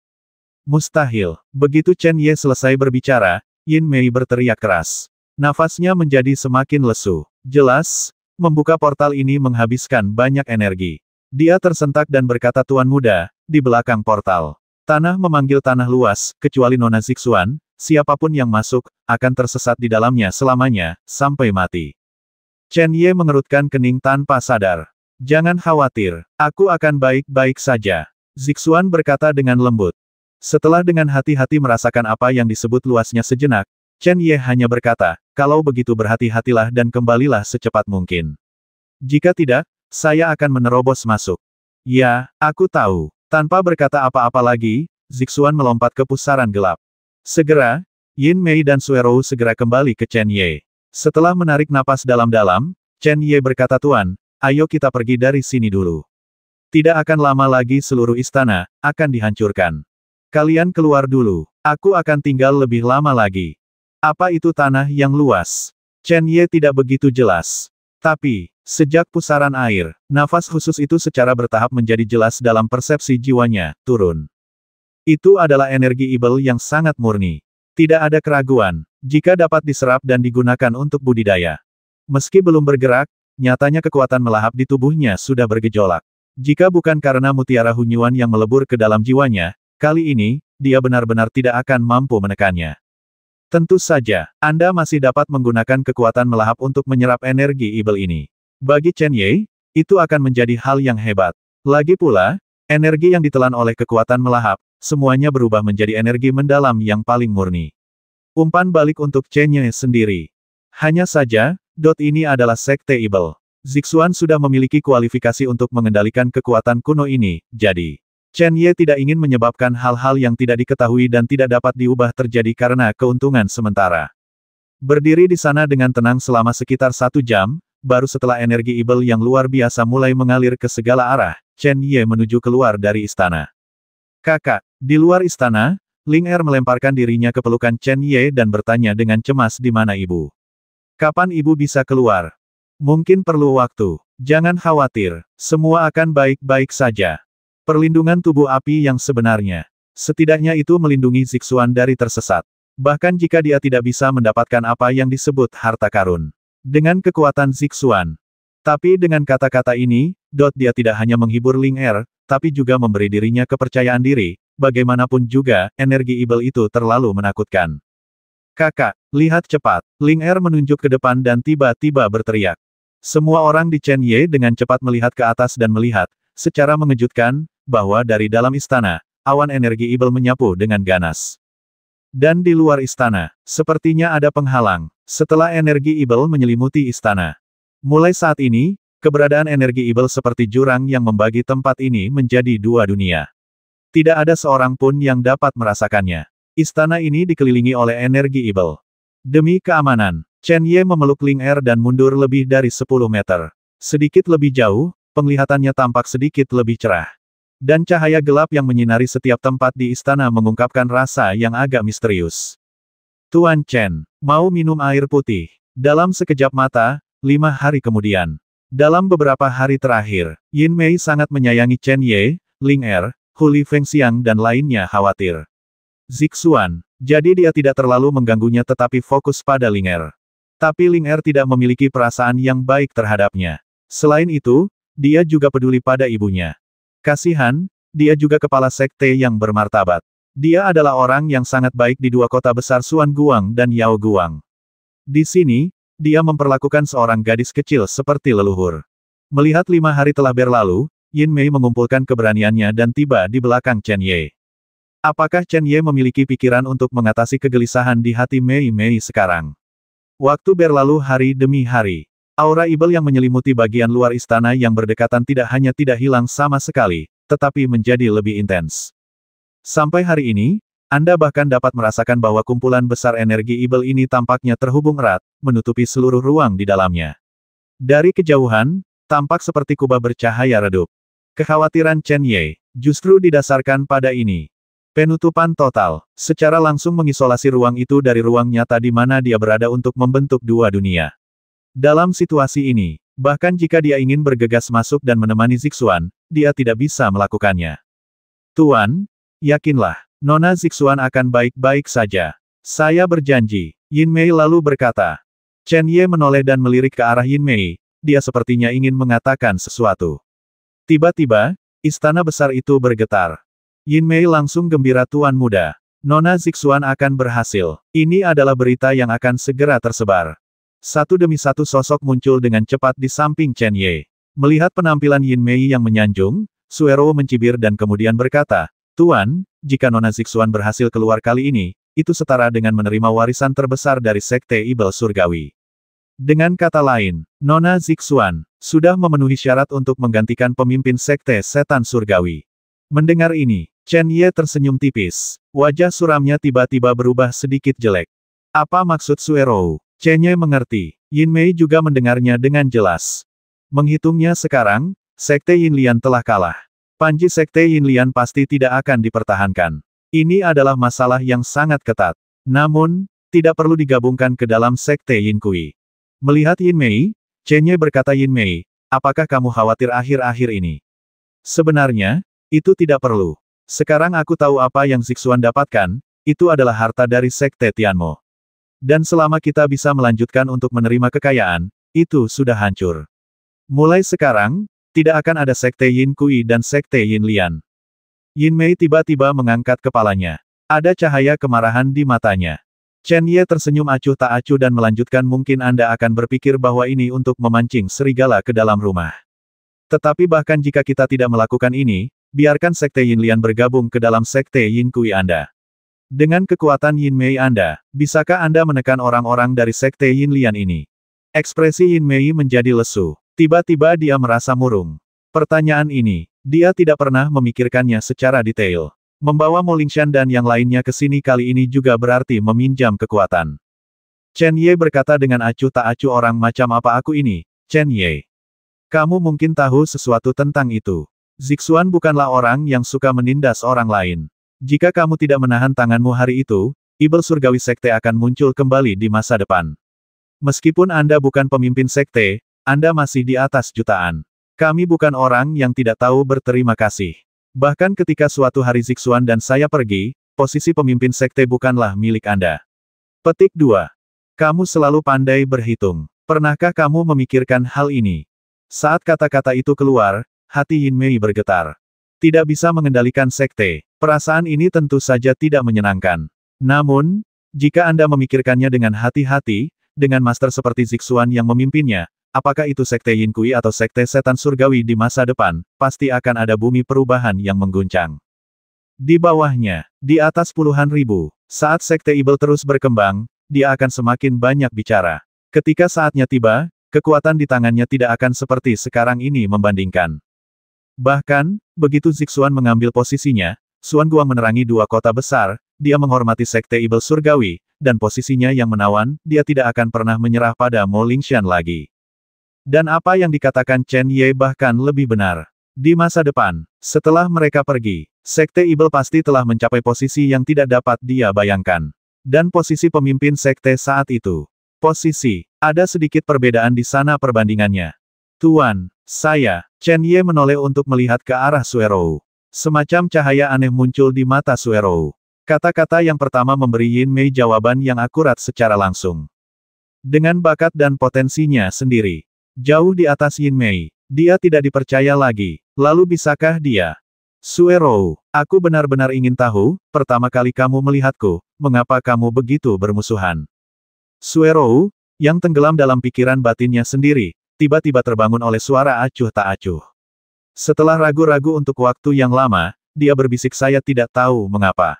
Mustahil. Begitu Chen Ye selesai berbicara, Yin Mei berteriak keras. Nafasnya menjadi semakin lesu. Jelas, membuka portal ini menghabiskan banyak energi. Dia tersentak dan berkata Tuan Muda, di belakang portal. Tanah memanggil tanah luas, kecuali Nona Zixuan, siapapun yang masuk, akan tersesat di dalamnya selamanya, sampai mati. Chen Ye mengerutkan kening tanpa sadar. Jangan khawatir, aku akan baik-baik saja. Zixuan berkata dengan lembut. Setelah dengan hati-hati merasakan apa yang disebut luasnya sejenak, Chen Ye hanya berkata, kalau begitu berhati-hatilah dan kembalilah secepat mungkin. Jika tidak, saya akan menerobos masuk. Ya, aku tahu. Tanpa berkata apa-apa lagi, Zixuan melompat ke pusaran gelap. Segera, Yin Mei dan Suero segera kembali ke Chen Ye. Setelah menarik napas dalam-dalam, Chen Ye berkata Tuan, ayo kita pergi dari sini dulu. Tidak akan lama lagi seluruh istana, akan dihancurkan. Kalian keluar dulu, aku akan tinggal lebih lama lagi. Apa itu tanah yang luas? Chen Ye tidak begitu jelas. Tapi, sejak pusaran air, nafas khusus itu secara bertahap menjadi jelas dalam persepsi jiwanya, turun. Itu adalah energi ibel yang sangat murni. Tidak ada keraguan, jika dapat diserap dan digunakan untuk budidaya. Meski belum bergerak, nyatanya kekuatan melahap di tubuhnya sudah bergejolak. Jika bukan karena mutiara hunyuan yang melebur ke dalam jiwanya, kali ini, dia benar-benar tidak akan mampu menekannya. Tentu saja, Anda masih dapat menggunakan kekuatan melahap untuk menyerap energi ibl ini. Bagi Chen Ye, itu akan menjadi hal yang hebat. Lagi pula, energi yang ditelan oleh kekuatan melahap, semuanya berubah menjadi energi mendalam yang paling murni. Umpan balik untuk Chen Ye sendiri. Hanya saja, dot ini adalah sekte Ibl. Zixuan sudah memiliki kualifikasi untuk mengendalikan kekuatan kuno ini, jadi Chen Ye tidak ingin menyebabkan hal-hal yang tidak diketahui dan tidak dapat diubah terjadi karena keuntungan sementara. Berdiri di sana dengan tenang selama sekitar satu jam, baru setelah energi Ibel yang luar biasa mulai mengalir ke segala arah, Chen Ye menuju keluar dari istana. Kakak, di luar istana, Ling Er melemparkan dirinya ke pelukan Chen Ye dan bertanya dengan cemas di mana ibu. Kapan ibu bisa keluar? Mungkin perlu waktu. Jangan khawatir, semua akan baik-baik saja. Perlindungan tubuh api yang sebenarnya. Setidaknya itu melindungi Zixuan dari tersesat. Bahkan jika dia tidak bisa mendapatkan apa yang disebut harta karun. Dengan kekuatan Zixuan. Tapi dengan kata-kata ini, Dot dia tidak hanya menghibur Ling Er, tapi juga memberi dirinya kepercayaan diri, bagaimanapun juga, energi Ibel itu terlalu menakutkan. Kakak, lihat cepat, Ling Er menunjuk ke depan dan tiba-tiba berteriak. Semua orang di Chen Ye dengan cepat melihat ke atas dan melihat, secara mengejutkan, bahwa dari dalam istana, awan energi ibel menyapu dengan ganas. Dan di luar istana, sepertinya ada penghalang, setelah energi ibel menyelimuti istana. Mulai saat ini, keberadaan energi ibel seperti jurang yang membagi tempat ini menjadi dua dunia. Tidak ada seorang pun yang dapat merasakannya. Istana ini dikelilingi oleh energi ibel. Demi keamanan, Chen Ye memeluk Ling Er dan mundur lebih dari 10 meter. Sedikit lebih jauh, penglihatannya tampak sedikit lebih cerah. Dan cahaya gelap yang menyinari setiap tempat di istana mengungkapkan rasa yang agak misterius. Tuan Chen, mau minum air putih. Dalam sekejap mata, lima hari kemudian. Dalam beberapa hari terakhir, Yin Mei sangat menyayangi Chen Ye, Ling Er, Huli Xiang dan lainnya khawatir. Zixuan, jadi dia tidak terlalu mengganggunya tetapi fokus pada Ling Er. Tapi Ling Er tidak memiliki perasaan yang baik terhadapnya. Selain itu, dia juga peduli pada ibunya. Kasihan, dia juga kepala sekte yang bermartabat. Dia adalah orang yang sangat baik di dua kota besar Suan Guang dan Yao Guang. Di sini, dia memperlakukan seorang gadis kecil seperti leluhur. Melihat lima hari telah berlalu, Yin Mei mengumpulkan keberaniannya dan tiba di belakang Chen Ye. Apakah Chen Ye memiliki pikiran untuk mengatasi kegelisahan di hati Mei Mei sekarang? Waktu berlalu hari demi hari. Aura Ibel yang menyelimuti bagian luar istana yang berdekatan tidak hanya tidak hilang sama sekali, tetapi menjadi lebih intens. Sampai hari ini, Anda bahkan dapat merasakan bahwa kumpulan besar energi Ibel ini tampaknya terhubung erat, menutupi seluruh ruang di dalamnya. Dari kejauhan, tampak seperti kubah bercahaya redup. Kekhawatiran Chen Ye justru didasarkan pada ini. Penutupan total, secara langsung mengisolasi ruang itu dari ruang nyata di mana dia berada untuk membentuk dua dunia. Dalam situasi ini, bahkan jika dia ingin bergegas masuk dan menemani Zixuan, dia tidak bisa melakukannya. Tuan, yakinlah, Nona Zixuan akan baik-baik saja. Saya berjanji, Yin Mei lalu berkata. Chen Ye menoleh dan melirik ke arah Yin Mei, dia sepertinya ingin mengatakan sesuatu. Tiba-tiba, istana besar itu bergetar. Yin Mei langsung gembira tuan muda. Nona Zixuan akan berhasil. Ini adalah berita yang akan segera tersebar. Satu demi satu sosok muncul dengan cepat di samping Chen Ye. Melihat penampilan Yin Mei yang menyanjung, Suero mencibir dan kemudian berkata, Tuan, jika Nona Zixuan berhasil keluar kali ini, itu setara dengan menerima warisan terbesar dari Sekte Ibel Surgawi. Dengan kata lain, Nona Zixuan sudah memenuhi syarat untuk menggantikan pemimpin Sekte Setan Surgawi. Mendengar ini, Chen Ye tersenyum tipis. Wajah suramnya tiba-tiba berubah sedikit jelek. Apa maksud Suero? Chenye mengerti. Yin Mei juga mendengarnya dengan jelas. Menghitungnya sekarang, Sekte Yin Lian telah kalah. Panji Sekte Yin Lian pasti tidak akan dipertahankan. Ini adalah masalah yang sangat ketat. Namun, tidak perlu digabungkan ke dalam Sekte Yin Kui. Melihat Yin Mei, Chenye berkata Yin Mei, apakah kamu khawatir akhir-akhir ini? Sebenarnya, itu tidak perlu. Sekarang aku tahu apa yang Zixuan dapatkan, itu adalah harta dari Sekte Tianmo. Dan selama kita bisa melanjutkan untuk menerima kekayaan, itu sudah hancur. Mulai sekarang, tidak akan ada sekte Yin Kui dan sekte Yin Lian. Yin Mei tiba-tiba mengangkat kepalanya. Ada cahaya kemarahan di matanya. Chen Ye tersenyum acuh tak acuh dan melanjutkan mungkin Anda akan berpikir bahwa ini untuk memancing serigala ke dalam rumah. Tetapi bahkan jika kita tidak melakukan ini, biarkan sekte Yin Lian bergabung ke dalam sekte Yin Kui Anda. Dengan kekuatan Yin Mei Anda, bisakah Anda menekan orang-orang dari sekte Yin Lian ini? Ekspresi Yin Mei menjadi lesu. Tiba-tiba dia merasa murung. Pertanyaan ini, dia tidak pernah memikirkannya secara detail. Membawa Mo Lingshan dan yang lainnya ke sini kali ini juga berarti meminjam kekuatan. Chen Ye berkata dengan acuh tak acuh orang macam apa aku ini, Chen Ye. Kamu mungkin tahu sesuatu tentang itu. Zixuan bukanlah orang yang suka menindas orang lain. Jika kamu tidak menahan tanganmu hari itu, Ibel Surgawi Sekte akan muncul kembali di masa depan. Meskipun Anda bukan pemimpin sekte, Anda masih di atas jutaan. Kami bukan orang yang tidak tahu berterima kasih. Bahkan ketika suatu hari Zixuan dan saya pergi, posisi pemimpin sekte bukanlah milik Anda. Petik 2. Kamu selalu pandai berhitung. Pernahkah kamu memikirkan hal ini? Saat kata-kata itu keluar, hati Yin Mei bergetar. Tidak bisa mengendalikan sekte, perasaan ini tentu saja tidak menyenangkan. Namun, jika Anda memikirkannya dengan hati-hati, dengan master seperti Zixuan yang memimpinnya, apakah itu sekte Yin Kui atau sekte setan surgawi di masa depan, pasti akan ada bumi perubahan yang mengguncang. Di bawahnya, di atas puluhan ribu, saat sekte Ibel terus berkembang, dia akan semakin banyak bicara. Ketika saatnya tiba, kekuatan di tangannya tidak akan seperti sekarang ini membandingkan. Bahkan, begitu Zixuan mengambil posisinya, Suan Guang menerangi dua kota besar, dia menghormati Sekte Ibel Surgawi, dan posisinya yang menawan, dia tidak akan pernah menyerah pada Mo Lingxian lagi. Dan apa yang dikatakan Chen Ye bahkan lebih benar. Di masa depan, setelah mereka pergi, Sekte Ibel pasti telah mencapai posisi yang tidak dapat dia bayangkan. Dan posisi pemimpin Sekte saat itu. Posisi, ada sedikit perbedaan di sana perbandingannya. Tuan, saya, Chen Ye menoleh untuk melihat ke arah Suero. Semacam cahaya aneh muncul di mata Suero. Kata-kata yang pertama memberi Yin Mei jawaban yang akurat secara langsung. Dengan bakat dan potensinya sendiri. Jauh di atas Yin Mei, dia tidak dipercaya lagi. Lalu bisakah dia? Suero, aku benar-benar ingin tahu, pertama kali kamu melihatku, mengapa kamu begitu bermusuhan? Suero, yang tenggelam dalam pikiran batinnya sendiri, tiba-tiba terbangun oleh suara acuh tak acuh. Setelah ragu-ragu untuk waktu yang lama, dia berbisik saya tidak tahu mengapa.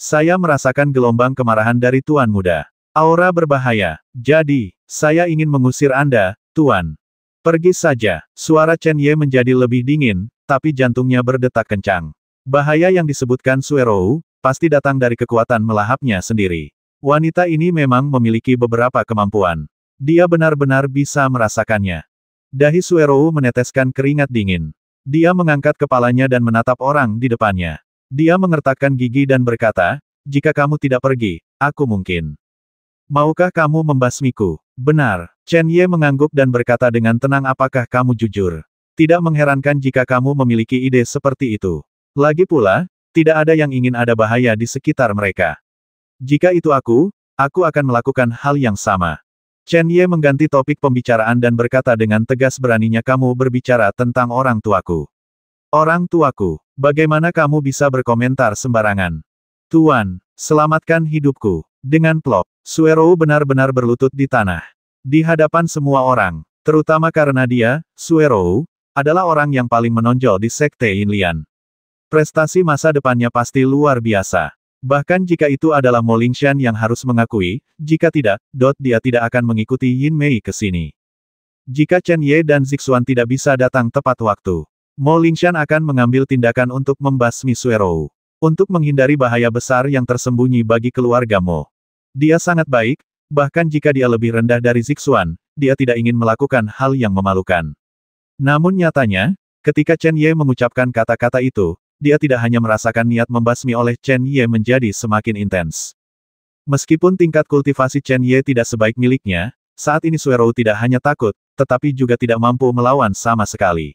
Saya merasakan gelombang kemarahan dari Tuan Muda. Aura berbahaya. Jadi, saya ingin mengusir Anda, Tuan. Pergi saja. Suara Chen Ye menjadi lebih dingin, tapi jantungnya berdetak kencang. Bahaya yang disebutkan Suerou, pasti datang dari kekuatan melahapnya sendiri. Wanita ini memang memiliki beberapa kemampuan. Dia benar-benar bisa merasakannya. Dahi Suerou meneteskan keringat dingin. Dia mengangkat kepalanya dan menatap orang di depannya. Dia mengertakkan gigi dan berkata, jika kamu tidak pergi, aku mungkin. Maukah kamu membasmiku? Benar, Chen Ye mengangguk dan berkata dengan tenang apakah kamu jujur. Tidak mengherankan jika kamu memiliki ide seperti itu. Lagi pula, tidak ada yang ingin ada bahaya di sekitar mereka. Jika itu aku, aku akan melakukan hal yang sama. Chen Ye mengganti topik pembicaraan dan berkata dengan tegas beraninya kamu berbicara tentang orang tuaku. Orang tuaku, bagaimana kamu bisa berkomentar sembarangan? Tuan, selamatkan hidupku. Dengan plop, Suero benar-benar berlutut di tanah. Di hadapan semua orang, terutama karena dia, Suero, adalah orang yang paling menonjol di Sekte Inlian. Prestasi masa depannya pasti luar biasa. Bahkan jika itu adalah Mo Lingshan yang harus mengakui, jika tidak, Dot dia tidak akan mengikuti Yin Mei ke sini. Jika Chen Ye dan Zixuan tidak bisa datang tepat waktu, Mo Lingshan akan mengambil tindakan untuk membasmi Suerou. Untuk menghindari bahaya besar yang tersembunyi bagi keluarga Mo. Dia sangat baik, bahkan jika dia lebih rendah dari Zixuan, dia tidak ingin melakukan hal yang memalukan. Namun nyatanya, ketika Chen Ye mengucapkan kata-kata itu, dia tidak hanya merasakan niat membasmi oleh Chen Ye menjadi semakin intens. Meskipun tingkat kultivasi Chen Ye tidak sebaik miliknya, saat ini Suero tidak hanya takut, tetapi juga tidak mampu melawan sama sekali.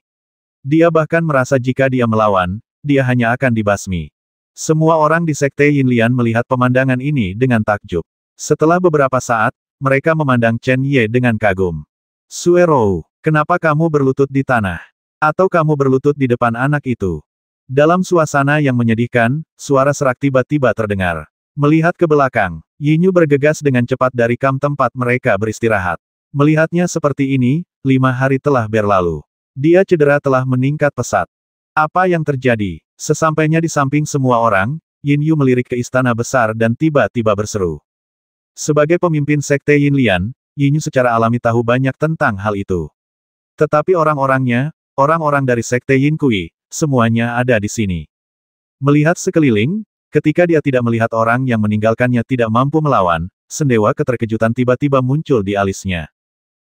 Dia bahkan merasa jika dia melawan, dia hanya akan dibasmi. Semua orang di Sekte Yinlian melihat pemandangan ini dengan takjub. Setelah beberapa saat, mereka memandang Chen Ye dengan kagum. Suero, kenapa kamu berlutut di tanah? Atau kamu berlutut di depan anak itu? Dalam suasana yang menyedihkan, suara serak tiba-tiba terdengar. Melihat ke belakang, Yinyu bergegas dengan cepat dari kam tempat mereka beristirahat. Melihatnya seperti ini, lima hari telah berlalu. Dia cedera telah meningkat pesat. Apa yang terjadi? Sesampainya di samping semua orang, Yin Yu melirik ke istana besar dan tiba-tiba berseru. Sebagai pemimpin sekte Yin Lian, Yin Yu secara alami tahu banyak tentang hal itu. Tetapi orang-orangnya, orang-orang dari sekte Yin Kui, semuanya ada di sini. Melihat sekeliling, ketika dia tidak melihat orang yang meninggalkannya tidak mampu melawan, sendewa keterkejutan tiba-tiba muncul di alisnya.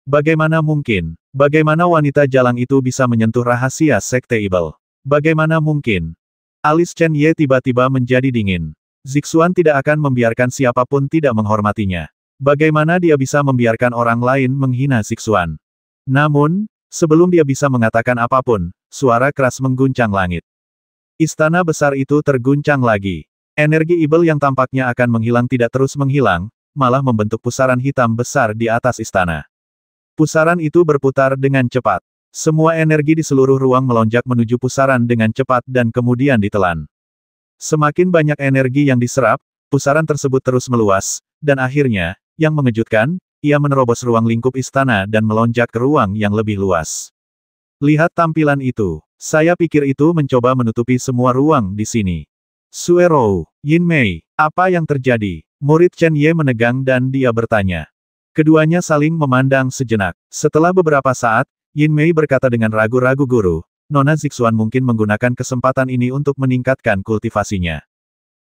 Bagaimana mungkin? Bagaimana wanita jalang itu bisa menyentuh rahasia Sekte Ibel? Bagaimana mungkin? Alis Chen Ye tiba-tiba menjadi dingin. Zixuan tidak akan membiarkan siapapun tidak menghormatinya. Bagaimana dia bisa membiarkan orang lain menghina Zixuan? Namun, Sebelum dia bisa mengatakan apapun, suara keras mengguncang langit. Istana besar itu terguncang lagi. Energi Ibel yang tampaknya akan menghilang tidak terus menghilang, malah membentuk pusaran hitam besar di atas istana. Pusaran itu berputar dengan cepat. Semua energi di seluruh ruang melonjak menuju pusaran dengan cepat dan kemudian ditelan. Semakin banyak energi yang diserap, pusaran tersebut terus meluas, dan akhirnya, yang mengejutkan, ia menerobos ruang lingkup istana dan melonjak ke ruang yang lebih luas. Lihat tampilan itu. Saya pikir itu mencoba menutupi semua ruang di sini. Suerou, Yin Mei, apa yang terjadi? Murid Chen Ye menegang dan dia bertanya. Keduanya saling memandang sejenak. Setelah beberapa saat, Yin Mei berkata dengan ragu-ragu guru, Nona Zixuan mungkin menggunakan kesempatan ini untuk meningkatkan kultivasinya.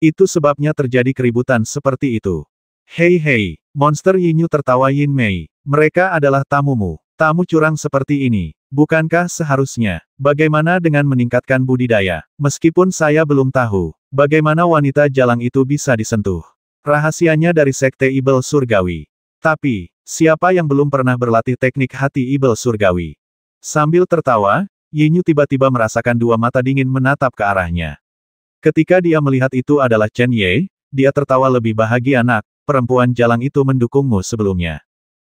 Itu sebabnya terjadi keributan seperti itu. Hei hei, Monster Yinyu tertawa Yin Mei. Mereka adalah tamumu. Tamu curang seperti ini. Bukankah seharusnya? Bagaimana dengan meningkatkan budidaya? Meskipun saya belum tahu. Bagaimana wanita jalang itu bisa disentuh? Rahasianya dari Sekte Ibel Surgawi. Tapi, siapa yang belum pernah berlatih teknik hati Ibel Surgawi? Sambil tertawa, Yinyu tiba-tiba merasakan dua mata dingin menatap ke arahnya. Ketika dia melihat itu adalah Chen Ye, dia tertawa lebih bahagia nak, perempuan jalang itu mendukungmu sebelumnya.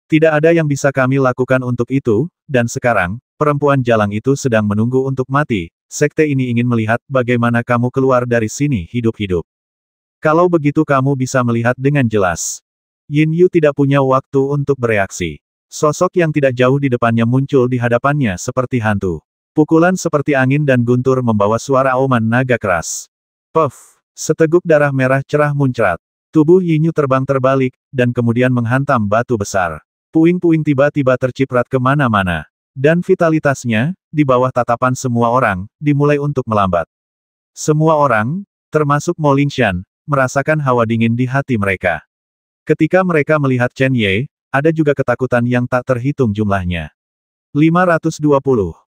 Tidak ada yang bisa kami lakukan untuk itu, dan sekarang, perempuan jalang itu sedang menunggu untuk mati, sekte ini ingin melihat bagaimana kamu keluar dari sini hidup-hidup. Kalau begitu kamu bisa melihat dengan jelas. Yin Yu tidak punya waktu untuk bereaksi. Sosok yang tidak jauh di depannya muncul di hadapannya seperti hantu. Pukulan seperti angin dan guntur membawa suara auman naga keras. Puff! Seteguk darah merah cerah muncrat. Tubuh Yinyu terbang terbalik, dan kemudian menghantam batu besar. Puing-puing tiba-tiba terciprat kemana-mana. Dan vitalitasnya, di bawah tatapan semua orang, dimulai untuk melambat. Semua orang, termasuk Mo Lingshan, merasakan hawa dingin di hati mereka. Ketika mereka melihat Chen Ye, ada juga ketakutan yang tak terhitung jumlahnya. 520.